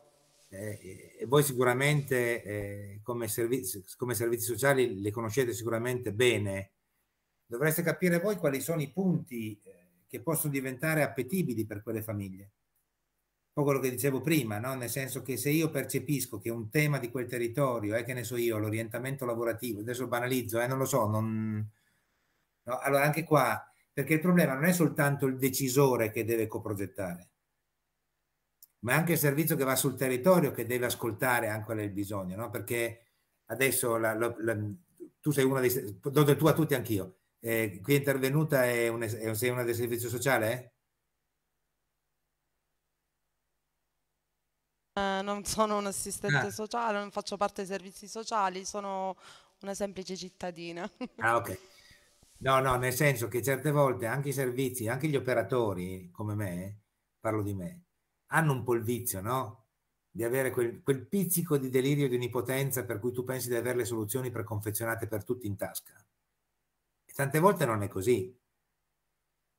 eh, voi sicuramente eh, come, servizi, come servizi sociali le conoscete sicuramente bene, dovreste capire voi quali sono i punti eh, che possono diventare appetibili per quelle famiglie. Un po' quello che dicevo prima, no? nel senso che se io percepisco che un tema di quel territorio eh, che ne so io, l'orientamento lavorativo, adesso banalizzo, eh, non lo so, non... No? allora anche qua, perché il problema non è soltanto il decisore che deve coprogettare, ma è anche il servizio che va sul territorio che deve ascoltare anche qual è il bisogno, no? perché adesso la, la, la, tu sei una dei... do del tuo a tutti anch'io. Eh, qui è intervenuta, è un, è, sei una del servizio sociale? Eh, non sono un assistente ah. sociale, non faccio parte dei servizi sociali, sono una semplice cittadina. Ah, ok. No, no, nel senso che certe volte anche i servizi, anche gli operatori come me, parlo di me, hanno un po' il vizio, no? Di avere quel, quel pizzico di delirio di onnipotenza per cui tu pensi di avere le soluzioni preconfezionate per tutti in tasca. E tante volte non è così.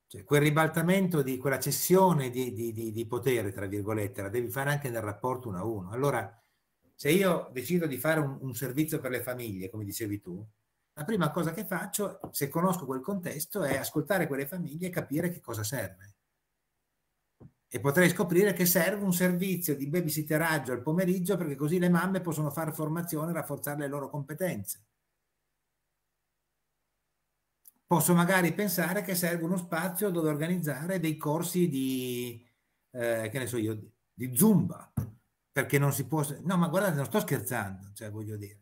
Cioè, quel ribaltamento di quella cessione di, di, di, di potere, tra virgolette, la devi fare anche nel rapporto uno a uno. Allora, se io decido di fare un, un, servizio per le famiglie, come dicevi tu, la prima cosa che faccio, se conosco quel contesto, è ascoltare quelle famiglie e capire che cosa serve e potrei scoprire che serve un servizio di babysitteraggio al pomeriggio perché così le mamme possono fare formazione e rafforzare le loro competenze. Posso magari pensare che serve uno spazio dove organizzare dei corsi di, eh, che ne so io, di zumba, perché non si può... No, ma guardate, non sto scherzando, cioè voglio dire.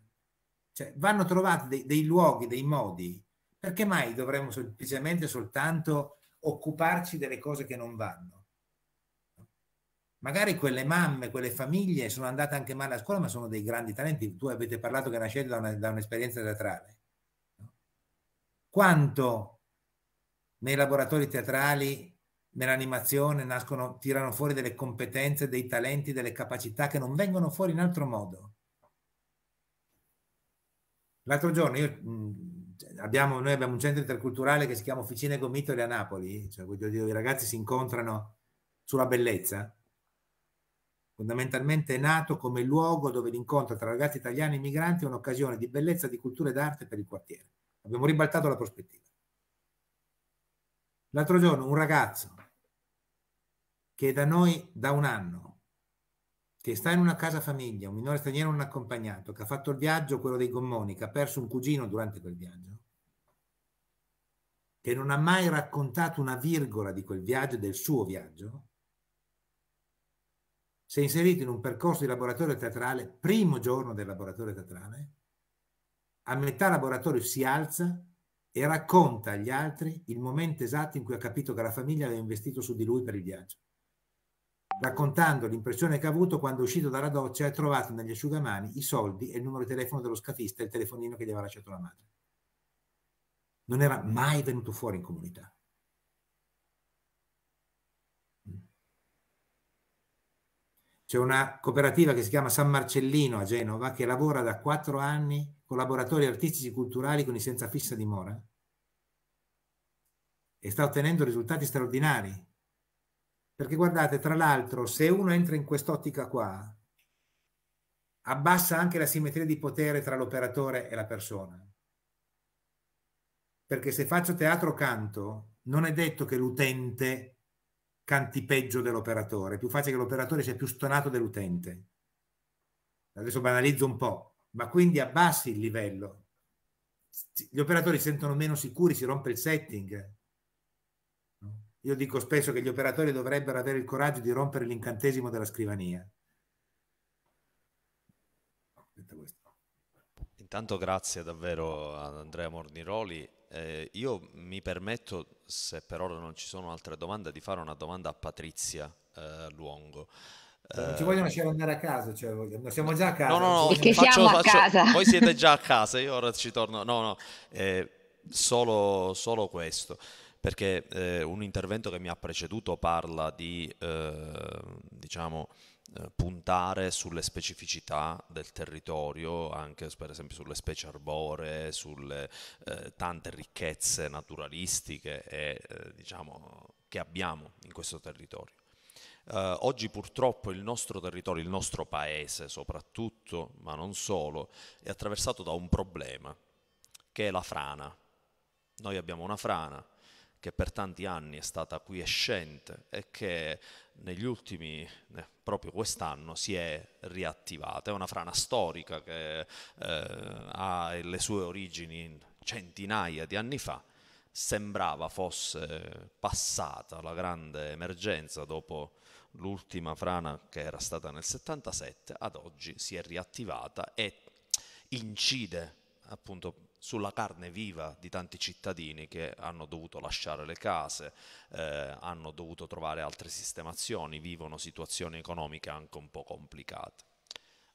Cioè, vanno trovati dei, dei luoghi, dei modi, perché mai dovremmo semplicemente soltanto occuparci delle cose che non vanno? magari quelle mamme, quelle famiglie sono andate anche male a scuola, ma sono dei grandi talenti. Tu avete parlato che nascete da, una, da un'esperienza teatrale. Quanto nei laboratori teatrali, nell'animazione, nascono, tirano fuori delle competenze, dei talenti, delle capacità che non vengono fuori in altro modo. L'altro giorno io, abbiamo, noi abbiamo un centro interculturale che si chiama Officine Gomitoli a Napoli, cioè voglio dire, i ragazzi si incontrano sulla bellezza fondamentalmente nato come luogo dove l'incontro tra ragazzi italiani e migranti è un'occasione di bellezza, di cultura e d'arte per il quartiere. Abbiamo ribaltato la prospettiva. L'altro giorno un ragazzo che è da noi da un anno, che sta in una casa famiglia, un minore straniero non accompagnato, che ha fatto il viaggio, quello dei gommoni, che ha perso un cugino durante quel viaggio, che non ha mai raccontato una virgola di quel viaggio, del suo viaggio, si è inserito in un percorso di laboratorio teatrale, primo giorno del laboratorio teatrale, a metà laboratorio si alza e racconta agli altri il momento esatto in cui ha capito che la famiglia aveva investito su di lui per il viaggio, raccontando l'impressione che ha avuto quando è uscito dalla doccia e ha trovato negli asciugamani i soldi e il numero di telefono dello scafista e il telefonino che gli aveva lasciato la madre. Non era mai venuto fuori in comunità. C'è una cooperativa che si chiama San Marcellino a Genova che lavora da quattro anni con laboratori artistici e culturali con i senza fissa dimora e sta ottenendo risultati straordinari. Perché guardate, tra l'altro, se uno entra in quest'ottica qua, abbassa anche la simmetria di potere tra l'operatore e la persona. Perché se faccio teatro canto, non è detto che l'utente canti peggio dell'operatore, è più facile che l'operatore sia più stonato dell'utente. Adesso banalizzo un po', ma quindi abbassi il livello. Gli operatori si sentono meno sicuri, si rompe il setting. Io dico spesso che gli operatori dovrebbero avere il coraggio di rompere l'incantesimo della scrivania. Intanto grazie davvero ad Andrea Morniroli eh, io mi permetto, se per ora non ci sono altre domande, di fare una domanda a Patrizia eh, Luongo. Eh, non ci eh, vogliono lasciare andare a casa, cioè, siamo già a casa. No, no, no, Perché faccio, siamo faccio... casa. Voi siete già a casa, io ora ci torno. No, no, eh, solo, solo, questo. Perché eh, un intervento che mi ha preceduto parla di, eh, diciamo, eh, puntare sulle specificità del territorio, anche per esempio sulle specie arboree, sulle eh, tante ricchezze naturalistiche e, eh, diciamo, che abbiamo in questo territorio. Eh, oggi purtroppo il nostro territorio, il nostro paese soprattutto, ma non solo, è attraversato da un problema che è la frana. Noi abbiamo una frana che per tanti anni è stata quiescente e che negli ultimi, eh, proprio quest'anno, si è riattivata. È una frana storica che eh, ha le sue origini centinaia di anni fa. Sembrava fosse passata la grande emergenza dopo l'ultima frana che era stata nel 77, ad oggi si è riattivata e incide appunto sulla carne viva di tanti cittadini che hanno dovuto lasciare le case, eh, hanno dovuto trovare altre sistemazioni, vivono situazioni economiche anche un po' complicate.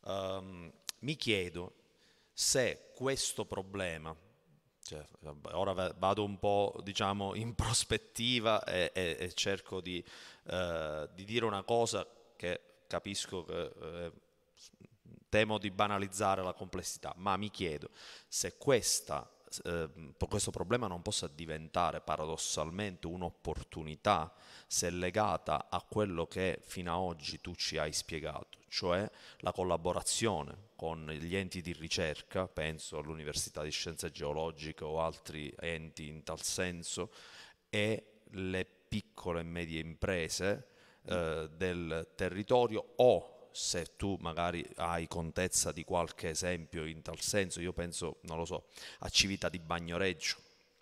Um, mi chiedo se questo problema, cioè, ora vado un po' diciamo, in prospettiva e, e, e cerco di, eh, di, dire una cosa che capisco che... Eh, Temo di banalizzare la complessità, ma mi chiedo se questa, eh, questo problema non possa diventare paradossalmente un'opportunità se legata a quello che fino ad oggi tu ci hai spiegato, cioè la collaborazione con gli enti di ricerca, penso all'Università di Scienze Geologiche o altri enti in tal senso, e le piccole e medie imprese eh, del territorio o se tu magari hai contezza di qualche esempio in tal senso, io penso, non lo so, a Civita di Bagnoreggio,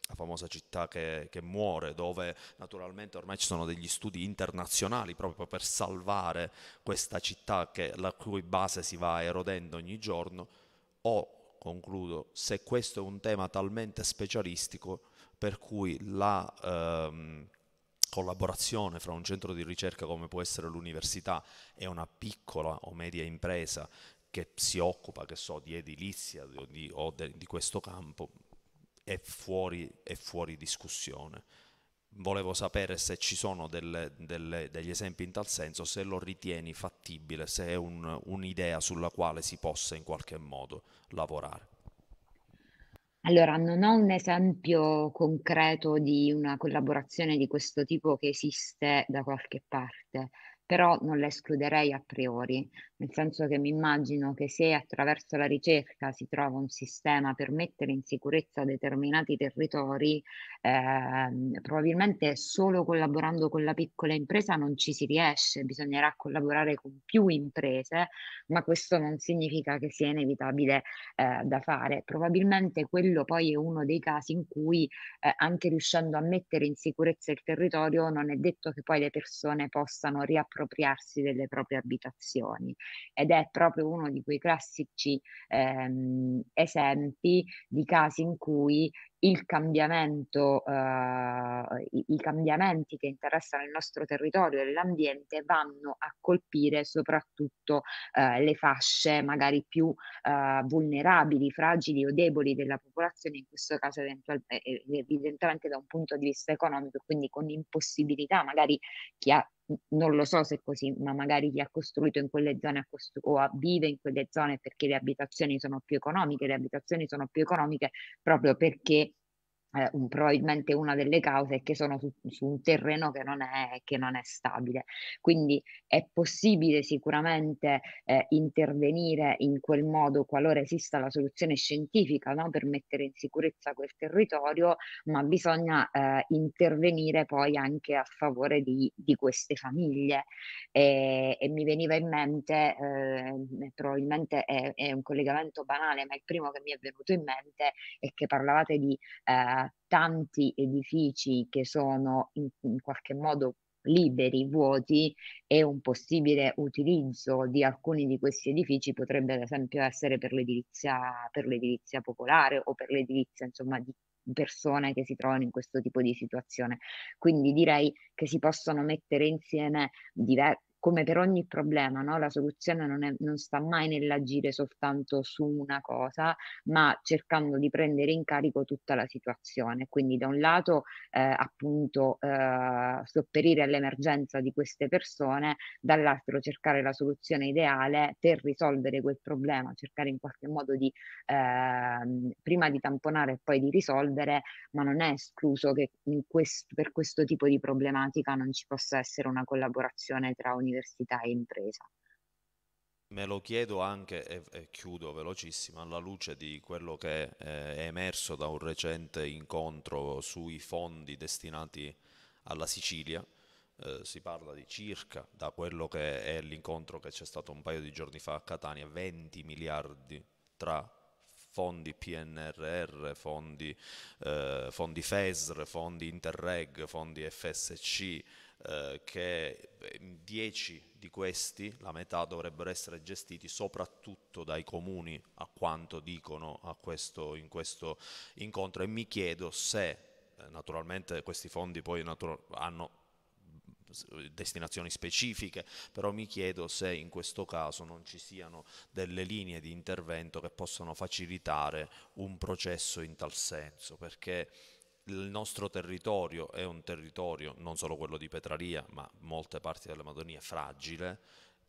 la famosa città che, che, muore, dove naturalmente ormai ci sono degli studi internazionali proprio per salvare questa città che, la cui base si va erodendo ogni giorno, o, concludo, se questo è un tema talmente specialistico per cui la, ehm, collaborazione fra un centro di ricerca come può essere l'università e una piccola o media impresa che si occupa, che so, di edilizia o di, o de, di questo campo è fuori, è fuori, discussione. Volevo sapere se ci sono delle, delle, degli esempi in tal senso, se lo ritieni fattibile, se è un, un'idea sulla quale si possa in qualche modo lavorare. Allora, non ho un esempio concreto di una collaborazione di questo tipo che esiste da qualche parte però non la escluderei a priori, nel senso che mi immagino che se attraverso la ricerca si trova un sistema per mettere in sicurezza determinati territori, eh, probabilmente solo collaborando con la piccola impresa non ci si riesce, bisognerà collaborare con più imprese, ma questo non significa che sia inevitabile eh, da fare. Probabilmente quello poi è uno dei casi in cui eh, anche riuscendo a mettere in sicurezza il territorio non è detto che poi le persone possano riappropriarsi appropriarsi delle proprie abitazioni ed è proprio uno di quei classici ehm, esempi di casi in cui il cambiamento, eh, i, i, cambiamenti che interessano il nostro territorio e l'ambiente vanno a colpire soprattutto eh, le fasce magari più eh, vulnerabili, fragili o deboli della popolazione, in questo caso eh, eh, evidentemente da un punto di vista economico, quindi con impossibilità, magari chi ha non lo so se è così, ma magari chi ha costruito in quelle zone costru- o vive in quelle zone perché le abitazioni sono più economiche, le abitazioni sono più economiche proprio perché eh, un, probabilmente una delle cause è che sono su, su un terreno che non, è, che non, è, stabile. Quindi è possibile sicuramente eh, intervenire in quel modo qualora esista la soluzione scientifica no? per mettere in sicurezza quel territorio, ma bisogna eh, intervenire poi anche a favore di, di queste famiglie. E, e, mi veniva in mente, eh, probabilmente è, è, un collegamento banale, ma il primo che mi è venuto in mente è che parlavate di eh, tanti edifici che sono in, in qualche modo liberi, vuoti e un possibile utilizzo di alcuni di questi edifici potrebbe ad esempio essere per l'edilizia, per l'edilizia popolare o per l'edilizia insomma di persone che si trovano in questo tipo di situazione. Quindi direi che si possono mettere insieme diver- come per ogni problema, no? la soluzione non, è, non, sta mai nell'agire soltanto su una cosa, ma cercando di prendere in carico tutta la situazione. Quindi da un lato eh, appunto eh, sopperire all'emergenza di queste persone, dall'altro cercare la soluzione ideale per risolvere quel problema, cercare in qualche modo di eh, prima di tamponare e poi di risolvere, ma non è escluso che questo, per questo tipo di problematica non ci possa essere una collaborazione tra università università e impresa. Me lo chiedo anche, e, chiudo velocissima, alla luce di quello che eh, è emerso da un recente incontro sui fondi destinati alla Sicilia, eh, si parla di circa, da quello che è l'incontro che c'è stato un paio di giorni fa a Catania, 20 miliardi tra fondi PNRR, fondi, eh, fondi FESR, fondi Interreg, fondi FSC, eh, che 10 di questi, la metà, dovrebbero essere gestiti soprattutto dai comuni, a quanto dicono a questo, in questo incontro, e mi chiedo se eh, naturalmente questi fondi poi hanno destinazioni specifiche, però mi chiedo se in questo caso non ci siano delle linee di intervento che possano facilitare un processo in tal senso, perché il nostro territorio è un territorio, non solo quello di Petraria, ma molte parti della Madonia, fragile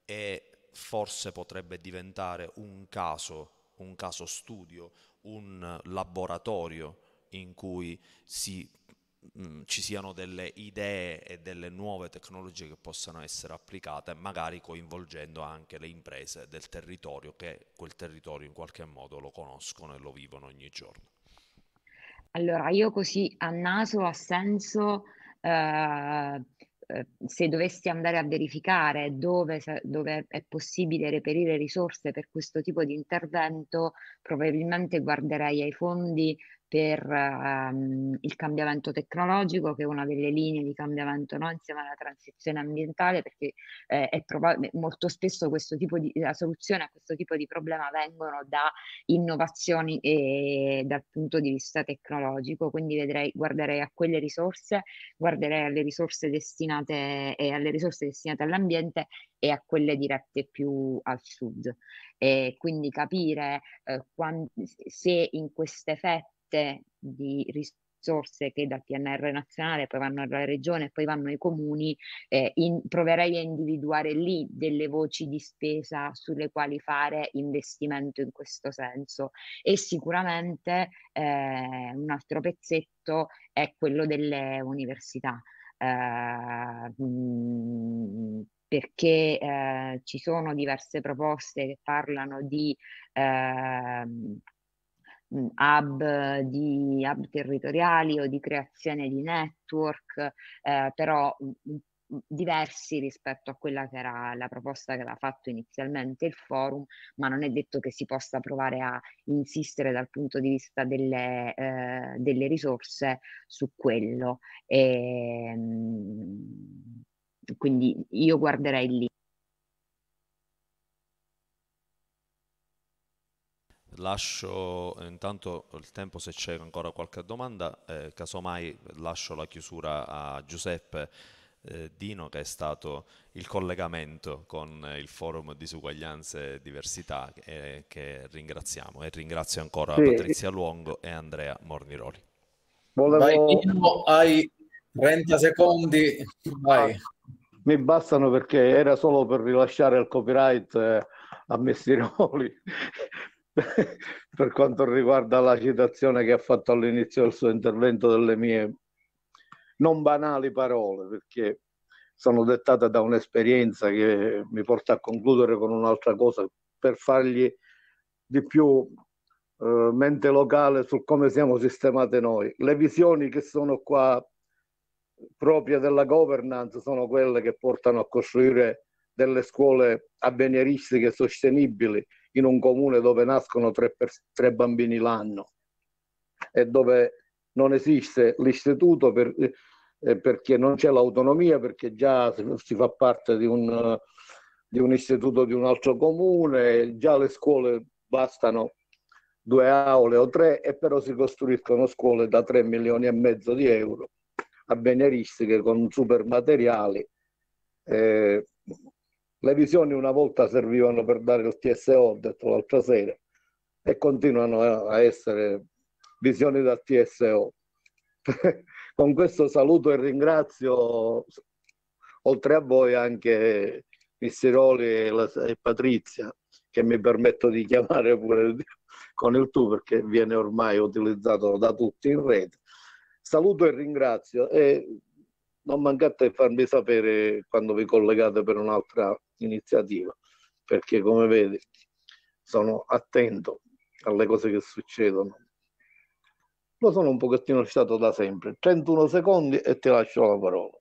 e forse potrebbe diventare un caso, un caso studio, un laboratorio in cui si, mh, mm, ci siano delle idee e delle nuove tecnologie che possano essere applicate, magari coinvolgendo anche le imprese del territorio che quel territorio in qualche modo lo conoscono e lo vivono ogni giorno. Allora, io così a naso, a senso, eh, eh se dovessi andare a verificare dove, dove è possibile reperire risorse per questo tipo di intervento, probabilmente guarderei ai fondi per ehm, il cambiamento tecnologico, che è una delle linee di cambiamento no? insieme alla transizione ambientale, perché eh, è probab- molto spesso questo tipo di, la soluzione a questo tipo di problema vengono da innovazioni e, ehm, dal punto di vista tecnologico, quindi vedrei, guarderei a quelle risorse, guarderei alle risorse destinate, eh, alle risorse destinate all'ambiente e a quelle dirette più al sud. E quindi capire eh, quando, se in queste fette messe di risorse che dal PNR nazionale poi vanno alla regione e poi vanno ai comuni, eh, in, proverei a individuare lì delle voci di spesa sulle quali fare investimento in questo senso. E sicuramente eh, un altro pezzetto è quello delle università. Eh, mh, mm, perché eh, ci sono diverse proposte che parlano di eh, hub, di, hub territoriali o di creazione di network, eh, però mm, mm, mm, diversi rispetto a quella che era la proposta che aveva fatto inizialmente il forum, ma non è detto che si possa provare a insistere dal punto di vista delle, eh, delle risorse su quello. E, ehm, quindi io guarderei lì. Lascio intanto il tempo se c'è ancora qualche domanda, eh, casomai lascio la chiusura a Giuseppe eh, Dino che è stato il collegamento con il forum disuguaglianze e diversità eh, che ringraziamo e ringrazio ancora sì. Patrizia Luongo e Andrea Morniroli. Volevo... Vai Dino, hai 30 secondi, vai. Ah, mi bastano perché era solo per rilasciare il copyright eh, a Messiroli per quanto riguarda la citazione che ha fatto all'inizio del suo intervento delle mie non banali parole, perché sono dettate da un'esperienza che mi porta a concludere con un'altra cosa, per fargli di più eh, mente locale su come siamo sistemate noi. Le visioni che sono qua proprie della governance sono quelle che portano a costruire delle scuole avveniristiche sostenibili in un comune dove nascono tre, per, tre bambini l'anno e dove non esiste l'istituto per, eh, perché non c'è l'autonomia, perché già si fa parte di un, di un istituto di un altro comune, già le scuole bastano due aule o tre e però si costruiscono scuole da 3 milioni e mezzo di euro a avveniristiche con super materiali eh, le visioni una volta servivano per dare il TSO, detto l'altra sera, e continuano a essere visioni da TSO. Con questo saluto e ringrazio oltre a voi anche Missiroli e, e Patrizia che mi permetto di chiamare pure con il tu perché viene ormai utilizzato da tutti in rete. Saluto e ringrazio e non mancate di farmi sapere quando vi collegate per un'altra iniziativa, perché come vedi sono attento alle cose che succedono. Lo sono un pochettino stato da sempre. 31 secondi e ti lascio la parola.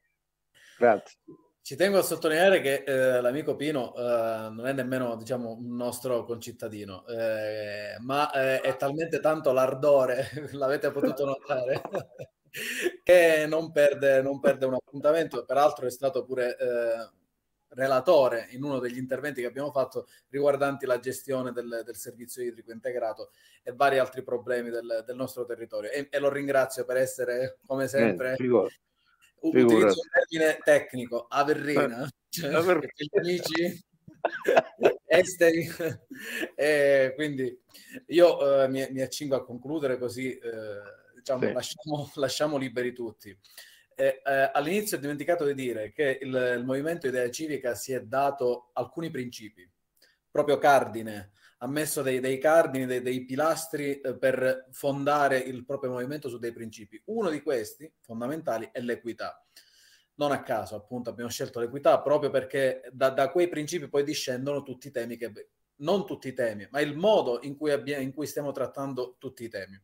Grazie. Ci tengo a sottolineare che eh, l'amico Pino eh, non è nemmeno diciamo, un nostro concittadino, eh, ma eh, è talmente tanto l'ardore, l'avete potuto notare, che non perde, non perde, un appuntamento. Peraltro è stato pure eh, relatore in uno degli interventi che abbiamo fatto riguardanti la gestione del, del servizio idrico integrato e vari altri problemi del, del nostro territorio. E, e, lo ringrazio per essere, come sempre, eh, figura, figura. utilizzo un termine tecnico, averrina, cioè, eh, per amici esteri. e eh, quindi io eh, mi, mi, accingo a concludere così, eh, diciamo, sì. lasciamo, lasciamo liberi tutti. Eh, all'inizio ho dimenticato di dire che il, il, movimento Idea Civica si è dato alcuni principi, proprio cardine, ha messo dei, dei cardini, dei, dei pilastri eh, per fondare il proprio movimento su dei principi. Uno di questi, fondamentali, è l'equità. Non a caso, appunto, abbiamo scelto l'equità proprio perché da, da quei principi poi discendono tutti i temi che... Non tutti i temi, ma il modo in cui, abbia, in cui stiamo trattando tutti i temi.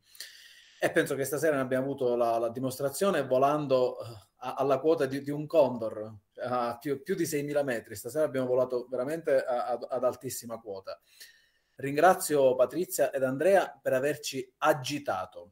E penso che stasera ne abbiamo avuto la, la dimostrazione volando eh, a, alla quota di, di, un Condor, a più, più, di 6.000 metri. Stasera abbiamo volato veramente a, a, ad altissima quota. Ringrazio Patrizia ed Andrea per averci agitato.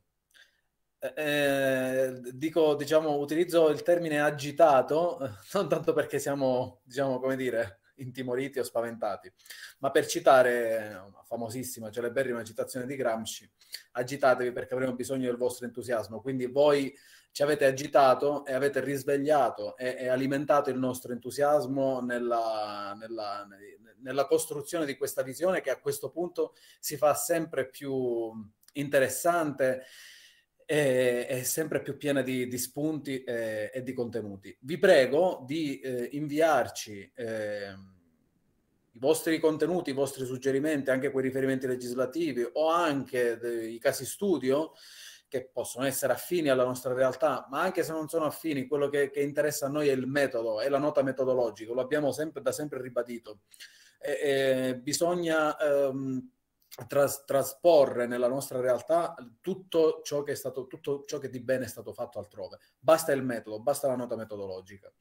Eh, eh dico, diciamo, utilizzo il termine agitato eh, non tanto perché siamo, diciamo, come dire, intimoriti o spaventati. Ma per citare una famosissima, celeberrima citazione di Gramsci, agitatevi perché avremo bisogno del vostro entusiasmo. Quindi voi ci avete agitato e avete risvegliato e, e alimentato il nostro entusiasmo nella, nella, nella costruzione di questa visione che a questo punto si fa sempre più interessante è, è sempre più piena di, di spunti e, eh, e, di contenuti. Vi prego di eh, inviarci eh, i vostri contenuti, i vostri suggerimenti, anche quei riferimenti legislativi o anche i casi studio che possono essere affini alla nostra realtà, ma anche se non sono affini, quello che, che interessa a noi è il metodo, è la nota metodologica, lo abbiamo sempre, da sempre ribadito. E, e bisogna... Ehm, tras- trasporre nella nostra realtà tutto ciò che è stato, tutto ciò che di bene è stato fatto altrove. Basta il metodo, basta la nota metodologica.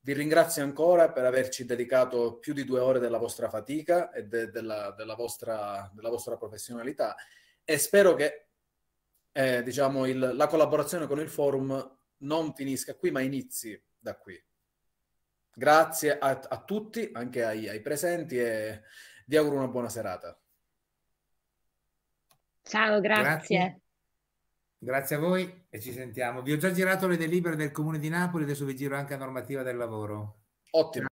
Vi ringrazio ancora per averci dedicato più di due ore della vostra fatica e de- della, della, vostra, della vostra professionalità e spero che eh, diciamo, il, la collaborazione con il forum non finisca qui, ma inizi da qui. Grazie a, a tutti, anche ai, ai presenti e vi auguro una buona serata. Ciao, grazie. grazie. Grazie a voi e ci sentiamo. Vi ho già girato le delibere del Comune di Napoli, adesso vi giro anche la normativa del lavoro. Ottimo.